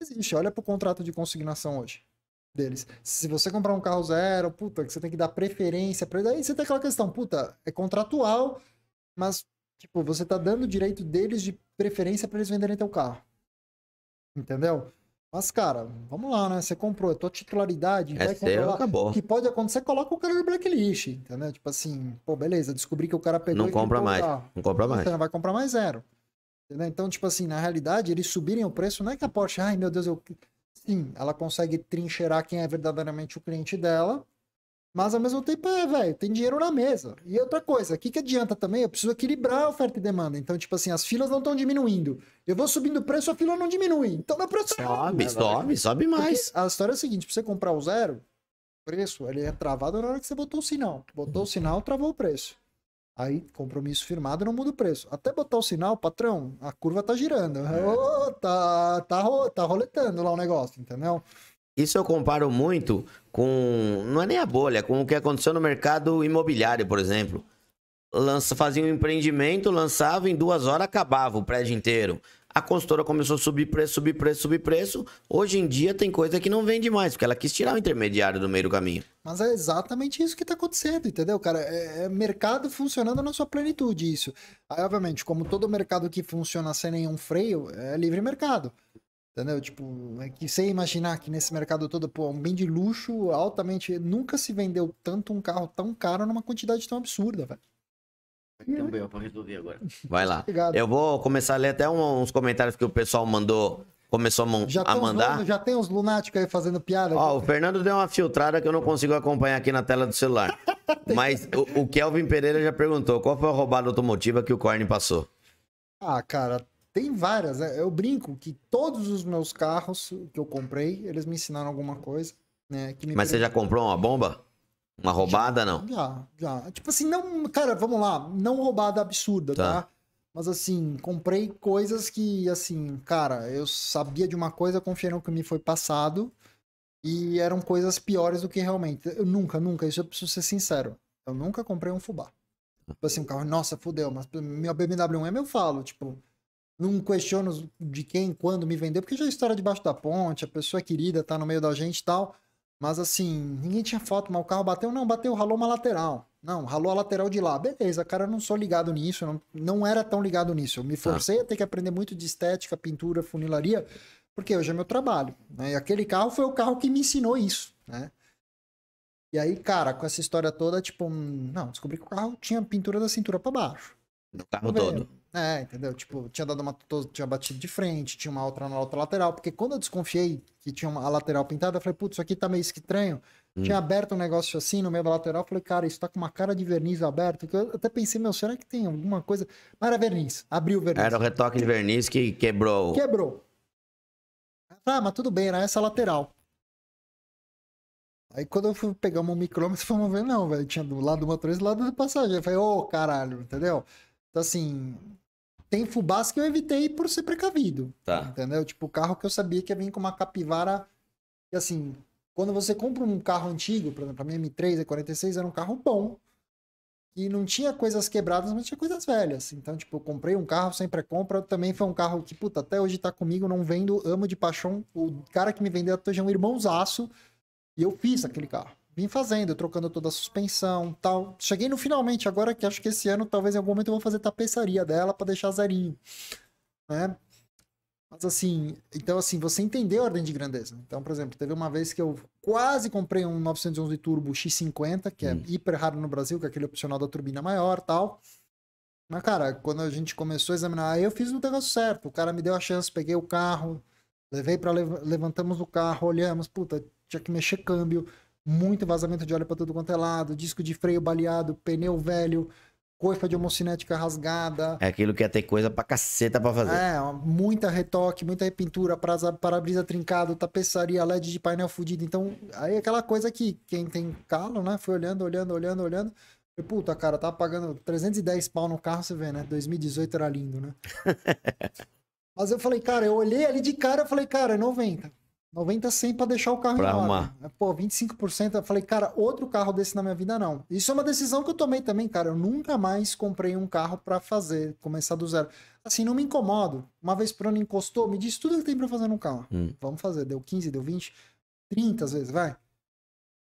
[SPEAKER 3] Existe. Olha pro contrato de consignação hoje deles. Se você comprar um carro zero, puta, que você tem que dar preferência para ele. Aí você tem aquela questão, puta, é contratual, mas, tipo, você tá dando o direito deles de preferência para eles venderem teu carro. Entendeu? Mas, cara, vamos lá, né? Você comprou a é tua titularidade, é vai seu, controlar. O que pode acontecer, coloca o cara no blacklist, entendeu? Tipo assim, pô, beleza, descobri que o cara pegou. Não compra mais.
[SPEAKER 2] Não compra mais. Você não vai
[SPEAKER 3] comprar mais zero. Entendeu? Então, tipo assim, na realidade, eles subirem o preço, não é que a Porsche, ai meu Deus, eu. Sim, ela consegue trincheirar quem é verdadeiramente o cliente dela mas ao mesmo tempo, é, velho, tem dinheiro na mesa. E outra coisa, o que, que adianta também? Eu preciso equilibrar a oferta e demanda. Então, tipo assim, as filas não estão diminuindo. Eu vou subindo o preço, a fila não diminui. Então na preço. Sobe, sobe, é sobe mais. Porque a história é a seguinte: pra você comprar o zero, o preço ele é travado na hora que você botou o sinal. Botou o uhum. sinal, travou o preço. Aí, compromisso firmado, não muda o preço. Até botar o sinal, patrão, a curva tá girando. É. Oh, tá, tá, tá roletando lá o negócio, entendeu?
[SPEAKER 2] Isso eu comparo muito com. Não é nem a bolha, com o que aconteceu no mercado imobiliário, por exemplo. Lança, fazia um empreendimento, lançava, em duas horas acabava o prédio inteiro. A consultora começou a subir preço, subir preço, subir preço. Hoje em dia tem coisa que não vende mais, porque ela quis tirar o intermediário do meio do caminho.
[SPEAKER 3] Mas é exatamente isso que está acontecendo, entendeu, cara? É, é mercado funcionando na sua plenitude, isso. Aí, obviamente, como todo mercado que funciona sem nenhum freio, é livre mercado. Entendeu? Tipo, é que você imaginar que nesse mercado todo, pô, um bem de luxo altamente. Nunca se vendeu tanto um carro tão caro numa quantidade tão absurda, velho.
[SPEAKER 1] Também, resolver agora.
[SPEAKER 2] Vai lá. Obrigado. Eu vou começar a ler até uns comentários que o pessoal mandou. Começou a, já a mandar.
[SPEAKER 3] já tem uns lunáticos aí fazendo piada. Ó, o Fernando deu uma
[SPEAKER 2] filtrada que eu não consigo acompanhar aqui na tela do celular. [LAUGHS] Mas o, o Kelvin Pereira já perguntou: qual foi a roubada automotiva que o Corne passou?
[SPEAKER 3] Ah, cara, tem várias, né? Eu brinco que todos os meus carros que eu comprei, eles me ensinaram alguma coisa, né? Que me Mas você
[SPEAKER 2] já comprou uma bomba? Uma roubada, já, não?
[SPEAKER 3] Já, já. Tipo assim, não. Cara, vamos lá. Não roubada absurda, tá? tá? Mas assim, comprei coisas que, assim, cara, eu sabia de uma coisa, confiei no que me foi passado. E eram coisas piores do que realmente. Eu nunca, nunca, isso eu preciso ser sincero. Eu nunca comprei um fubá. Tipo assim, um carro, nossa, fudeu, mas meu BMW 1M é eu falo, tipo, não questiono de quem, quando me vendeu, porque já é história debaixo da ponte, a pessoa é querida tá no meio da gente e tal. Mas assim, ninguém tinha foto, mas o carro bateu, não, bateu, ralou uma lateral. Não, ralou a lateral de lá. Beleza, cara, eu não sou ligado nisso, não, não era tão ligado nisso. Eu me tá. forcei ah. a ter que aprender muito de estética, pintura, funilaria, porque hoje é meu trabalho. Né? E aquele carro foi o carro que me ensinou isso, né? E aí, cara, com essa história toda, tipo, não, descobri que o carro tinha pintura da cintura para baixo. No carro é todo. Ver. É, entendeu? Tipo, tinha dado uma. Tinha batido de frente, tinha uma outra na outra lateral. Porque quando eu desconfiei que tinha uma a lateral pintada, eu falei, putz, isso aqui tá meio estranho. Hum. Tinha aberto um negócio assim no meio da lateral. Eu falei, cara, isso tá com uma cara de verniz aberto. eu até pensei, meu, será que tem alguma coisa. Mas era verniz. Abriu o verniz. Era o
[SPEAKER 2] retoque de verniz que quebrou. Quebrou.
[SPEAKER 3] Ah, mas tudo bem, era essa lateral. Aí quando eu fui pegar um micrômetro, fomos [LAUGHS] ver, não, velho, tinha do lado do motorista e do lado do passageiro. Eu falei, ô, oh, caralho, entendeu? Então, assim, tem fubás que eu evitei por ser precavido. Tá. Entendeu? Tipo, o carro que eu sabia que ia vir com uma capivara. E assim, quando você compra um carro antigo, por exemplo, a minha M3 E46 era um carro bom. E não tinha coisas quebradas, mas tinha coisas velhas. Então, tipo, eu comprei um carro, sempre compra. Também foi um carro que, puta, até hoje tá comigo, não vendo, amo de paixão. O cara que me vendeu até hoje é um irmãozaço. E eu fiz aquele carro vim fazendo, trocando toda a suspensão tal. Cheguei no finalmente agora, que acho que esse ano, talvez em algum momento, eu vou fazer tapeçaria dela para deixar zerinho, né? Mas assim, então assim, você entendeu a ordem de grandeza. Então, por exemplo, teve uma vez que eu quase comprei um 911 Turbo X50, que é hum. hiper raro no Brasil, que é aquele opcional da turbina maior tal. Mas, cara, quando a gente começou a examinar, eu fiz o negócio certo. O cara me deu a chance, peguei o carro, levei para lev levantamos o carro, olhamos, puta, tinha que mexer câmbio, muito vazamento de óleo para tudo quanto é lado, disco de freio baleado, pneu velho, coifa de homocinética rasgada.
[SPEAKER 2] É aquilo que ia ter coisa pra caceta pra fazer.
[SPEAKER 3] É, muita retoque, muita repintura, para-brisa trincado, tapeçaria, LED de painel fudido. Então, aí é aquela coisa que quem tem calo, né, foi olhando, olhando, olhando, olhando. E, puta, cara, tá pagando 310 pau no carro, você vê, né? 2018 era lindo, né? [LAUGHS] Mas eu falei, cara, eu olhei ali de cara, eu falei, cara, é 90. 90, 100 para deixar o carro pra em arrumar. ordem. Né? Pô, 25%. Eu falei, cara, outro carro desse na minha vida não. Isso é uma decisão que eu tomei também, cara. Eu nunca mais comprei um carro para fazer, começar do zero. Assim, não me incomodo. Uma vez por ano encostou, me diz tudo que tem para fazer no carro. Hum. Vamos fazer. Deu 15, deu 20, 30 às vezes, vai.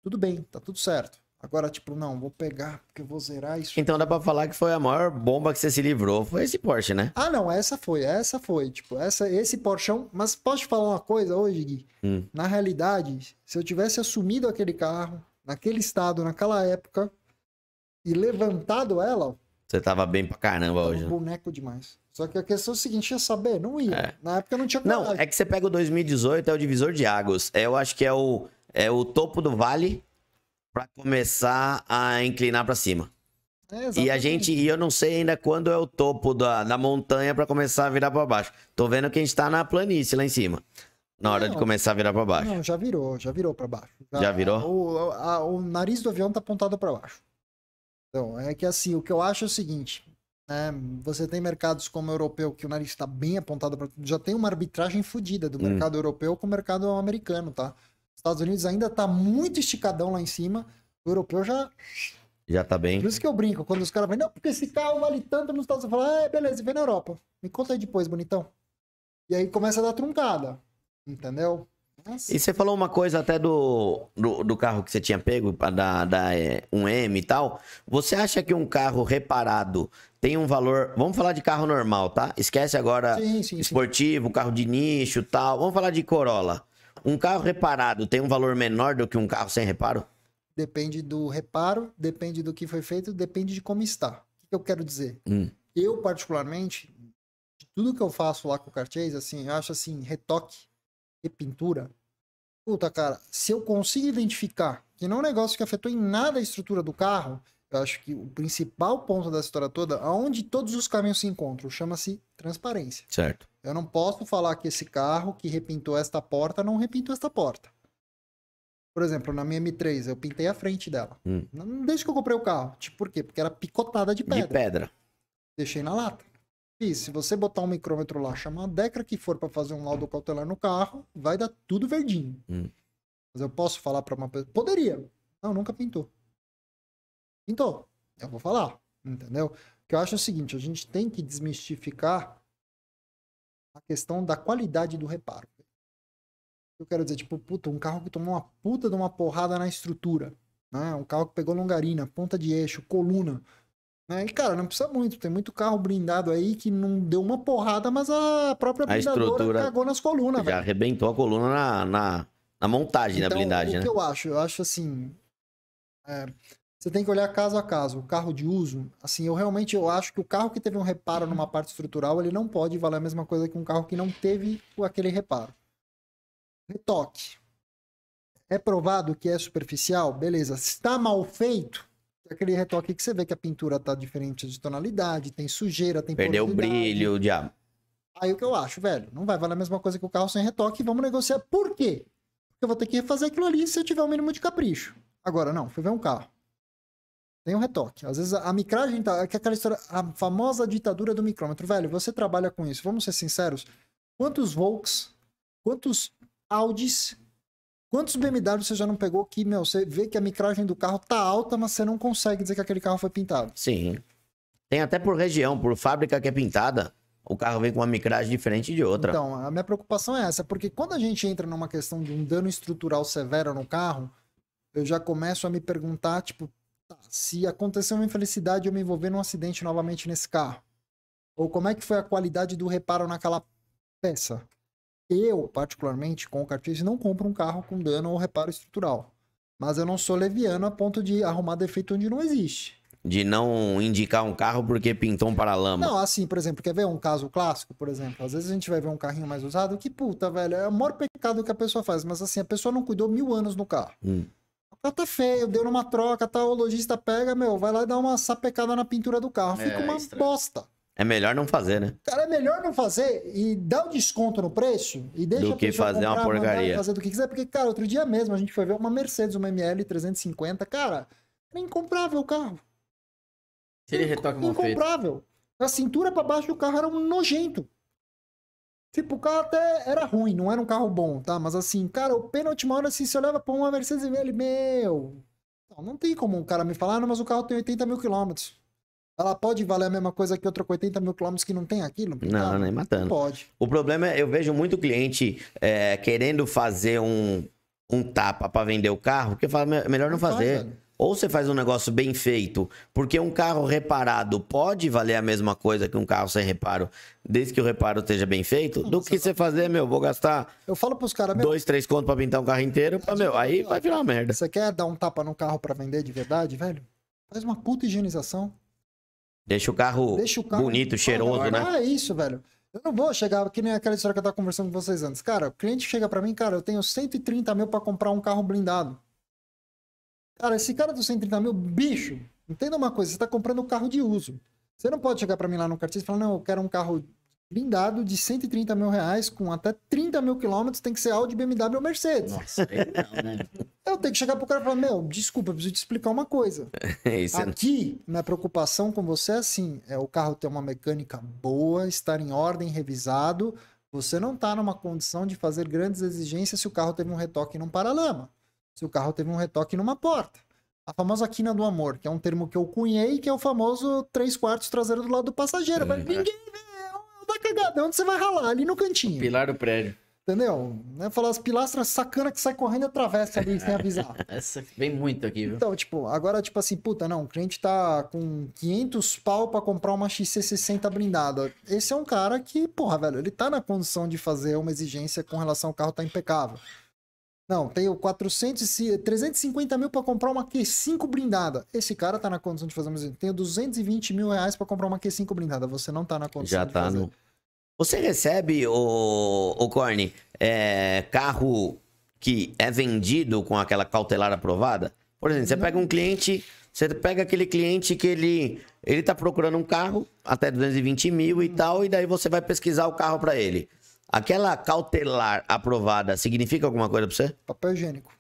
[SPEAKER 3] Tudo bem, tá tudo certo. Agora, tipo, não, vou pegar, porque eu vou zerar
[SPEAKER 2] isso. Então dá pra falar que foi a maior bomba que você se livrou. Foi esse Porsche, né?
[SPEAKER 3] Ah, não, essa foi, essa foi. Tipo, essa, esse Porsche. Mas posso te falar uma coisa hoje, Gui? Hum. Na realidade, se eu tivesse assumido aquele carro, naquele estado, naquela época, e levantado ela.
[SPEAKER 2] Você tava bem pra caramba hoje. Um né?
[SPEAKER 3] boneco demais. Só que a questão é o seguinte, ia saber, não ia. É. Na época não tinha coragem. Não, é
[SPEAKER 2] que você pega o 2018, é o divisor de águas. É, eu acho que é o, é o topo do vale para começar a inclinar para cima. É, e a gente, e eu não sei ainda quando é o topo da, da montanha para começar a virar para baixo. Tô vendo que a gente tá na planície lá em cima. Na hora não, de começar a virar para baixo.
[SPEAKER 3] Não, já virou, já virou para baixo. Já, já virou? O, a, o, nariz do avião tá apontado para baixo. Então, é que assim, o que eu acho é o seguinte, né? Você tem mercados como o europeu que o nariz está bem apontado para já tem uma arbitragem fodida do hum. mercado hum. europeu com o mercado americano, tá? Estados Unidos ainda está muito esticadão lá em cima. O europeu já. Já tá bem. Por isso que eu brinco, quando os caras falam, não, porque esse carro vale tanto nos Estados Unidos. Eu falo, ah, beleza, vem na Europa. Me conta aí depois, bonitão. E aí começa a dar truncada. Entendeu? Nossa.
[SPEAKER 2] E você falou uma coisa até do, do, do, carro que você tinha pego, da, da é, 1M e tal. Você acha que um carro reparado tem um valor. Vamos falar de carro normal, tá? Esquece agora sim, sim, esportivo, sim. carro de nicho tal. Vamos falar de Corolla. Um carro reparado tem um valor menor do que um carro sem
[SPEAKER 3] reparo? Depende do reparo, depende do que foi feito, depende de como está. O que eu quero dizer? Hum. Eu, particularmente, de tudo que eu faço lá com o Cartier, assim, eu acho assim, retoque e pintura. Puta, cara, se eu consigo identificar que não é um negócio que afetou em nada a estrutura do carro, eu acho que o principal ponto dessa história toda, aonde todos os caminhos se encontram, chama-se transparência. Certo. Eu não posso falar que esse carro que repintou esta porta não repintou esta porta. Por exemplo, na minha M3, eu pintei a frente dela. Hum. Desde que eu comprei o carro. Tipo, por quê? Porque era picotada de pedra. De pedra. Deixei na lata. E se você botar um micrômetro lá, chamar a Decra que for para fazer um laudo cautelar no carro, vai dar tudo verdinho. Hum. Mas eu posso falar para uma pessoa. Poderia. Não, nunca pintou. Então, eu vou falar, entendeu? O que eu acho é o seguinte, a gente tem que desmistificar a questão da qualidade do reparo. Eu quero dizer, tipo, puta, um carro que tomou uma puta de uma porrada na estrutura, né? Um carro que pegou longarina, ponta de eixo, coluna, né? E, cara, não precisa muito, tem muito carro blindado aí que não deu uma porrada, mas a própria blindadora estrutura cagou nas colunas, Já véio.
[SPEAKER 2] arrebentou a coluna na, na, na montagem então, da blindagem, o né? o que
[SPEAKER 3] eu acho? Eu acho, assim, é, você tem que olhar caso a caso. O carro de uso, assim, eu realmente eu acho que o carro que teve um reparo numa uhum. parte estrutural, ele não pode valer a mesma coisa que um carro que não teve aquele reparo. Retoque. É provado que é superficial? Beleza. Se está mal feito, aquele retoque que você vê que a pintura está diferente de tonalidade, tem sujeira, tem Perdeu o
[SPEAKER 2] brilho, diabo.
[SPEAKER 3] Aí o que eu acho, velho, não vai valer a mesma coisa que o carro sem retoque, vamos negociar. Por quê? Porque eu vou ter que refazer aquilo ali se eu tiver o mínimo de capricho. Agora, não, fui ver um carro tem um retoque. Às vezes a micragem tá. É que aquela história, a famosa ditadura do micrômetro. Velho, você trabalha com isso. Vamos ser sinceros. Quantos Volks, quantos Audis, quantos BMW você já não pegou que, meu, você vê que a micragem do carro tá alta, mas você não consegue dizer que aquele carro foi pintado?
[SPEAKER 2] Sim. Tem até por região, por fábrica que é pintada. O carro vem com uma micragem diferente de outra. Então,
[SPEAKER 3] a minha preocupação é essa, porque quando a gente entra numa questão de um dano estrutural severo no carro, eu já começo a me perguntar, tipo, tá, se aconteceu uma infelicidade eu me envolver num acidente novamente nesse carro? Ou como é que foi a qualidade do reparo naquela peça? Eu, particularmente, com o cartista, não compro um carro com dano ou reparo estrutural. Mas eu não sou leviano a ponto de arrumar defeito onde não existe.
[SPEAKER 2] De não indicar um carro porque pintou um paralama. Não,
[SPEAKER 3] assim, por exemplo, quer ver um caso clássico, por exemplo? Às vezes a gente vai ver um carrinho mais usado, que puta, velho, é o maior pecado que a pessoa faz. Mas assim, a pessoa não cuidou mil anos no carro. Hum. Tá, tá feio, deu numa troca, tá, o lojista pega, meu, vai lá e dá uma sapecada na pintura do carro. É, Fica é, uma estranho. bosta.
[SPEAKER 2] É melhor não fazer, né?
[SPEAKER 3] Cara, é melhor não fazer e dar o um desconto no preço e deixa Do que fazer comprar, uma porcaria. Fazer do que quiser, porque, cara, outro dia mesmo a gente foi ver uma Mercedes, uma ML 350, cara, era incomprável o carro. Se ele
[SPEAKER 1] retoca Incomprável.
[SPEAKER 3] A cintura para baixo do carro era um nojento. Tipo, o carro até era ruim, não era um carro bom, tá? Mas assim, cara, o pênalti, uma assim, você leva pra uma Mercedes e ele, meu. Não, não tem como um cara me falar, ah, não, mas o carro tem 80 mil quilômetros. Ela pode valer a mesma coisa que outra com 80 mil quilômetros que não tem aquilo?
[SPEAKER 2] Não, nem matando. Não pode. O problema é, eu vejo muito cliente é, querendo fazer um, um tapa para vender o carro, que falo, melhor não, não fazer. Faz, ou você faz um negócio bem feito, porque um carro reparado pode valer a mesma coisa que um carro sem reparo, desde que o reparo esteja bem feito, do que tá você fazer,
[SPEAKER 3] meu, vou gastar. Eu falo pros caras, meu. Dois, três contos pra pintar um carro inteiro, pra, meu, aí vai virar uma merda. Você quer dar um tapa num carro para vender de verdade, velho? Faz uma puta higienização.
[SPEAKER 2] Deixa o carro, Deixa o carro bonito, cheiroso, né? Ah,
[SPEAKER 3] é isso, velho. Eu não vou chegar, que nem aquela história que eu tava conversando com vocês antes. Cara, o cliente chega para mim, cara, eu tenho 130 mil para comprar um carro blindado. Cara, esse cara dos 130 mil, bicho, entenda uma coisa, você está comprando um carro de uso. Você não pode chegar para mim lá no cartista e falar, não, eu quero um carro blindado de 130 mil reais com até 30 mil quilômetros, tem que ser Audi, BMW ou Mercedes. Nossa, legal, né? [LAUGHS] Eu tenho que chegar pro cara e falar, meu, desculpa, preciso te explicar uma coisa. [LAUGHS] É é Aqui, minha preocupação com você é assim, é o carro ter uma mecânica boa, estar em ordem, revisado, você não está numa condição de fazer grandes exigências se o carro teve um retoque num paralama se o carro teve um retoque numa porta. A famosa quina do amor, que é um termo que eu cunhei, que é o famoso três quartos traseiro do lado do passageiro. Mas uhum. ninguém vê, é, é cagada, é onde você vai ralar? Ali no cantinho. Pilar do prédio. Entendeu? É falar as pilastras sacana que sai correndo e atravessa ali sem avisar.
[SPEAKER 1] [LAUGHS] Essa vem muito aqui, viu?
[SPEAKER 3] Então, tipo, agora, tipo assim, puta, não, o cliente tá com 500 pau pra comprar uma XC60 blindada. Esse é um cara que, porra, velho, ele tá na condição de fazer uma exigência com relação ao carro tá impecável. Não, tenho 400, 350 mil para comprar uma Q5 blindada. Esse cara tá na condição de fazer, mas tenho 220 mil reais para comprar uma Q5 blindada. Você não tá na condição
[SPEAKER 2] Já de tá fazer. No... Você recebe, o, o Corne é, carro que é vendido com aquela cautelar aprovada? Por exemplo, você não. pega um cliente, você pega aquele cliente que ele, ele tá procurando um carro até 220 mil e hum. tal, e daí você vai pesquisar o carro para ele. Aquela cautelar aprovada significa alguma coisa pra você?
[SPEAKER 3] Papel higiênico.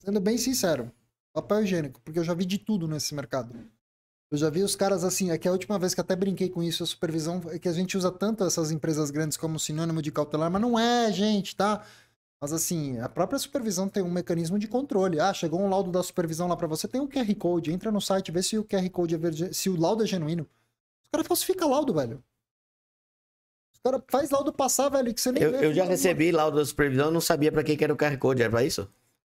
[SPEAKER 3] Sendo bem sincero, papel higiênico, porque eu já vi de tudo nesse mercado. Eu já vi os caras assim, aqui é a última vez que até brinquei com isso, a supervisão, é que a gente usa tanto essas empresas grandes como sinônimo de cautelar, mas não é, gente, tá? Mas assim, a própria supervisão tem um mecanismo de controle. Ah, chegou um laudo da supervisão lá para você, tem um QR Code, entra no site, vê se o QR Code é verde, se o laudo é genuíno. Os caras falsificam laudo, velho. Cara, faz laudo passar, velho, que você nem Eu, vê, eu já é recebi
[SPEAKER 2] mano. laudo da supervisão, não sabia para que, que era o QR Code, era pra isso?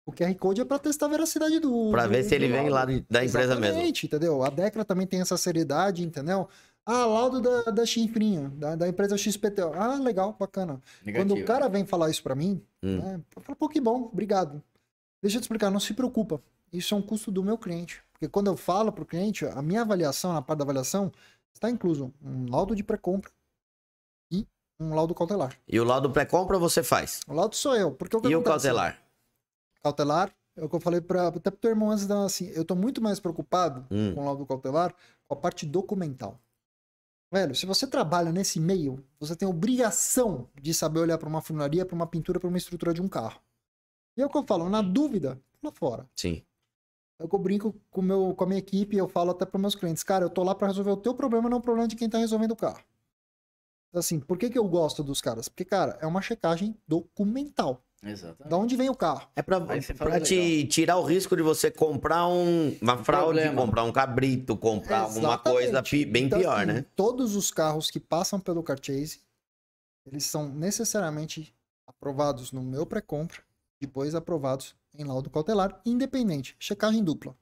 [SPEAKER 3] O QR Code é para testar a veracidade do. Para ver do, se ele vem lá né?
[SPEAKER 2] da empresa mesmo.
[SPEAKER 3] entendeu? A Decra também tem essa seriedade, entendeu? Ah, laudo da, da chifrinha, da, da empresa XPTO. Ah, legal, bacana. Negativo. Quando o cara vem falar isso para mim, hum. né, eu falo, pô, que bom, obrigado. Deixa eu te explicar, não se preocupa. Isso é um custo do meu cliente. Porque quando eu falo pro cliente, a minha avaliação, na parte da avaliação, está incluso um laudo de pré-compra, um laudo cautelar.
[SPEAKER 2] E o laudo pré-compra você faz?
[SPEAKER 3] O laudo sou eu. Porque eu e o cautelar? Cautelar, é o que eu falei para até pro teu irmão antes assim, eu tô muito mais preocupado hum. com o laudo cautelar com a parte documental. Velho, se você trabalha nesse meio, você tem obrigação de saber olhar para uma funilaria, para uma pintura, para uma estrutura de um carro. E é o que eu falo, na dúvida, lá fora. Sim. É o que eu brinco com, meu, com a minha equipe, eu falo até para meus clientes, cara, eu tô lá para resolver o teu problema, não o problema de quem tá resolvendo o carro assim, por que, que eu gosto dos caras? Porque, cara, é uma checagem documental. Exato. Da onde vem o carro? É pra, pra te
[SPEAKER 1] tirar
[SPEAKER 2] o risco de você comprar um, uma fraude, Problema. comprar um cabrito, comprar Exatamente. alguma coisa bem então, pior, assim, né?
[SPEAKER 3] Todos os carros que passam pelo chase eles são necessariamente aprovados no meu pré-compra, depois aprovados em laudo cautelar, independente, checagem dupla.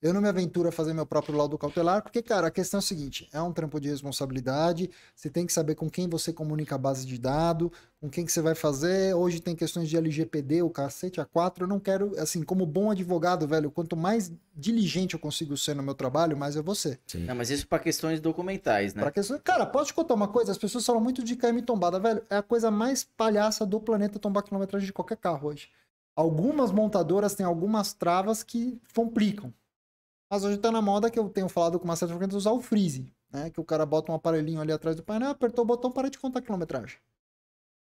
[SPEAKER 3] Eu não me aventuro a fazer meu próprio laudo cautelar, porque, cara, a questão é a seguinte: é um trampo de responsabilidade, você tem que saber com quem você comunica a base de dado, com quem que você vai fazer. Hoje tem questões de LGPD, o cacete, a 4. Eu não quero, assim, como bom advogado, velho, quanto mais diligente eu consigo ser no meu trabalho, mais eu vou ser.
[SPEAKER 1] Sim. Não, mas isso para questões documentais, né? Pra
[SPEAKER 3] questões... Cara, posso te contar uma coisa? As pessoas falam muito de KM tombada, velho. É a coisa mais palhaça do planeta tombar quilometragem de qualquer carro hoje. Algumas montadoras têm algumas travas que complicam. Mas hoje tá na moda que eu tenho falado com uma certa frequência usar o freeze, né? Que o cara bota um aparelhinho ali atrás do painel, apertou o botão, para de contar a quilometragem.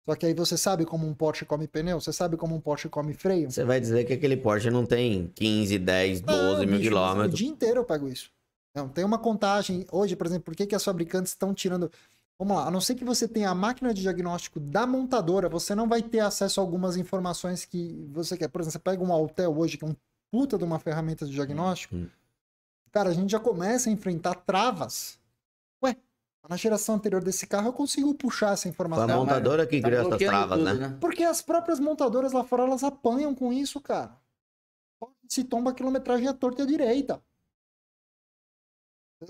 [SPEAKER 3] Só que aí você sabe como um Porsche come pneu, você sabe como um Porsche come freio. Você vai dizer que aquele Porsche não tem 15, 10,
[SPEAKER 2] 12 não, mil bicho, quilômetros. O dia
[SPEAKER 3] inteiro eu pego isso. Não, tem uma contagem. Hoje, por exemplo, por que, que as fabricantes estão tirando. Vamos lá, a não ser que você tenha a máquina de diagnóstico da montadora, você não vai ter acesso a algumas informações que você quer. Por exemplo, você pega um Altel hoje, que é um puta de uma ferramenta de diagnóstico. Hum. hum. Cara, a gente já começa a enfrentar travas. Ué, tá na geração anterior desse carro eu consigo puxar essa informação. Foi a montadora que tá criou essas travas, tudo, né? né? Porque as próprias montadoras lá fora, elas apanham com isso, cara. Se tomba a quilometragem à torta e à direita.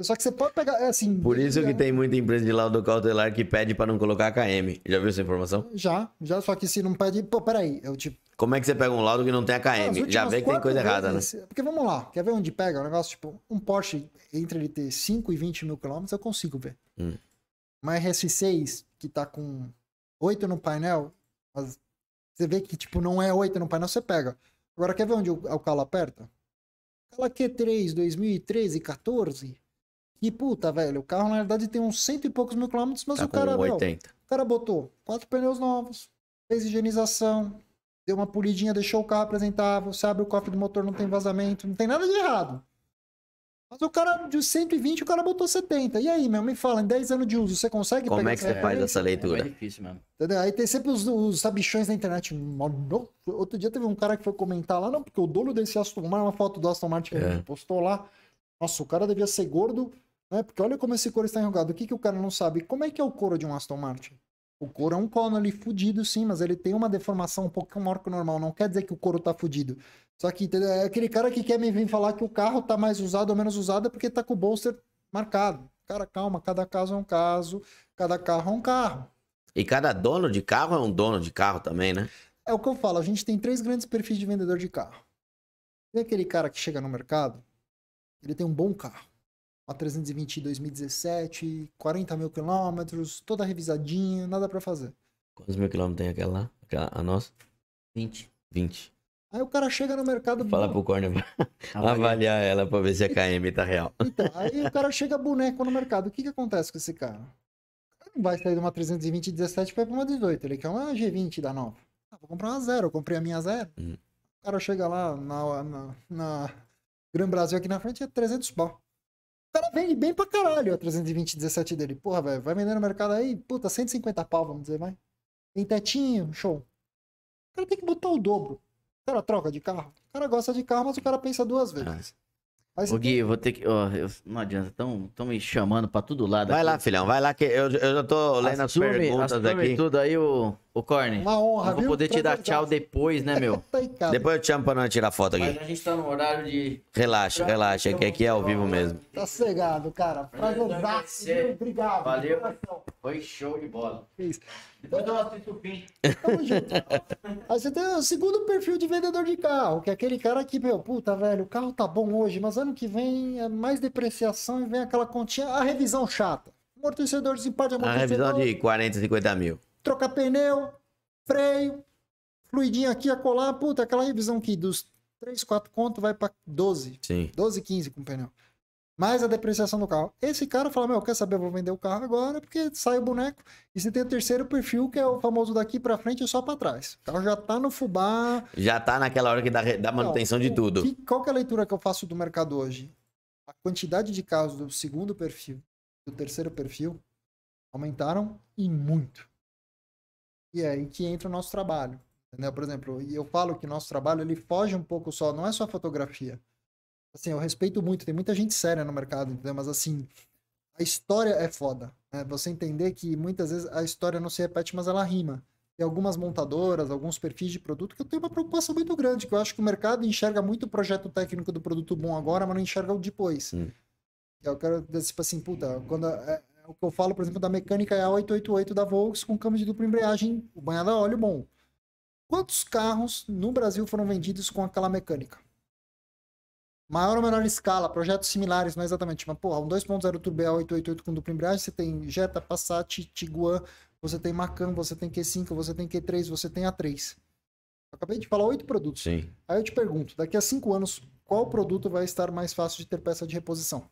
[SPEAKER 3] Só que você pode pegar, é assim...
[SPEAKER 2] Por isso é... que né? tem muita empresa de laudo cautelar que pede para não colocar KM. Já viu essa informação?
[SPEAKER 3] Já, já. Só que se não pede... Pô, peraí, eu te
[SPEAKER 2] como é que você pega um laudo que não tem a KM? Já
[SPEAKER 3] vê que tem coisa errada, né? Porque vamos lá, quer ver onde pega? O negócio, tipo, um Porsche, entre ele ter 5 e 20 mil quilômetros, eu consigo ver. Hum. Uma RS6 que tá com 8 no painel, você vê que, tipo, não é 8 no painel, você pega. Agora, quer ver onde o calo aperta? Aquela Q3 2013, 14. E puta, velho, o carro na verdade tem uns cento e poucos mil quilômetros, mas tá o cara. Meu, o cara botou quatro pneus novos, fez higienização, deu uma polidinha, deixou o carro apresentável, você abre o cofre do motor, não tem vazamento, não tem nada de errado. Mas o cara de 120, o cara botou 70. E aí, meu, me fala, em 10 anos de uso, você consegue Como é que você faz essa leitura? É difícil mesmo. Entendeu? Aí tem sempre os, os sabichões na internet. Outro dia teve um cara que foi comentar lá, não, porque o dono desse Aston Martin, uma foto do Aston Martin que é. ele postou lá. Nossa, o cara devia ser gordo, né? Porque olha como esse couro está enrugado. O que, que o cara não sabe? Como é que é o couro de um Aston Martin? O couro é um ali fudido, sim, mas ele tem uma deformação um pouquinho maior que o normal. Não quer dizer que o couro tá fudido. Só que é aquele cara que quer me vir falar que o carro tá mais usado ou menos usado é porque tá com o bolster marcado. Cara, calma, cada caso é um caso, cada carro é um carro.
[SPEAKER 2] E cada dono de carro é um dono de carro também, né?
[SPEAKER 3] É o que eu falo, a gente tem três grandes perfis de vendedor de carro. Tem aquele cara que chega no mercado, ele tem um bom carro a 320 2017, 40 mil quilômetros, toda revisadinha, nada pra fazer.
[SPEAKER 2] Quantos mil quilômetros tem aquela lá? Aquela, a nossa? 20. 20.
[SPEAKER 3] Aí o cara chega no mercado. Fala pro
[SPEAKER 2] Corner [LAUGHS] avaliar ela pra ver se a KM tá real. [LAUGHS]
[SPEAKER 3] Então, aí o cara chega boneco no mercado. O que que acontece com esse cara? Ele não vai sair de uma 320 17 pra ir pra uma 18. Ele quer uma G20 da nova. Ah, vou comprar uma zero. Eu comprei a minha zero.
[SPEAKER 1] Hum. O
[SPEAKER 3] cara chega lá na, na, na Gran Brasil aqui na frente e é 300 pau. O cara vende bem pra caralho a 17 dele. Porra, velho, vai vender no mercado aí, puta, 150 pau, vamos dizer, vai. Tem tetinho, show. O cara tem que botar o dobro. O cara troca de carro. O cara gosta de carro, mas o cara pensa duas vezes. Ah, mas Gui,
[SPEAKER 1] eu vou ter que. eu, não adianta, estão me chamando pra todo lado. Vai aqui. lá, filhão, vai lá, que eu, eu já tô lendo assume, as perguntas assume aqui. tudo aí o. Eu... Ô, Corne. Uma honra, Eu vou viu? poder te dar tchau depois, né, meu? [LAUGHS] tá depois eu te chamo pra nós tirar foto aqui. Mas a gente tá no horário de.
[SPEAKER 2] Relaxa, relaxa, é que aqui é ao vivo mesmo.
[SPEAKER 3] Tá
[SPEAKER 1] cegado, cara. Prazerzaço. Obrigado. Valeu. Foi show de bola. Depois eu assisto o fim. Tamo junto.
[SPEAKER 3] Aí você tem o segundo perfil de vendedor de carro, que é aquele cara que, meu, puta, velho, o carro tá bom hoje, mas ano que vem é mais depreciação e vem aquela continha, a revisão chata. Amortecedor, desempate, amortecedor.
[SPEAKER 2] A revisão de 40, 50 mil
[SPEAKER 3] trocar pneu, freio, fluidinho aqui a colar, puta, aquela revisão que dos 3, 4 conto vai para 12. Sim. 12, 15 com pneu. Mais a depreciação do carro. Esse cara fala: Meu, quer saber? Eu vou vender o carro agora porque sai o boneco. E você tem o terceiro perfil, que é o famoso daqui para frente e é só para trás. O carro já tá no fubá.
[SPEAKER 2] Já tá naquela hora que dá, dá manutenção
[SPEAKER 3] Não, de o, tudo. Que, qual que é a leitura que eu faço do mercado hoje? A quantidade de carros do segundo perfil do terceiro perfil aumentaram e muito e é aí que entra o nosso trabalho. Entendeu? Por exemplo, eu falo que nosso trabalho ele foge um pouco só, não é só fotografia. Assim, eu respeito muito, tem muita gente séria no mercado, entendeu? Mas assim, a história é foda. Né? Você entender que muitas vezes a história não se repete, mas ela rima. Tem algumas montadoras, alguns perfis de produto que eu tenho uma preocupação muito grande, que eu acho que o mercado enxerga muito o projeto técnico do produto bom agora, mas não enxerga o depois. Hum. Eu quero, dizer tipo assim, puta, quando é o que eu falo, por exemplo, da mecânica A888 da Volks com câmbio de dupla embreagem, o banhado a é óleo bom. Quantos carros no Brasil foram vendidos com aquela mecânica? Maior ou menor escala, projetos similares, não é exatamente, mas porra, um 2.0 Turbo A888 com dupla embreagem, você tem Jetta, Passat, Tiguan, você tem Macan, você tem Q5, você tem Q3, você tem A3. Eu acabei de falar oito produtos. Sim. Aí eu te pergunto, daqui a cinco anos, qual produto vai estar mais fácil de ter peça de reposição?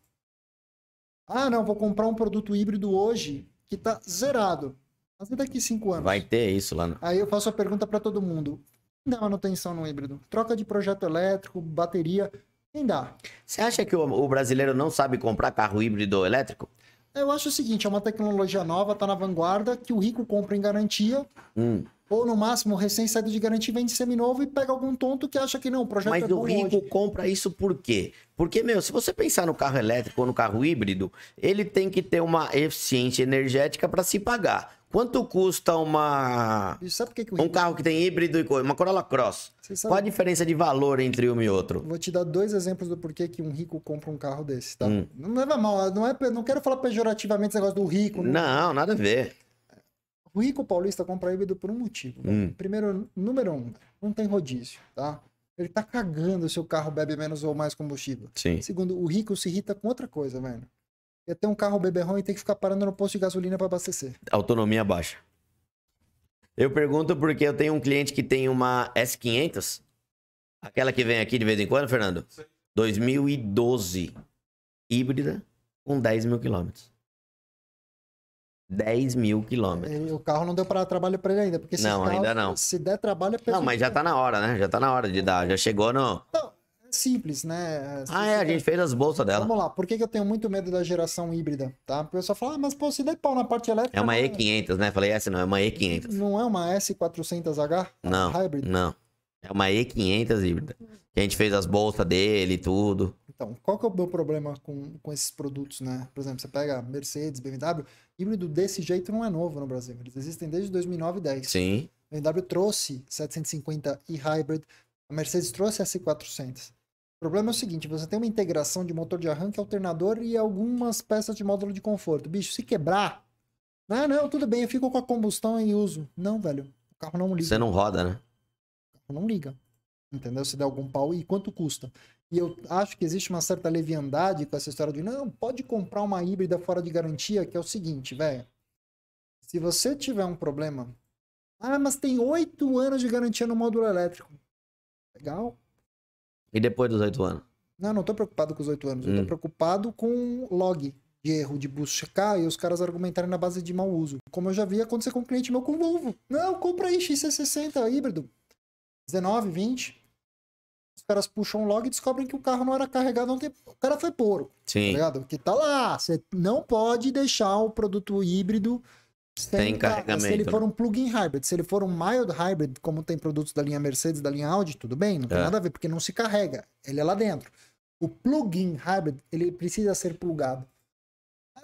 [SPEAKER 3] Ah, não, vou comprar um produto híbrido hoje que tá zerado. Mas e daqui cinco anos? Vai
[SPEAKER 2] ter isso lá. No...
[SPEAKER 3] Aí eu faço a pergunta para todo mundo. Quem dá manutenção no híbrido? Troca de projeto elétrico, bateria, quem dá?
[SPEAKER 2] Você acha que o, brasileiro não sabe comprar carro híbrido elétrico?
[SPEAKER 3] Eu acho o seguinte, é uma tecnologia nova, tá na vanguarda, que o rico compra em garantia. Hum. Ou, no máximo, recém-saído de garantia vende seminovo e pega algum tonto que acha que não, o projeto Mas é o rico hoje. compra isso por
[SPEAKER 2] quê? Porque, meu, se você pensar no carro elétrico ou no carro híbrido, ele tem que ter uma eficiência energética para se pagar. Quanto custa uma que que um carro que tem híbrido e coisa, uma Corolla Cross? Qual a diferença de valor entre um e outro?
[SPEAKER 3] Vou te dar dois exemplos do porquê que um rico compra um carro desse, tá? Hum. Não leva mal, não é, não quero falar pejorativamente esse negócio do rico. Não, né? não
[SPEAKER 2] nada a ver.
[SPEAKER 3] O rico paulista compra híbrido por um motivo. Hum. Primeiro, número um, não tem rodízio, tá? Ele tá cagando se o carro bebe menos ou mais combustível. Sim. Segundo, o rico se irrita com outra coisa, velho. E até um carro beberrão e tem que ficar parando no posto de gasolina para abastecer.
[SPEAKER 2] Autonomia baixa. Eu pergunto porque eu tenho um cliente que tem uma S500, aquela que vem aqui de vez em quando, Fernando? Sim. 2012, híbrida, com 10 mil quilômetros. 10 mil quilômetros.
[SPEAKER 3] E o carro não deu para trabalho para ele ainda, porque se não, carro, ainda não. se der trabalho é Não, mas
[SPEAKER 2] já tá na hora, né? Já tá na hora de dar, já chegou no...
[SPEAKER 3] Não, é simples, né? Se ah,
[SPEAKER 2] é, a gente fez as bolsas dela. Vamos
[SPEAKER 3] lá, por que, que eu tenho muito medo da geração híbrida, tá? O pessoal fala, ah, mas pô, se der pau na parte elétrica... É uma né?
[SPEAKER 2] E500, né? Falei, é, essa não, é uma E500.
[SPEAKER 3] Não é uma S400H?
[SPEAKER 2] Não, hybrid. não. É uma E500 híbrida. Que a gente fez as bolsas dele e tudo.
[SPEAKER 3] Então, qual que é o meu problema com, com esses produtos, né? Por exemplo, você pega Mercedes, BMW, híbrido desse jeito não é novo no Brasil. Eles existem desde 2009 e 10. Sim. A BMW trouxe 750 e hybrid, a Mercedes trouxe a S400. O problema é o seguinte, você tem uma integração de motor de arranque, alternador e algumas peças de módulo de conforto. Bicho, se quebrar... Ah, não, tudo bem, eu fico com a combustão em uso. Não, velho, o carro não liga. Você não roda, né? Tipo, não liga. Entendeu? Se der algum pau, e quanto custa? E eu acho que existe uma certa leviandade com essa história de não, pode comprar uma híbrida fora de garantia, que é o seguinte, velho. Se você tiver um problema, ah, mas tem oito anos de garantia no módulo elétrico. Legal.
[SPEAKER 2] E depois dos oito anos?
[SPEAKER 3] Não, não tô preocupado com os oito anos. Hum. Eu tô hum. preocupado com log de erro, de buscar e os caras argumentarem na base de mau uso. Como eu já vi acontecer com um cliente meu com Volvo. Não, compra aí XC60 híbrido. 19, 20. Os caras puxam logo e descobrem que o carro não era carregado ontem. O cara foi poro. Tá Sim. Tá ligado? tá lá. Você não pode deixar o produto híbrido sem carregamento. Se ele for um plug-in hybrid, se ele for um mild hybrid, como tem produtos da linha Mercedes, da linha Audi, tudo bem, não tem é. nada a ver, porque não se carrega. Ele é lá dentro. O plug-in hybrid, ele precisa ser plugado.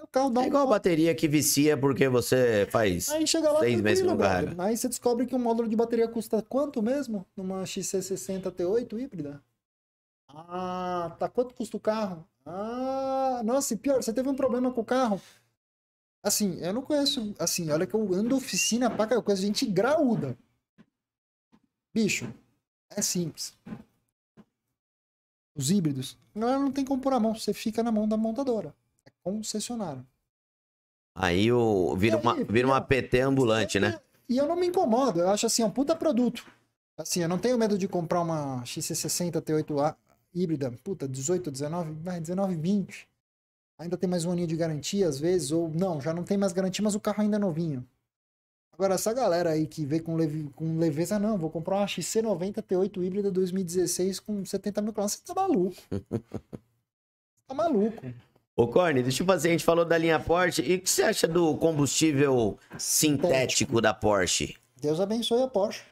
[SPEAKER 2] Então, é igual um... bateria que vicia porque você faz aí chega lá seis meses no carro.
[SPEAKER 3] Né? Aí você descobre que um módulo de bateria custa quanto mesmo? Numa XC60 T8 híbrida? Ah, tá. Quanto custa o carro? Ah, nossa, e pior, você teve um problema com o carro. Assim, eu não conheço. Assim, olha que eu ando oficina pra eu conheço gente graúda. Bicho, é simples. Os híbridos, não, não tem como pôr a mão, você fica na mão da montadora concessionária.
[SPEAKER 2] Aí o, vira, aí, uma, vira uma PT ambulante, né?
[SPEAKER 3] E eu não me incomodo, eu acho assim, é um puta produto. Assim, eu não tenho medo de comprar uma XC60 T8A híbrida, puta, 18, 19, vai, 19, 20. Ainda tem mais um aninho de garantia, às vezes, ou não, já não tem mais garantia, mas o carro ainda é novinho. Agora, essa galera aí que vê com, leve, com leveza, não, vou comprar uma XC90 T8 híbrida 2016 com 70 mil quilômetros, você tá maluco.
[SPEAKER 2] [LAUGHS] tá maluco. Ô, Corne, deixa eu fazer. A gente falou da linha Porsche. E o que você acha do combustível sintético da Porsche?
[SPEAKER 3] Deus abençoe a Porsche.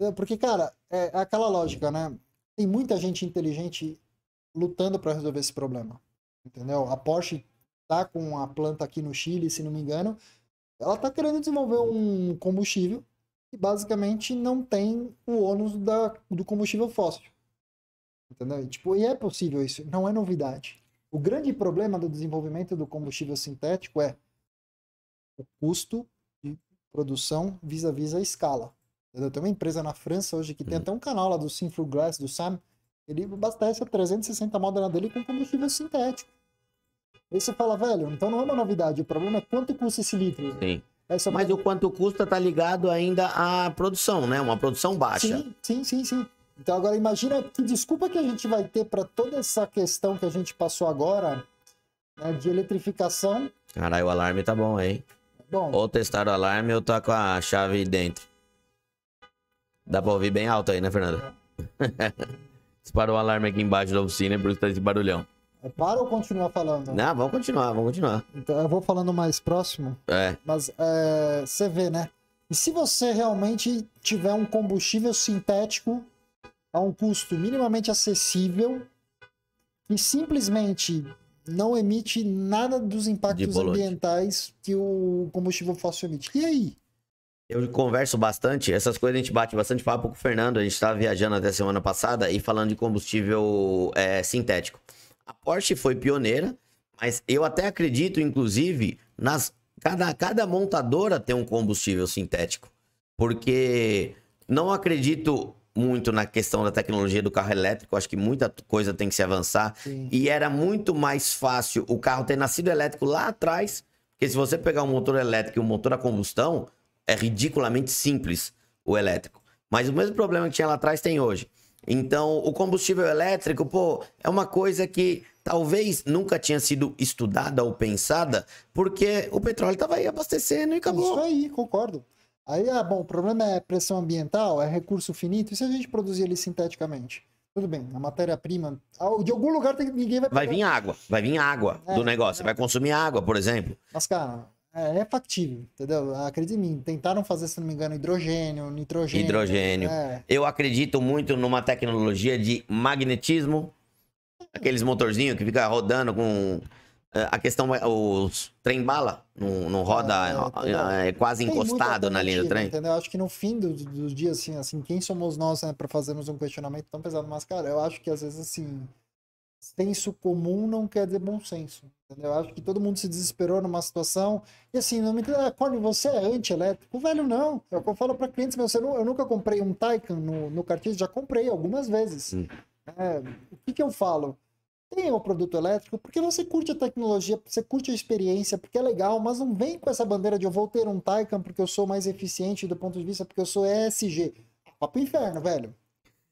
[SPEAKER 3] É, porque, cara, é, é aquela lógica, né? Tem muita gente inteligente lutando para resolver esse problema. Entendeu? A Porsche tá com a planta aqui no Chile, se não me engano. Ela tá querendo desenvolver um combustível que basicamente não tem o ônus da, do combustível fóssil. Entendeu? E, tipo, e é possível isso, não é novidade. O grande problema do desenvolvimento do combustível sintético é o custo de produção vis-à-vis -a, escala. Entendeu? Tem uma empresa na França hoje que tem uhum. até um canal lá do Glass, do Sam, ele abastece a 360 moda dele com combustível sintético. Aí você fala, velho, então não é uma novidade, o problema é quanto custa esse litro. Sim. Essa Mas o quanto custa tá ligado ainda à produção,
[SPEAKER 2] né? Uma produção
[SPEAKER 3] baixa. Sim, sim, sim, sim. Então agora imagina que desculpa que a gente vai ter para toda essa questão que a gente passou agora né, de eletrificação.
[SPEAKER 2] Caralho, o alarme tá bom, hein? Bom. Ou testar o alarme ou tá com a chave dentro. Dá pra ouvir bem alto aí, né, Fernando? É. [LAUGHS] Disparou o alarme aqui embaixo da oficina, por isso tá esse barulhão.
[SPEAKER 3] É para ou continuar falando? Não, vamos
[SPEAKER 2] continuar, vamos continuar.
[SPEAKER 3] Então, eu vou falando mais próximo. É. Mas é, você vê, né? E se você realmente tiver um combustível sintético a um custo minimamente acessível e simplesmente não emite nada dos impactos ambientais que o combustível fóssil emite. E aí?
[SPEAKER 2] Eu converso bastante, essas coisas a gente bate bastante papo com o Fernando. A gente estava viajando até semana passada e falando de combustível é, sintético. A Porsche foi pioneira, mas eu até acredito, inclusive, nas cada, cada montadora tem um combustível sintético. Porque não acredito muito na questão da tecnologia do carro elétrico, acho que muita coisa tem que se avançar. Sim. E era muito mais fácil o carro ter nascido elétrico lá atrás, porque se você pegar um motor elétrico e um motor a combustão, é ridiculamente simples o elétrico. Mas o mesmo problema que tinha lá atrás tem hoje. Então, o combustível elétrico, pô, é uma coisa que talvez nunca tinha sido estudada ou pensada, porque o petróleo estava aí abastecendo e acabou. Isso
[SPEAKER 3] aí, concordo. Aí, ah, bom, o problema é pressão ambiental, é recurso finito. E se a gente produzir ele sinteticamente? Tudo bem, a matéria-prima. De algum lugar tem, ninguém vai. Vai vir
[SPEAKER 2] água, vai vir água é, do negócio. Você vai consumir água, por exemplo.
[SPEAKER 3] Mas, cara, é, é factível, entendeu? Acredite em mim. Tentaram fazer, se não me engano, hidrogênio, nitrogênio. Hidrogênio. É.
[SPEAKER 2] Eu acredito muito numa tecnologia de magnetismo. Aqueles motorzinhos que fica rodando com a questão, é, o trem bala não, não roda, ah, é, é, é quase encostado na linha do trem.
[SPEAKER 3] Entendeu? Acho que no fim do, do dia, assim, assim, quem somos nós né, para fazermos um questionamento tão pesado? Mas, cara, eu acho que às vezes, assim, senso comum não quer dizer bom senso. Entendeu? Eu acho que todo mundo se desesperou numa situação. E assim, não me entenda, ah, Corne, você é anti-elétrico? Velho, não. É eu falo para clientes meus. Eu nunca comprei um Taycan no, no cartilho, já comprei algumas vezes. Hum. É, o que, que eu falo? tenha o um produto elétrico, porque você curte a tecnologia, você curte a experiência, porque é legal, mas não vem com essa bandeira de eu vou ter um Taycan porque eu sou mais eficiente do ponto de vista, porque eu sou ESG. Vá pro inferno, velho.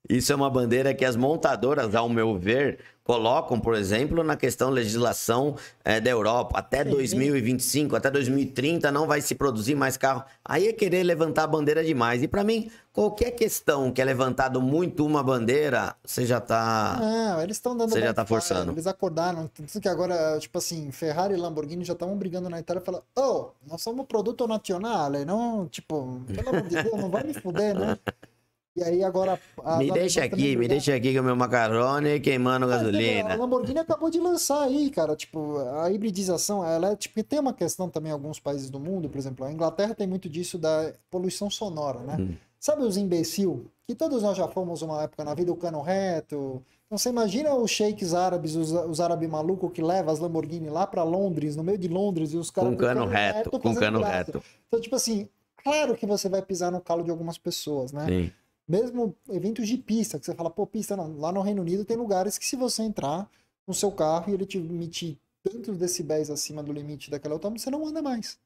[SPEAKER 2] Isso é uma bandeira que as montadoras, ao meu ver, colocam, por exemplo, na questão legislação é, da Europa. Até 2025, até 2030 não vai se produzir mais carro. Aí é querer levantar a bandeira demais. E para mim, qualquer questão que é levantado muito uma bandeira, você já tá.
[SPEAKER 3] Não, eles estão dando. Você já tá forçando. Eles acordaram. Tanto que agora, tipo assim, Ferrari e Lamborghini já estavam brigando na Itália falando, falaram: oh, nós somos produto nacional, né? não, tipo, pelo amor de Deus, não vai me fuder, né? [LAUGHS] E aí agora. Me deixa aqui, me deixa
[SPEAKER 2] aqui com o é, meu macarrone queimando gasolina. A
[SPEAKER 3] Lamborghini acabou de lançar aí, cara. Tipo, a hibridização, ela é tipo. Tem uma questão também em alguns países do mundo, por exemplo, a Inglaterra tem muito disso da poluição sonora, né? Hum. Sabe os imbecil? Que todos nós já fomos uma época na vida, o cano reto. Então você imagina os sheiks árabes, os, os árabes malucos que levam as Lamborghini lá para Londres, no meio de Londres, e os caras. Com cano, é, cano reto, reto com cano reto. Então, tipo assim, claro que você vai pisar no calo de algumas pessoas, né? Sim. Mesmo eventos de pista, que você fala, pô, pista, não. lá no Reino Unido tem lugares que se você entrar no seu carro e ele te emitir tantos decibéis acima do limite daquela autódromo, você não anda mais.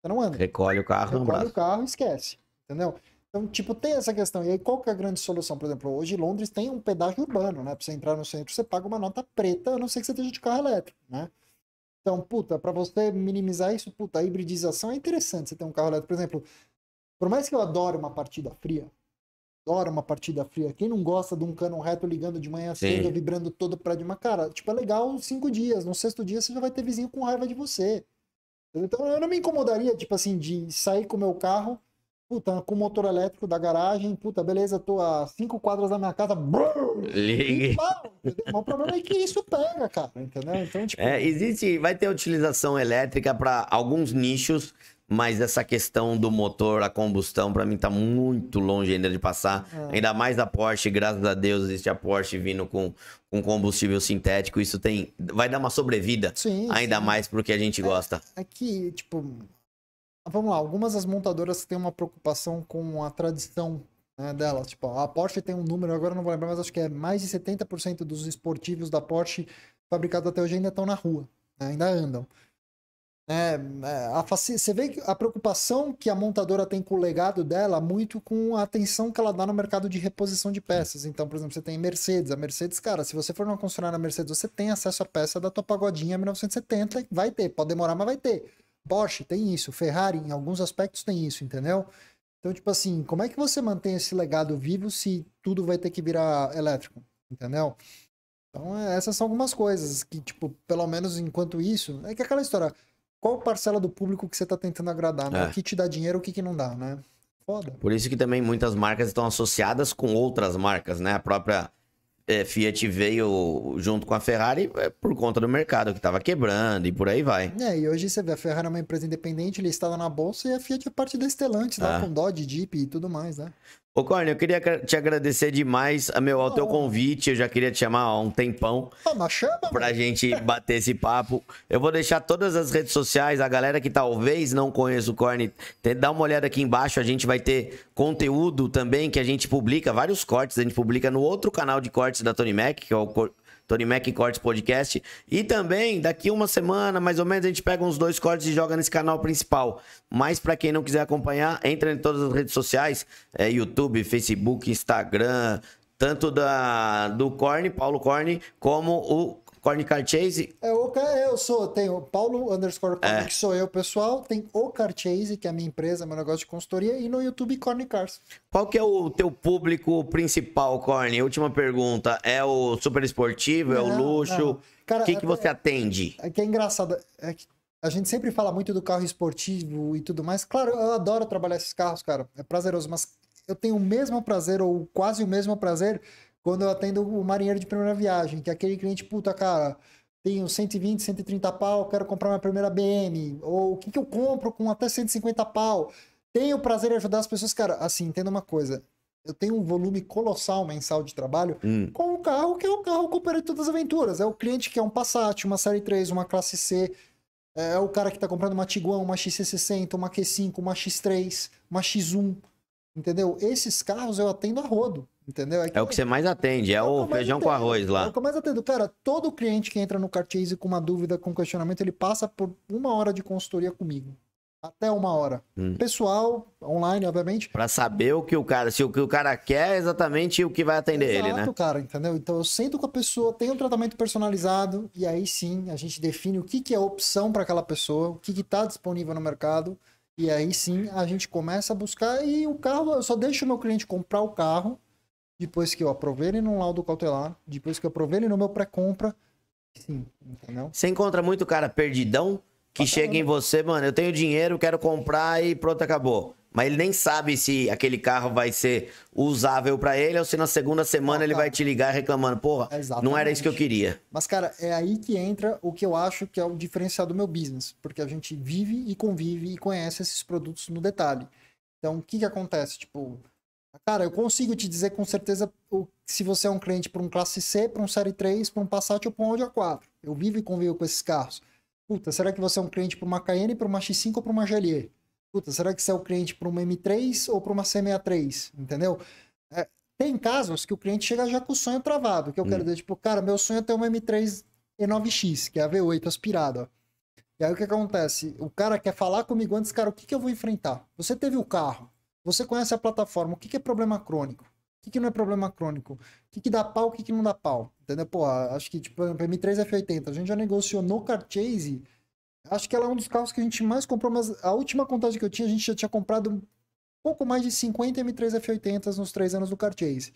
[SPEAKER 3] Você não anda.
[SPEAKER 2] Recolhe o carro, Recolhe o
[SPEAKER 3] carro e esquece. Entendeu? Então, tipo, tem essa questão. E aí, qual que é a grande solução? Por exemplo, hoje Londres tem um pedágio urbano, né? Pra você entrar no centro, você paga uma nota preta, a não ser que você esteja de carro elétrico, né? Então, puta, pra você minimizar isso, puta, a hibridização é interessante. Você ter um carro elétrico, por exemplo, por mais que eu adore uma partida fria, adora uma partida fria. Quem não gosta de um cano reto ligando de manhã Sim. cedo, vibrando todo para de uma cara? Tipo, é legal cinco dias. No sexto dia você já vai ter vizinho com raiva de você. Então eu não me incomodaria, tipo assim, de sair com o meu carro, puta, com o motor elétrico da garagem, puta, beleza, tô a cinco quadras da minha casa,
[SPEAKER 2] Ligue.
[SPEAKER 3] o problema é que isso pega, cara, entendeu? Então, tipo...
[SPEAKER 2] É, existe, vai ter utilização elétrica para alguns nichos mas essa questão do motor a combustão para mim tá muito longe ainda de passar. É. Ainda mais da Porsche, graças a Deus existe a Porsche vindo com, com combustível sintético, isso tem vai dar uma sobrevida, sim, ainda sim. mais porque a gente é, gosta.
[SPEAKER 3] É que, tipo, vamos lá, algumas das montadoras têm uma preocupação com a tradição né, dela. Tipo, a Porsche tem um número, agora não vou lembrar, mas acho que é mais de 70% dos esportivos da Porsche fabricados até hoje ainda estão na rua, né, ainda andam. Né, é, a faci... Você vê a preocupação que a montadora tem com o legado dela muito com a atenção que ela dá no mercado de reposição de peças. Então, por exemplo, você tem Mercedes. A Mercedes, cara, se você for numa concessionária Mercedes, você tem acesso à peça da tua pagodinha 1970, vai ter. Pode demorar, mas vai ter. Porsche tem isso. Ferrari, em alguns aspectos, tem isso, entendeu? Então, tipo assim, como é que você mantém esse legado vivo se tudo vai ter que virar elétrico? Entendeu? Então, é, essas são algumas coisas que, tipo, pelo menos enquanto isso, é que é aquela história qual parcela do público que você está tentando agradar, né? É. O que te dá dinheiro, o que, que não dá, né?
[SPEAKER 2] Foda. Por isso que também muitas marcas estão associadas com outras marcas, né? A própria é, Fiat veio junto com a Ferrari é, por conta do mercado que estava quebrando e por aí vai.
[SPEAKER 3] É, e hoje você vê, a Ferrari é uma empresa independente, estava na bolsa e a Fiat é parte da Stellantis, né? ah. com Dodge, Jeep e tudo mais, né?
[SPEAKER 2] Ô, Corne, eu queria te agradecer demais ah, meu, ao teu convite. Eu já queria te chamar há um tempão. Ah, mas chama, pra gente bater esse papo. Eu vou deixar todas as redes sociais, a galera que talvez não conheça o Corne, dá uma olhada aqui embaixo. A gente vai ter conteúdo também que a gente publica, vários cortes. A gente publica no outro canal de cortes da Tony Mac, que é o Tony Mac Cortes Podcast. E também, daqui uma semana, mais ou menos, a gente pega uns dois cortes e joga nesse canal principal. Mas para quem não quiser acompanhar, entra em todas as redes sociais, é, YouTube, Facebook, Instagram, tanto da, do Corne, Paulo Corne, como o Corny Car Chase.
[SPEAKER 3] É, o, é, eu sou, tenho Paulo underscore Corny, é. que sou eu, pessoal. Tem o Car Chase, que é a minha empresa, meu negócio de consultoria, e no YouTube Corny Cars.
[SPEAKER 2] Qual que é o teu público principal, Corny? Última pergunta. É o super esportivo? Não, é o luxo? O que, que você é, atende?
[SPEAKER 3] É, que é engraçado. É que a gente sempre fala muito do carro esportivo e tudo mais. Claro, eu adoro trabalhar esses carros, cara. É prazeroso, mas eu tenho o mesmo prazer, ou quase o mesmo prazer, quando eu atendo o marinheiro de primeira viagem, que é aquele cliente, puta, cara, tenho 120, 130 pau, quero comprar minha primeira BM, ou o que, que eu compro com até 150 pau? Tenho o prazer em ajudar as pessoas, cara, assim, entenda uma coisa, eu tenho um volume colossal mensal de trabalho hum. com o carro que é o carro Cooper de todas as aventuras, é o cliente que é um Passat, uma Série 3, uma Classe C, é, é o cara que tá comprando uma Tiguan, uma XC60, uma Q5, uma X3, uma X1, entendeu? Esses carros eu atendo a rodo. Entendeu? É, que... é o que você
[SPEAKER 2] mais atende, é, é
[SPEAKER 3] o, o feijão com arroz lá. É o que eu mais atendo. Cara, todo cliente que entra no Cartese com uma dúvida, com um questionamento, ele passa por uma hora de consultoria comigo. Até uma hora. Hum. Pessoal, online, obviamente.
[SPEAKER 2] Para saber o que o cara, se o que o cara quer é exatamente o que vai atender Exato, ele, né?
[SPEAKER 3] cara, entendeu? Então eu sento com a pessoa, tenho um tratamento personalizado e aí sim a gente define o que, que é opção para aquela pessoa, o que está disponível no mercado. E aí sim a gente começa a buscar e o carro, eu só deixo o meu cliente comprar o carro depois que eu aprovei ele num laudo cautelar, depois que eu aprovei ele no meu pré-compra.
[SPEAKER 2] Sim, entendeu? Você encontra muito cara perdidão que chega em né? você, mano, eu tenho dinheiro, quero comprar e pronto, acabou. Mas ele nem sabe se aquele carro vai ser usável para ele ou se na segunda semana ah, ele vai te ligar reclamando, porra, Exatamente. não era isso que eu queria.
[SPEAKER 3] Mas, cara, é aí que entra o que eu acho que é o diferencial do meu business, porque a gente vive e convive e conhece esses produtos no detalhe. Então, o que que acontece? Tipo, Cara, eu consigo te dizer com certeza o, se você é um cliente para um Classe C, para um Série 3, para um Passat ou para um Audi A4. Eu vivo e convivo com esses carros. Puta, será que você é um cliente para uma Cayenne, para uma X5 ou para uma GLE? Puta, será que você é o um cliente para uma M3 ou para uma C63? Entendeu? É, tem casos que o cliente chega já com o sonho travado, que eu hum. quero dizer, tipo, cara, meu sonho é ter uma M3 E9X, que é a V8 aspirada. E aí o que acontece? O cara quer falar comigo antes, cara, o que, que eu vou enfrentar? Você teve o carro, você conhece a plataforma, o que, que é problema crônico? O que, que não é problema crônico? O que, que dá pau, o que, que não dá pau? Entendeu? Pô, acho que, tipo, M3 é F80, a gente já negociou no Carchase, acho que ela é um dos carros que a gente mais comprou, mas a última contagem que eu tinha, a gente já tinha comprado pouco mais de 50 M3 F80s nos três anos do Carchase.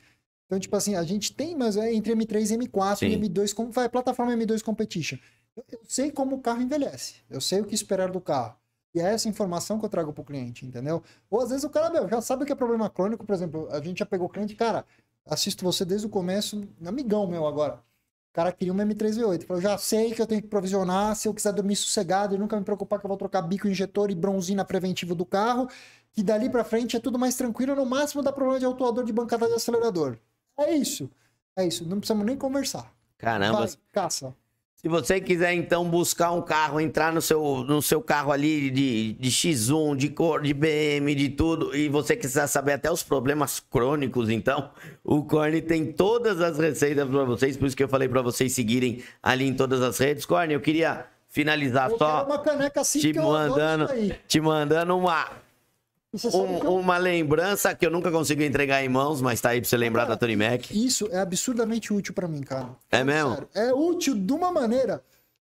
[SPEAKER 3] Então, tipo assim, a gente tem, mas é entre M3 e M4 Sim. e M2, como vai, plataforma M2 Competition. Eu, eu sei como o carro envelhece, eu sei o que esperar do carro. E é essa informação que eu trago pro cliente, entendeu? Ou às vezes o cara meu, já sabe o que é problema crônico, por exemplo, a gente já pegou o cliente, cara, assisto você desde o começo, amigão meu agora. O cara queria uma M3V8. Falou, já sei que eu tenho que provisionar, se eu quiser dormir sossegado e nunca me preocupar que eu vou trocar bico, injetor e bronzina preventivo do carro, que dali para frente é tudo mais tranquilo, no máximo dá problema de autuador de bancada de acelerador. É isso. É isso. Não precisamos nem conversar. Caramba. Vai, caça.
[SPEAKER 2] Se você quiser, então, buscar um carro, entrar no seu, no seu carro ali de, de X1, de cor, de BM, de tudo, e você quiser saber até os problemas crônicos, então, o Corne tem todas as receitas para vocês, por isso que eu falei para vocês seguirem ali em todas as redes. Corne, eu queria finalizar eu só.
[SPEAKER 3] Assim te mandando,
[SPEAKER 2] te mandando uma um, uma lembrança que eu nunca consigo entregar em mãos, mas tá aí pra você lembrar cara, da Tony Mac.
[SPEAKER 3] Isso é absurdamente útil para mim, cara. É mesmo? Sério, é útil de uma maneira.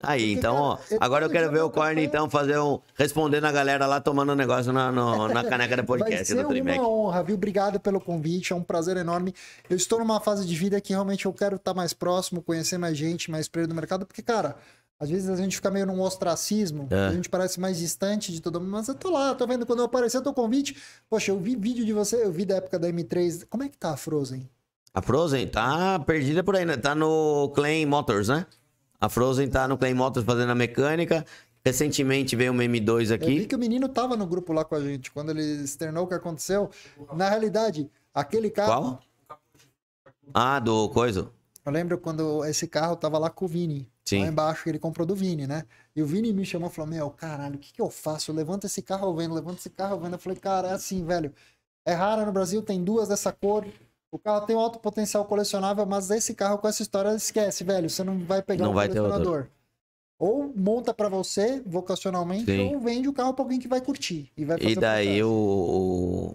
[SPEAKER 2] Aí, Porque, então, cara, ó. agora eu quero ver o Corn então, fazer um. Respondendo a galera lá, tomando um negócio na, no, [LAUGHS] na caneca do podcast
[SPEAKER 3] Tony Mac. É uma honra, viu? Obrigado pelo convite, é um prazer enorme. Eu estou numa fase de vida que realmente eu quero estar mais próximo, conhecer mais gente, mais player do mercado, porque, cara, às vezes a gente fica meio num ostracismo, é. a gente parece mais distante de todo mundo, mas eu tô lá, tô vendo quando eu aparecer, eu tô convite. Poxa, eu vi vídeo de você, eu vi da época da M3. Como é que tá a Frozen?
[SPEAKER 2] A Frozen tá perdida por aí, né? Tá no Clay Motors, né? A Frozen tá no Clay Motors fazendo a mecânica. Recentemente veio uma M2 aqui. Eu vi que
[SPEAKER 3] o menino tava no grupo lá com a gente, quando ele externou o que aconteceu. Na realidade, aquele carro. Qual?
[SPEAKER 2] Ah, do Coiso.
[SPEAKER 3] Eu lembro quando esse carro tava lá com o Vini. Sim. Lá embaixo ele comprou do Vini, né? E o Vini me chamou e falou: Meu, caralho, o que, que eu faço? Levanta esse carro vendo, levanta esse carro vendo. Eu falei: Cara, é assim, velho. É rara no Brasil, tem duas dessa cor. O carro tem um alto potencial colecionável, mas esse carro com essa história esquece, velho. Você não vai pegar não um vai colecionador. Ou monta para você vocacionalmente, Sim. ou vende o carro pra alguém que vai curtir. E, vai
[SPEAKER 2] fazer e daí o,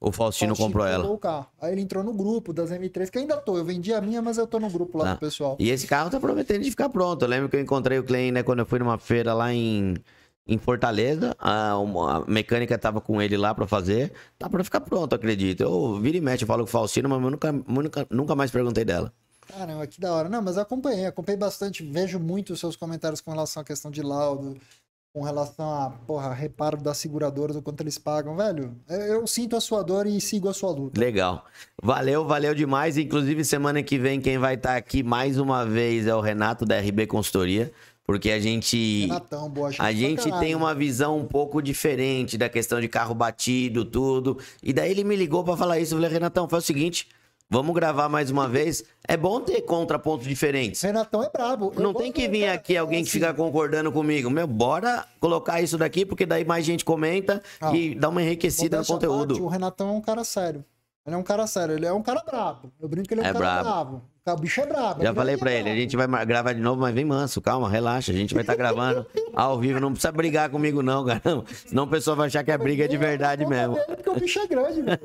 [SPEAKER 2] o Faustino, comprou ela.
[SPEAKER 3] O carro. Aí ele entrou no grupo das M3, que ainda tô. Eu vendi a minha, mas eu tô no grupo lá ah. do pessoal.
[SPEAKER 2] E esse carro tá prometendo de ficar pronto. Eu lembro que eu encontrei o Klein, né, quando eu fui numa feira lá em, em Fortaleza. A, a mecânica tava com ele lá pra fazer. Tá pra ficar pronto, acredito. Eu vira e mexe, eu falo com o Faustino, mas eu nunca, nunca, nunca mais perguntei dela.
[SPEAKER 3] Caramba, que da hora. Não, mas acompanhei, acompanhei bastante. Vejo muito os seus comentários com relação à questão de laudo, com relação a, porra, reparo das seguradoras, o quanto eles pagam, velho. Eu, sinto a sua dor e sigo a sua luta.
[SPEAKER 2] Legal. Valeu, valeu demais. Inclusive, semana que vem, quem vai estar tá aqui mais uma vez é o Renato da RB Consultoria. Porque a gente. Renatão, boa, a gente tem uma visão um pouco diferente da questão de carro batido, tudo. E daí ele me ligou para falar isso. Eu falei, Renatão, faz o seguinte: vamos gravar mais uma vez. É bom ter contrapontos diferentes. Renatão é brabo. Eu não tem que vir aqui alguém que fica concordando comigo. Meu, bora colocar isso daqui, porque daí mais gente comenta ah, e dá uma enriquecida no conteúdo. Parte,
[SPEAKER 3] o Renatão é um cara sério. Ele é um cara sério, ele é um cara brabo. Eu brinco que ele é um é cara brabo. O bicho é brabo. Já falei é
[SPEAKER 2] pra ele, a gente vai gravar de novo, mas vem manso, calma, relaxa. A gente vai estar tá gravando ao vivo. Não precisa brigar comigo, não, caramba. Senão o pessoal vai achar que a é briga é de verdade mesmo. porque o bicho
[SPEAKER 3] é grande, velho.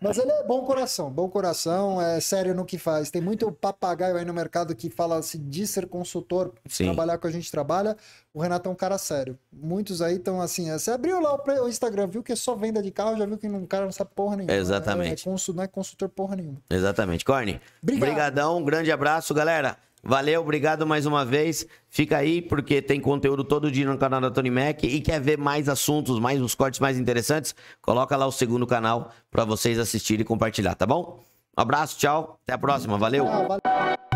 [SPEAKER 3] Mas ele é bom coração, bom coração, é sério no que faz. Tem muito papagaio aí no mercado que fala se assim, de ser consultor, Sim. trabalhar com a gente trabalha, o Renato é um cara sério. Muitos aí estão assim, você abriu lá o Instagram, viu que é só venda de carro, já viu que um cara não sabe porra nenhuma.
[SPEAKER 2] Né? Exatamente.
[SPEAKER 3] Né? É não é consultor porra nenhuma.
[SPEAKER 2] Exatamente. Corne, brigadão, um grande abraço, galera. Valeu, obrigado mais uma vez. Fica aí, porque tem conteúdo todo dia no canal da Tony Mac. E quer ver mais assuntos, mais uns cortes mais interessantes? Coloca lá o segundo canal para vocês assistirem e compartilhar, tá bom? Um abraço, tchau. Até a próxima. Valeu. Ah, valeu.